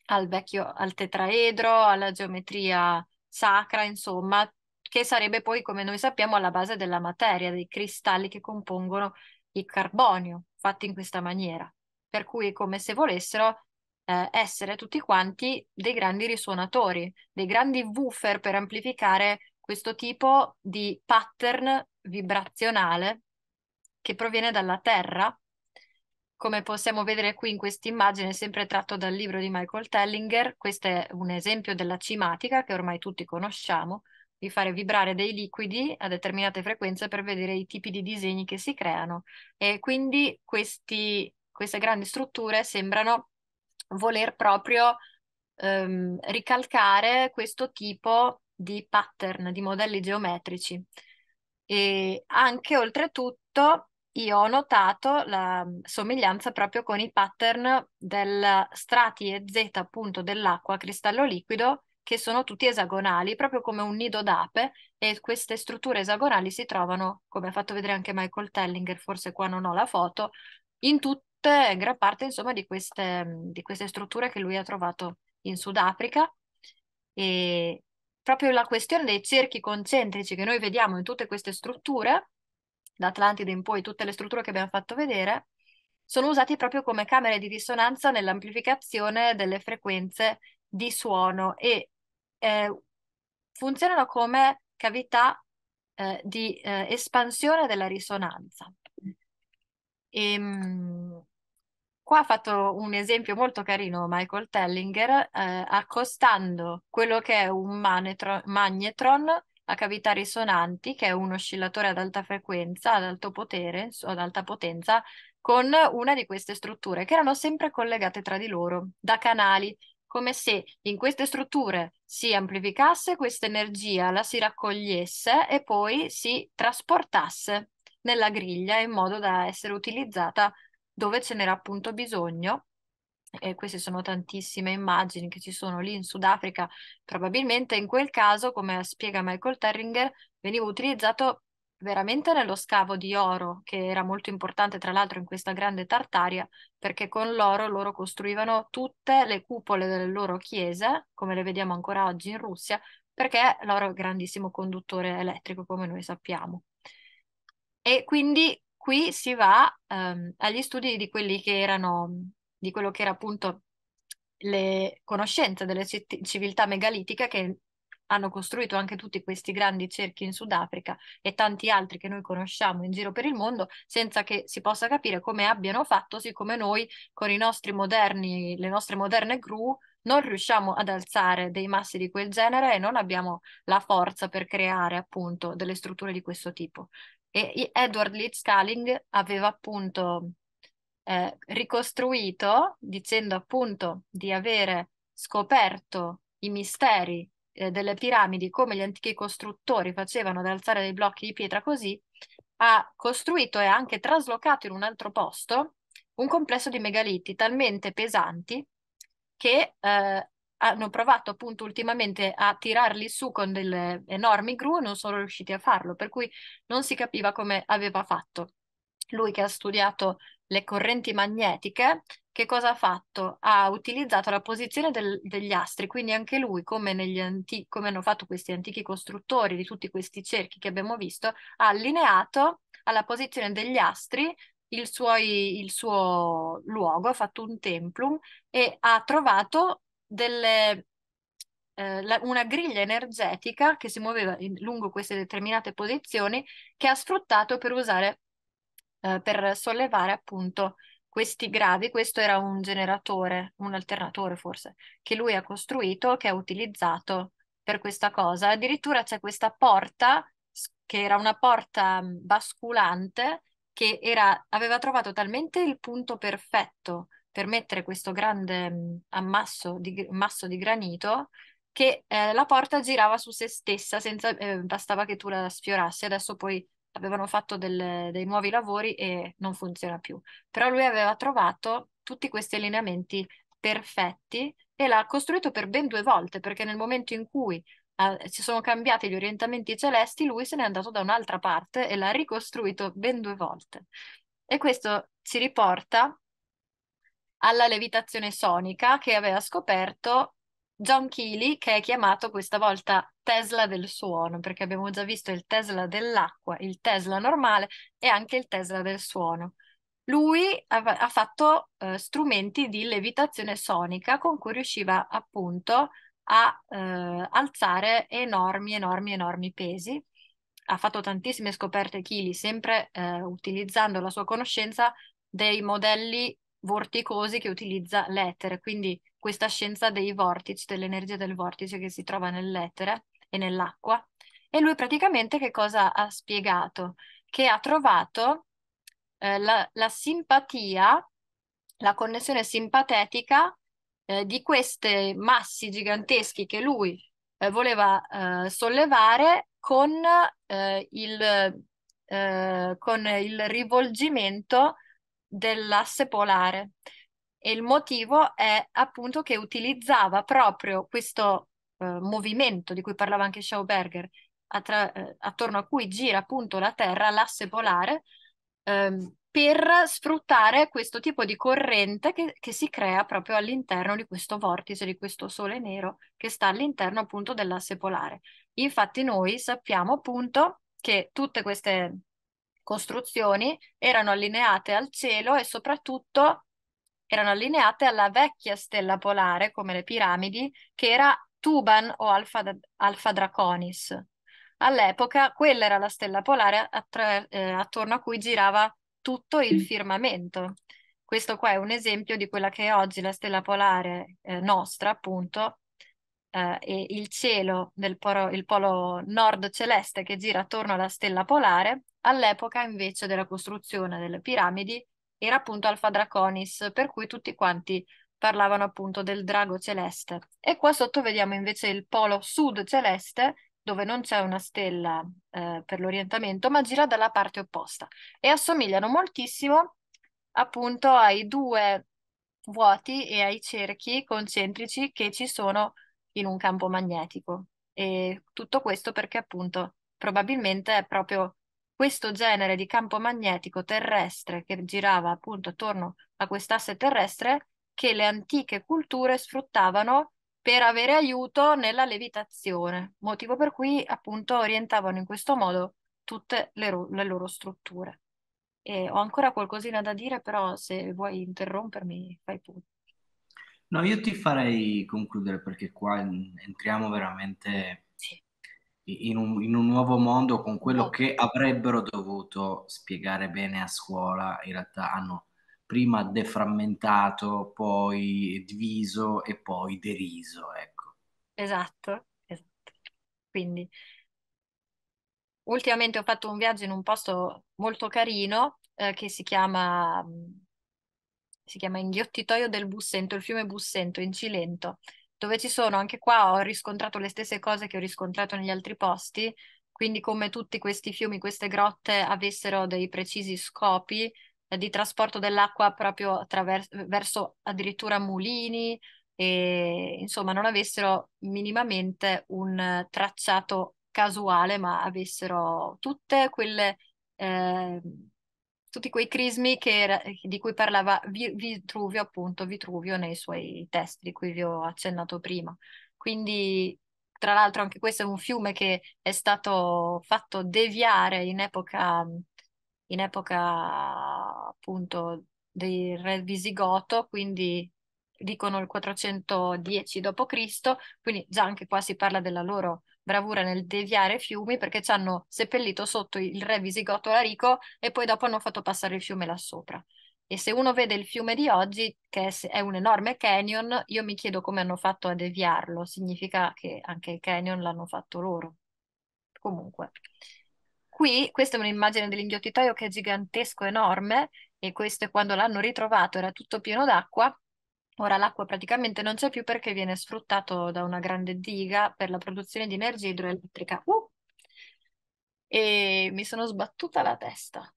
al vecchio, al tetraedro, alla geometria sacra, insomma, che sarebbe poi, come noi sappiamo, alla base della materia, dei cristalli che compongono il carbonio, fatti in questa maniera. Per cui è come se volessero eh, essere tutti quanti dei grandi risuonatori, dei grandi woofer per amplificare questo tipo di pattern vibrazionale che proviene dalla Terra, come possiamo vedere qui in questa immagine, sempre tratto dal libro di Michael Tellinger, questo è un esempio della cimatica che ormai tutti conosciamo, di fare vibrare dei liquidi a determinate frequenze per vedere i tipi di disegni che si creano e quindi questi, queste grandi strutture sembrano voler proprio ehm, ricalcare questo tipo di pattern, di modelli geometrici. E anche oltretutto io ho notato la somiglianza proprio con i pattern del strati e z appunto dell'acqua cristallo liquido che sono tutti esagonali, proprio come un nido d'ape, e queste strutture esagonali si trovano, come ha fatto vedere anche Michael Tellinger, forse qua non ho la foto, in tutte, in gran parte, insomma, di queste, di queste strutture che lui ha trovato in Sudafrica. E proprio la questione dei cerchi concentrici che noi vediamo in tutte queste strutture, da Atlantide in poi tutte le strutture che abbiamo fatto vedere, sono usati proprio come camere di dissonanza nell'amplificazione delle frequenze di suono e eh, funzionano come cavità eh, di eh, espansione della risonanza. E, ehm, mh, qua ha fatto un esempio molto carino Michael Tellinger, eh, accostando quello che è un manetro- magnetron a cavità risonanti, che è un oscillatore ad alta frequenza, ad alto potere o ad alta potenza, con una di queste strutture che erano sempre collegate tra di loro da canali come se in queste strutture si amplificasse questa energia, la si raccogliesse e poi si trasportasse nella griglia in modo da essere utilizzata dove ce n'era appunto bisogno. E queste sono tantissime immagini che ci sono lì in Sudafrica. Probabilmente in quel caso, come spiega Michael Terringer, veniva utilizzato veramente nello scavo di oro, che era molto importante tra l'altro in questa grande Tartaria, perché con l'oro loro costruivano tutte le cupole delle loro chiese, come le vediamo ancora oggi in Russia, perché l'oro è un grandissimo conduttore elettrico, come noi sappiamo. E quindi qui si va ehm, agli studi di quelli che erano, di quello che era appunto le conoscenze delle civiltà megalitiche che hanno costruito anche tutti questi grandi cerchi in Sudafrica e tanti altri che noi conosciamo in giro per il mondo senza che si possa capire come abbiano fatto, siccome noi con i nostri moderni, le nostre moderne gru non riusciamo ad alzare dei massi di quel genere e non abbiamo la forza per creare appunto delle strutture di questo tipo. E Edward Leeds Culling aveva appunto eh, ricostruito dicendo appunto di avere scoperto i misteri eh, delle piramidi, come gli antichi costruttori facevano ad alzare dei blocchi di pietra così, ha costruito e anche traslocato in un altro posto un complesso di megaliti talmente pesanti che eh, hanno provato appunto ultimamente a tirarli su con delle enormi gru e non sono riusciti a farlo, per cui non si capiva come aveva fatto. Lui che ha studiato le correnti magnetiche, che cosa ha fatto? Ha utilizzato la posizione del, degli astri, quindi anche lui, come, antichi, come, hanno fatto questi antichi costruttori di tutti questi cerchi che abbiamo visto, ha allineato alla posizione degli astri il suo, il suo luogo, ha fatto un templum e ha trovato delle, eh, la, una griglia energetica che si muoveva in, lungo queste determinate posizioni che ha sfruttato per usare eh, per sollevare appunto questi gravi. Questo era un generatore, un alternatore forse, che lui ha costruito, che ha utilizzato per questa cosa. Addirittura c'è questa porta, che era una porta basculante, che era, aveva trovato talmente il punto perfetto per mettere questo grande ammasso di, masso di granito che eh, la porta girava su se stessa, senza, eh, bastava che tu la sfiorassi. Adesso poi avevano fatto del, dei nuovi lavori e non funziona più. Però lui aveva trovato tutti questi allineamenti perfetti e l'ha costruito per ben due volte, perché nel momento in cui eh, si sono cambiati gli orientamenti celesti, lui se n'è andato da un'altra parte e l'ha ricostruito ben due volte. E questo si riporta alla levitazione sonica che aveva scoperto John Keely, che è chiamato questa volta Tesla del suono, perché abbiamo già visto il Tesla dell'acqua, il Tesla normale e anche il Tesla del suono. Lui ha, ha fatto eh, strumenti di levitazione sonica con cui riusciva appunto a eh, alzare enormi, enormi, enormi pesi. Ha fatto tantissime scoperte chili, sempre eh, utilizzando la sua conoscenza dei modelli vorticosi che utilizza l'etere, quindi questa scienza dei vortici, dell'energia del vortice che si trova nell'etere e nell'acqua. E lui praticamente che cosa ha spiegato? Che ha trovato eh, la, la, simpatia, la connessione simpatetica eh, di questi massi giganteschi che lui eh, voleva eh, sollevare con, eh, il, eh, con il rivolgimento dell'asse polare. E il motivo è appunto che utilizzava proprio questo eh, movimento di cui parlava anche Schauberger, attra- eh, attorno a cui gira appunto la Terra, l'asse polare, ehm, per sfruttare questo tipo di corrente che, che, si crea proprio all'interno di questo vortice, di questo sole nero che sta all'interno appunto dell'asse polare. Infatti noi sappiamo appunto che tutte queste costruzioni erano allineate al cielo e soprattutto erano allineate alla vecchia stella polare, come le piramidi, che era Tuban o Alfa, Alfa Draconis. All'epoca quella era la stella polare attra- eh, attorno a cui girava tutto il firmamento. Questo qua è un esempio di quella che è oggi la stella polare eh, nostra, appunto, eh, e il cielo del polo, polo nord celeste che gira attorno alla stella polare, all'epoca invece della costruzione delle piramidi era appunto Alfa Draconis, per cui tutti quanti parlavano appunto del drago celeste. E qua sotto vediamo invece il polo sud celeste, dove non c'è una stella eh, per l'orientamento, ma gira dalla parte opposta. E assomigliano moltissimo appunto ai due vuoti e ai cerchi concentrici che ci sono in un campo magnetico. E tutto questo perché appunto probabilmente è proprio questo genere di campo magnetico terrestre che girava appunto attorno a quest'asse terrestre che le antiche culture sfruttavano per avere aiuto nella levitazione, motivo per cui appunto orientavano in questo modo tutte le, ro- le loro strutture. E ho ancora qualcosina da dire, però se vuoi interrompermi fai pure. No, io ti farei concludere perché qua entriamo veramente sì. in, un, in un, nuovo mondo con quello oh. che avrebbero dovuto spiegare bene a scuola, in realtà hanno prima deframmentato, poi diviso e poi deriso, ecco. Esatto, esatto. Quindi ultimamente ho fatto un viaggio in un posto molto carino eh, che si chiama si chiama Inghiottitoio del Bussento, il fiume Bussento in Cilento, dove ci sono anche qua ho riscontrato le stesse cose che ho riscontrato negli altri posti, quindi come tutti questi fiumi, queste grotte avessero dei precisi scopi di trasporto dell'acqua proprio verso addirittura mulini e insomma non avessero minimamente un tracciato casuale ma avessero tutte quelle eh, tutti quei crismi era, di cui parlava Vitruvio appunto Vitruvio nei suoi testi di cui vi ho accennato prima quindi tra l'altro anche questo è un fiume che è stato fatto deviare in epoca in epoca appunto del re visigoto, quindi dicono il 410 d.C., quindi già anche qua si parla della loro bravura nel deviare fiumi perché ci hanno seppellito sotto il re visigoto Larico e poi dopo hanno fatto passare il fiume là sopra. E se uno vede il fiume di oggi, che è un enorme canyon, io mi chiedo come hanno fatto a deviarlo, significa che anche il canyon l'hanno fatto loro. Comunque. Qui, questa è un'immagine dell'inghiottitoio che è gigantesco, enorme, e questo è quando l'hanno ritrovato, era tutto pieno d'acqua. Ora l'acqua praticamente non c'è più perché viene sfruttato da una grande diga per la produzione di energia idroelettrica. Uh! E mi sono sbattuta la testa.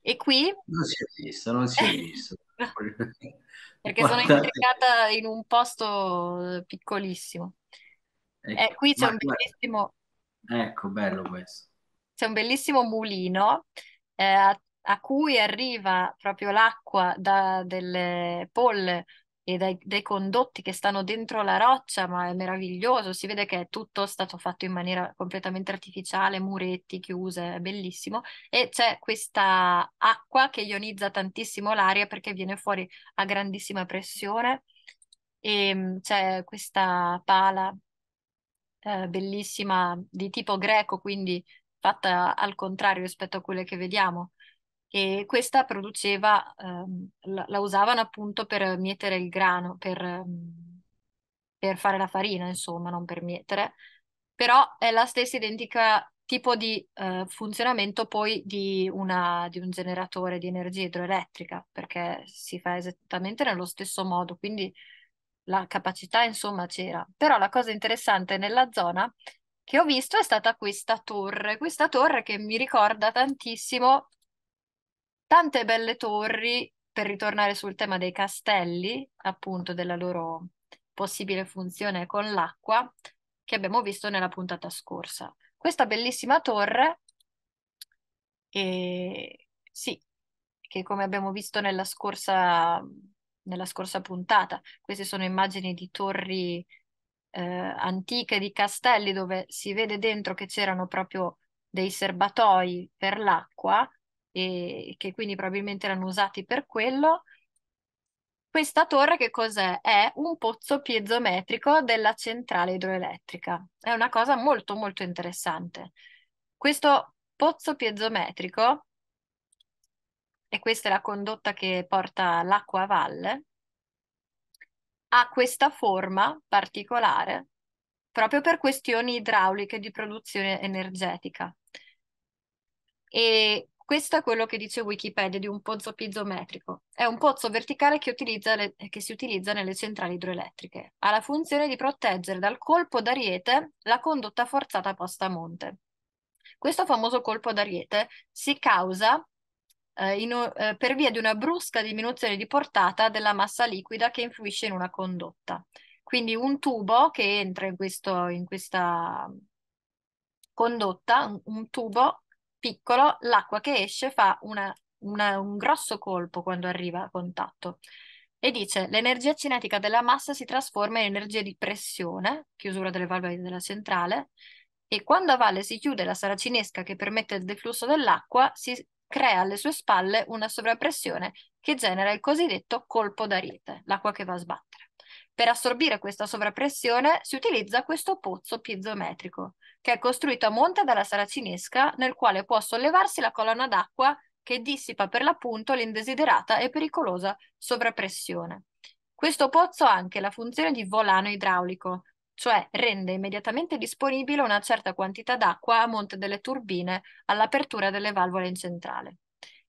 E qui... Non si è visto, non si è visto. perché Guardate. sono intricata in un posto eh, piccolissimo. Ecco, eh, qui c'è un bellissimo... Ecco, bello questo c'è un bellissimo mulino eh, a, a, cui arriva proprio l'acqua da delle polle e dai, dai, condotti che stanno dentro la roccia, ma è meraviglioso, si vede che è tutto stato fatto in maniera completamente artificiale, muretti, chiuse, è bellissimo, e c'è questa acqua che ionizza tantissimo l'aria perché viene fuori a grandissima pressione, e ehm, c'è questa pala eh, bellissima di tipo greco, quindi fatta al contrario rispetto a quelle che vediamo. E questa produceva, ehm, la, la, usavano appunto per mietere il grano, per, ehm, per fare la farina, insomma, non per mietere. Però è la stessa identica tipo di eh, funzionamento poi di, una, di, un generatore di energia idroelettrica, perché si fa esattamente nello stesso modo, quindi la capacità insomma c'era. Però la cosa interessante nella zona che ho visto è stata questa torre, questa torre che mi ricorda tantissimo tante belle torri, per ritornare sul tema dei castelli, appunto della loro possibile funzione con l'acqua, che abbiamo visto nella puntata scorsa. Questa bellissima torre, eh, sì, che come abbiamo visto nella scorsa, nella scorsa puntata, queste sono immagini di torri eh, antiche di castelli dove si vede dentro che c'erano proprio dei serbatoi per l'acqua e che quindi probabilmente erano usati per quello. Questa torre che cos'è? È un pozzo piezometrico della centrale idroelettrica. È una cosa molto molto interessante. Questo pozzo piezometrico, e questa è la condotta che porta l'acqua a valle, ha questa forma particolare proprio per questioni idrauliche di produzione energetica. E questo è quello che dice Wikipedia di un pozzo piezometrico. È un pozzo verticale che, le, che, si utilizza nelle centrali idroelettriche. Ha la funzione di proteggere dal colpo d'ariete la condotta forzata posta a monte. Questo famoso colpo d'ariete si causa eh, in, eh, per via di una brusca diminuzione di portata della massa liquida che influisce in una condotta. Quindi un tubo che entra in, questo, in questa condotta, un, tubo piccolo, l'acqua che esce fa una, una, un grosso colpo quando arriva a contatto e dice l'energia cinetica della massa si trasforma in energia di pressione, chiusura delle valvole della centrale, e quando a valle si chiude la saracinesca che permette il deflusso dell'acqua, si crea alle sue spalle una sovrappressione che genera il cosiddetto colpo d'ariete, l'acqua che va a sbattere. Per assorbire questa sovrappressione si utilizza questo pozzo piezometrico, che è costruito a monte dalla saracinesca, nel quale può sollevarsi la colonna d'acqua che dissipa per l'appunto l'indesiderata e pericolosa sovrappressione. Questo pozzo ha anche la funzione di volano idraulico, cioè rende immediatamente disponibile una certa quantità d'acqua a monte delle turbine all'apertura delle valvole in centrale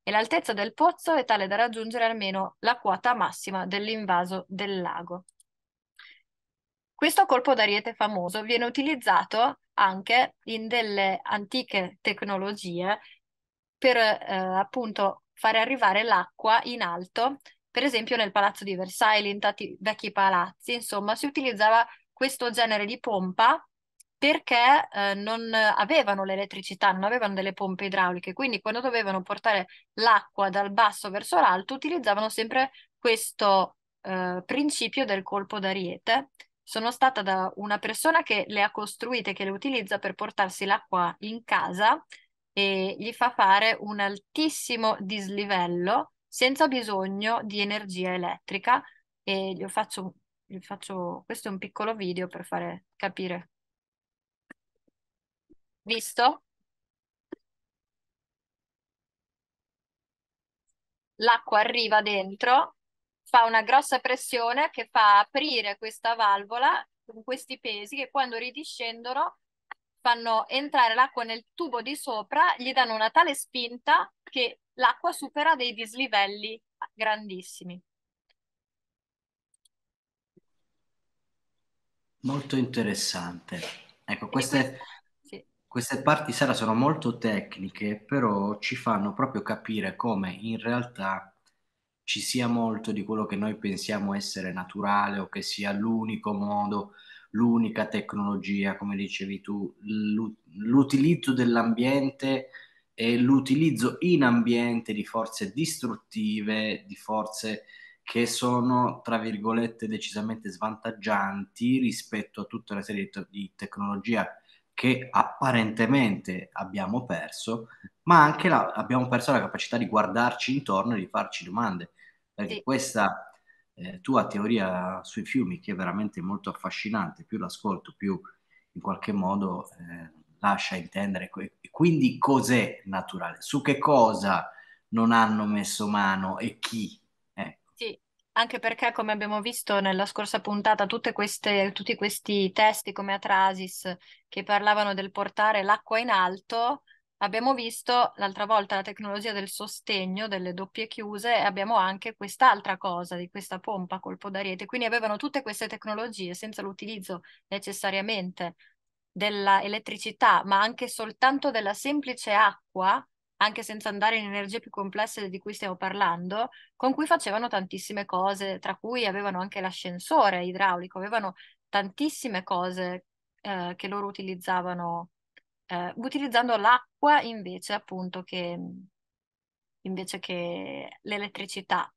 e l'altezza del pozzo è tale da raggiungere almeno la quota massima dell'invaso del lago. Questo colpo d'ariete famoso viene utilizzato anche in delle antiche tecnologie per eh, appunto fare arrivare l'acqua in alto, per esempio nel palazzo di Versailles, in tanti vecchi palazzi, insomma, si utilizzava questo genere di pompa perché eh, non avevano l'elettricità, non avevano delle pompe idrauliche, quindi quando dovevano portare l'acqua dal basso verso l'alto utilizzavano sempre questo eh, principio del colpo d'ariete. Sono stata da una persona che le ha costruite, che le utilizza per portarsi l'acqua in casa e gli fa fare un altissimo dislivello senza bisogno di energia elettrica e gli faccio vi faccio questo è un piccolo video per fare capire. Visto? L'acqua arriva dentro, fa una grossa pressione che fa aprire questa valvola con questi pesi che quando ridiscendono fanno entrare l'acqua nel tubo di sopra, gli danno una tale spinta che l'acqua supera dei dislivelli grandissimi. Molto interessante. Ecco, queste, questo, sì, queste parti, Sara, sono molto tecniche, però ci fanno proprio capire come in realtà ci sia molto di quello che noi pensiamo essere naturale o che sia l'unico modo, l'unica tecnologia, come dicevi tu, l'utilizzo dell'ambiente e l'utilizzo in ambiente di forze distruttive, di forze che sono, tra virgolette, decisamente svantaggianti rispetto a tutta una serie di tecnologia che apparentemente abbiamo perso, ma anche la, abbiamo perso la capacità di guardarci intorno e di farci domande. Perché sì. questa eh, tua teoria sui fiumi, che è veramente molto affascinante, più l'ascolto, più in qualche modo eh, lascia intendere. Que- quindi cos'è naturale? Su che cosa non hanno messo mano e chi anche perché come abbiamo visto nella scorsa puntata queste, tutti questi testi come Atrasis che parlavano del portare l'acqua in alto, abbiamo visto l'altra volta la tecnologia del sostegno delle doppie chiuse e abbiamo anche quest'altra cosa di questa pompa colpo d'ariete, quindi avevano tutte queste tecnologie senza l'utilizzo necessariamente dell'elettricità, ma anche soltanto della semplice acqua anche senza andare in energie più complesse di cui stiamo parlando, con cui facevano tantissime cose, tra cui avevano anche l'ascensore idraulico, avevano tantissime cose eh, che loro utilizzavano, eh, utilizzando l'acqua invece appunto che, invece che l'elettricità.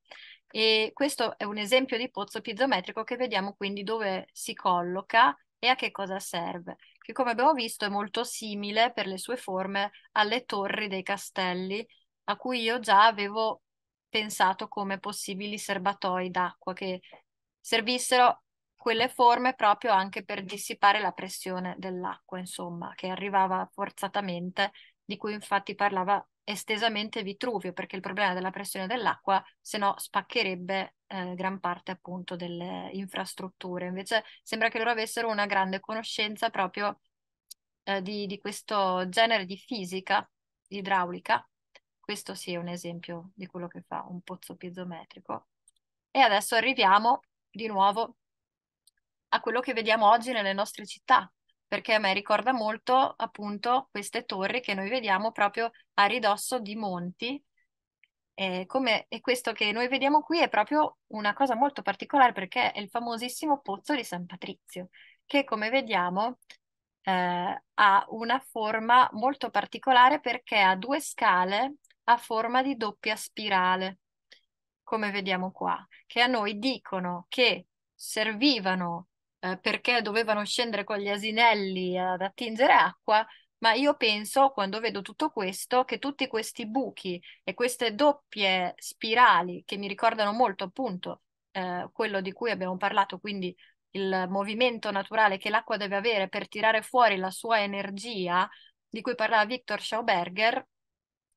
E questo è un esempio di pozzo piezometrico che vediamo quindi dove si colloca e a che cosa serve che come abbiamo visto è molto simile per le sue forme alle torri dei castelli a cui io già avevo pensato come possibili serbatoi d'acqua che servissero quelle forme proprio anche per dissipare la pressione dell'acqua, insomma, che arrivava forzatamente, di cui infatti parlava estesamente Vitruvio, perché il problema della pressione dell'acqua, se no, spaccherebbe eh, gran parte appunto delle infrastrutture. Invece sembra che loro avessero una grande conoscenza proprio eh, di, di questo genere di fisica, idraulica. Questo sì è un esempio di quello che fa un pozzo piezometrico. E adesso arriviamo di nuovo a quello che vediamo oggi nelle nostre città, perché a me ricorda molto appunto queste torri che noi vediamo proprio a ridosso di monti. E, come, e questo che noi vediamo qui è proprio una cosa molto particolare perché è il famosissimo pozzo di San Patrizio, che come vediamo eh, ha una forma molto particolare perché ha due scale a forma di doppia spirale, come vediamo qua, che a noi dicono che servivano eh, perché dovevano scendere con gli asinelli ad attingere acqua, ma io penso, quando vedo tutto questo, che tutti questi buchi e queste doppie spirali che mi ricordano molto appunto eh, quello di cui abbiamo parlato, quindi il movimento naturale che l'acqua deve avere per tirare fuori la sua energia, di cui parlava Victor Schauberger,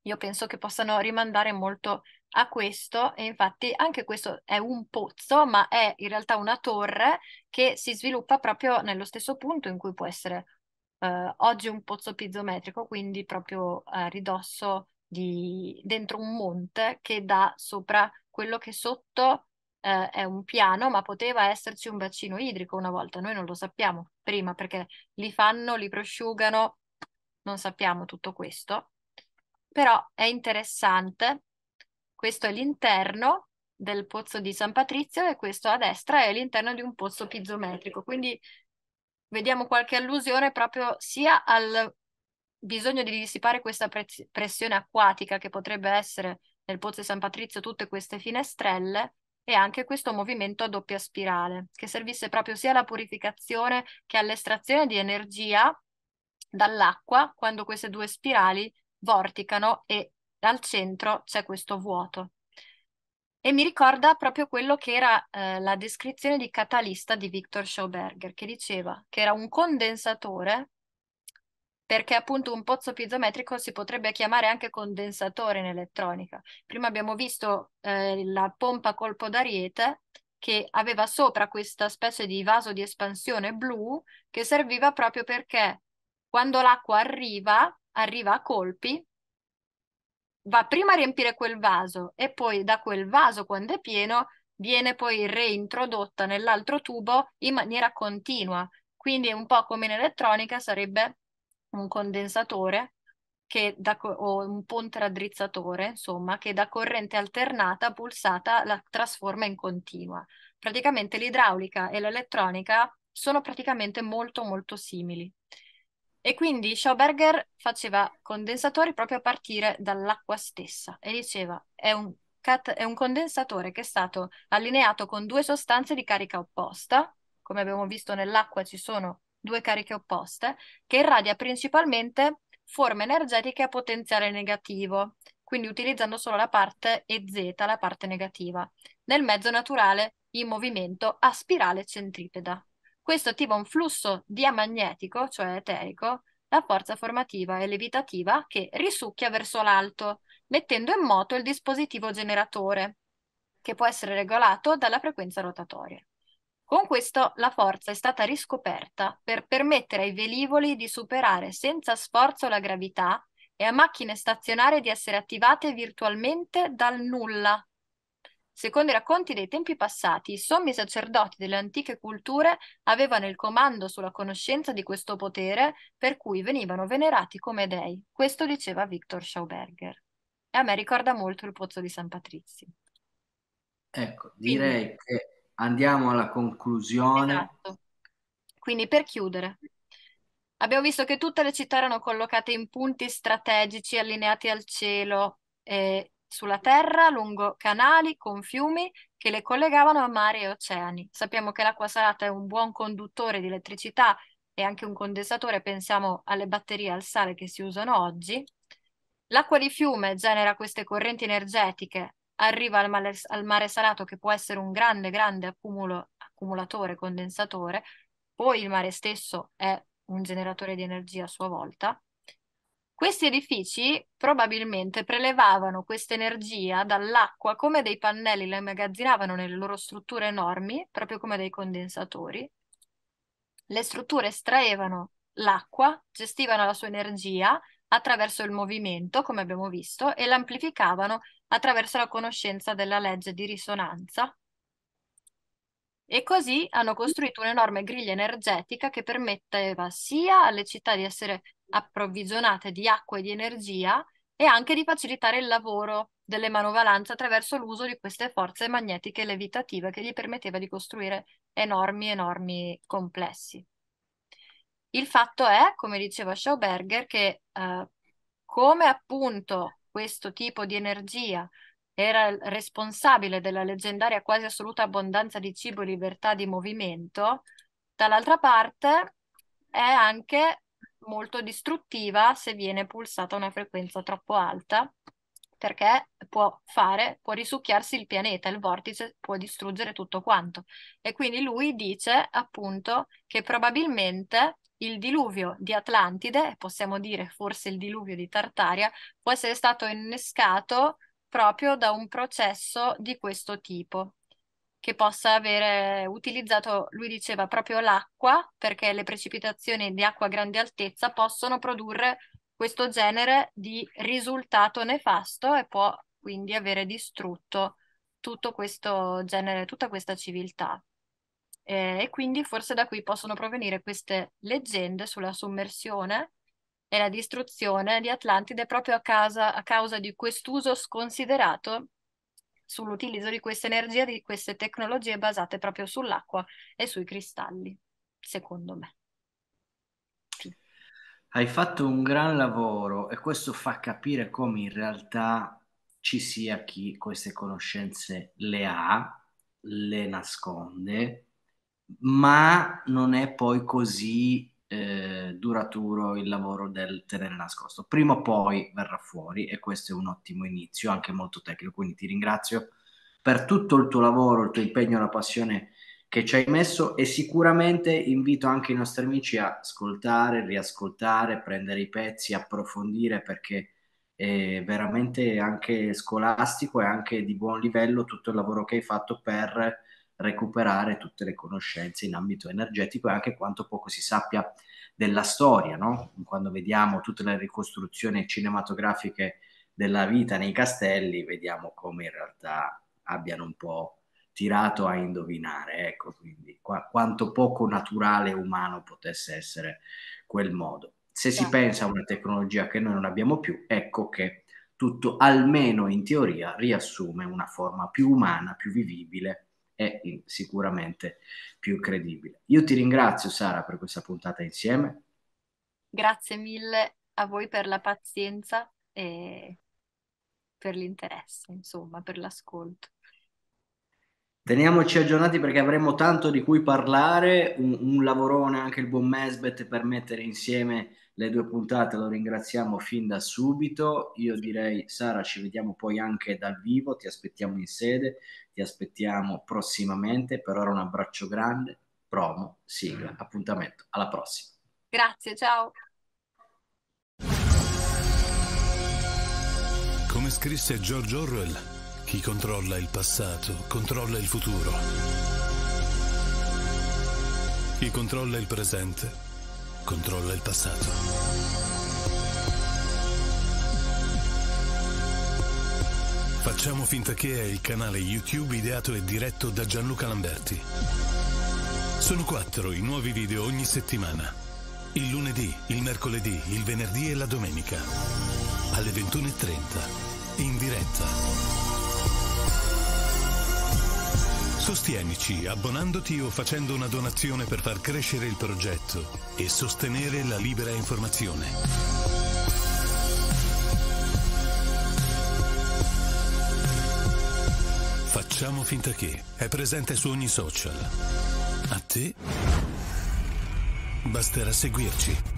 io penso che possano rimandare molto a questo, e infatti anche questo è un pozzo, ma è in realtà una torre che si sviluppa proprio nello stesso punto in cui può essere eh, oggi un pozzo piezometrico, quindi proprio eh, a ridosso di, dentro un monte che dà sopra quello che sotto eh, è un piano, ma poteva esserci un bacino idrico una volta, noi non lo sappiamo prima perché li fanno, li prosciugano, non sappiamo tutto questo, però è interessante questo è l'interno del pozzo di San Patrizio e questo a destra è l'interno di un pozzo piezometrico. Quindi vediamo qualche allusione proprio sia al bisogno di dissipare questa pressione acquatica che potrebbe essere nel pozzo di San Patrizio tutte queste finestrelle e anche questo movimento a doppia spirale che servisse proprio sia alla purificazione che all'estrazione di energia dall'acqua quando queste due spirali vorticano e dal centro c'è questo vuoto. E mi ricorda proprio quello che era eh, la descrizione di catalista di Victor Schauberger, che diceva che era un condensatore, perché appunto un pozzo piezometrico si potrebbe chiamare anche condensatore in elettronica. Prima abbiamo visto eh, la pompa colpo d'ariete, che aveva sopra questa specie di vaso di espansione blu che serviva proprio perché quando l'acqua arriva, arriva a colpi va prima a riempire quel vaso e poi da quel vaso, quando è pieno, viene poi reintrodotta nell'altro tubo in maniera continua. Quindi un po' come in elettronica sarebbe un condensatore da, o un ponte raddrizzatore, insomma, che da corrente alternata pulsata la trasforma in continua. Praticamente l'idraulica e l'elettronica sono praticamente molto molto simili. E quindi Schauberger faceva condensatori proprio a partire dall'acqua stessa e diceva è un, cat- è un condensatore che è stato allineato con due sostanze di carica opposta, come abbiamo visto nell'acqua ci sono due cariche opposte, che irradia principalmente forme energetiche a potenziale negativo, quindi utilizzando solo la parte EZ, la parte negativa. Nel mezzo naturale in movimento a spirale centripeda. Questo attiva un flusso diamagnetico, cioè eterico, la forza formativa e levitativa che risucchia verso l'alto, mettendo in moto il dispositivo generatore, che può essere regolato dalla frequenza rotatoria. Con questo la forza è stata riscoperta per permettere ai velivoli di superare senza sforzo la gravità e a macchine stazionarie di essere attivate virtualmente dal nulla Secondo i racconti dei tempi passati, i sommi sacerdoti delle antiche culture avevano il comando sulla conoscenza di questo potere, per cui venivano venerati come dei. Questo diceva Victor Schauberger. E a me ricorda molto il pozzo di San Patrizio. Ecco, direi Quindi, che andiamo alla conclusione. Esatto. Quindi per chiudere, abbiamo visto che tutte le città erano collocate in punti strategici allineati al cielo. Eh, sulla terra lungo canali con fiumi che le collegavano a mare e oceani. Sappiamo che l'acqua salata è un buon conduttore di elettricità e anche un condensatore, pensiamo alle batterie al sale che si usano oggi. L'acqua di fiume genera queste correnti energetiche, arriva al mare, al mare salato che può essere un grande, grande accumulo, accumulatore, condensatore, poi il mare stesso è un generatore di energia a sua volta questi edifici probabilmente prelevavano questa energia dall'acqua come dei pannelli, la immagazzinavano nelle loro strutture enormi, proprio come dei condensatori. Le strutture estraevano l'acqua, gestivano la sua energia attraverso il movimento, come abbiamo visto, e l'amplificavano attraverso la conoscenza della legge di risonanza, e così hanno costruito un'enorme griglia energetica che permetteva sia alle città di essere approvvigionate di acqua e di energia e anche di facilitare il lavoro delle manovalanze attraverso l'uso di queste forze magnetiche levitative che gli permetteva di costruire enormi, enormi complessi. Il fatto è, come diceva Schauberger, che eh, come appunto questo tipo di energia era responsabile della leggendaria quasi assoluta abbondanza di cibo e libertà di movimento, dall'altra parte è anche molto distruttiva se viene pulsata a una frequenza troppo alta, perché può fare, può risucchiarsi il pianeta, il vortice può distruggere tutto quanto. E quindi lui dice appunto che probabilmente il diluvio di Atlantide, possiamo dire forse il diluvio di Tartaria, può essere stato innescato proprio da un processo di questo tipo, che possa avere utilizzato, lui diceva, proprio l'acqua, perché le precipitazioni di acqua a grande altezza possono produrre questo genere di risultato nefasto e può quindi avere distrutto tutto questo genere, tutta questa civiltà. Eh, e quindi forse da qui possono provenire queste leggende sulla sommersione e la distruzione di Atlantide proprio a causa, a causa di quest'uso sconsiderato sull'utilizzo di questa energia, di queste tecnologie basate proprio sull'acqua e sui cristalli, secondo me. Hai fatto un gran lavoro e questo fa capire come in realtà ci sia chi queste conoscenze le ha, le nasconde, ma non è poi così eh, duraturo il lavoro del tenere nascosto. Prima o poi verrà fuori e questo è un ottimo inizio, anche molto tecnico, quindi ti ringrazio per tutto il tuo lavoro, il tuo impegno, la passione che ci hai messo e sicuramente invito anche i nostri amici a ascoltare, riascoltare, prendere i pezzi, approfondire perché è veramente anche scolastico e anche di buon livello tutto il lavoro che hai fatto per recuperare tutte le conoscenze in ambito energetico e anche quanto poco si sappia della storia, no? quando vediamo tutte le ricostruzioni cinematografiche della vita nei castelli, vediamo come in realtà abbiano un po' tirato a indovinare, ecco, quindi qua, quanto poco naturale umano potesse essere quel modo. Se si sì. Certo. pensa a una tecnologia che noi non abbiamo più, ecco che tutto, almeno in teoria, riassume una forma più umana, più vivibile è eh, sicuramente più credibile. Io ti ringrazio Sara per questa puntata insieme. Grazie mille a voi per la pazienza e per l'interesse, insomma, per l'ascolto. Teniamoci aggiornati perché avremo tanto di cui parlare, un, un lavorone anche il buon Mesbet per mettere insieme le due puntate lo ringraziamo fin da subito. Io direi, Sara, ci vediamo poi anche dal vivo. Ti aspettiamo in sede, ti aspettiamo prossimamente. Per ora, un abbraccio grande. Promo, sigla, appuntamento. Alla prossima. Grazie, ciao. Come scrisse George Orwell, chi controlla il passato controlla il futuro. Chi controlla il presente controlla il passato. Facciamo finta che è il canale YouTube ideato e diretto da Gianluca Lamberti. Sono quattro i nuovi video ogni settimana. Il lunedì, il mercoledì, il venerdì e la domenica. Alle 21.30. In diretta. Sostienici abbonandoti o facendo una donazione per far crescere il progetto e sostenere la libera informazione. Facciamo finta che è presente su ogni social. A te basterà seguirci.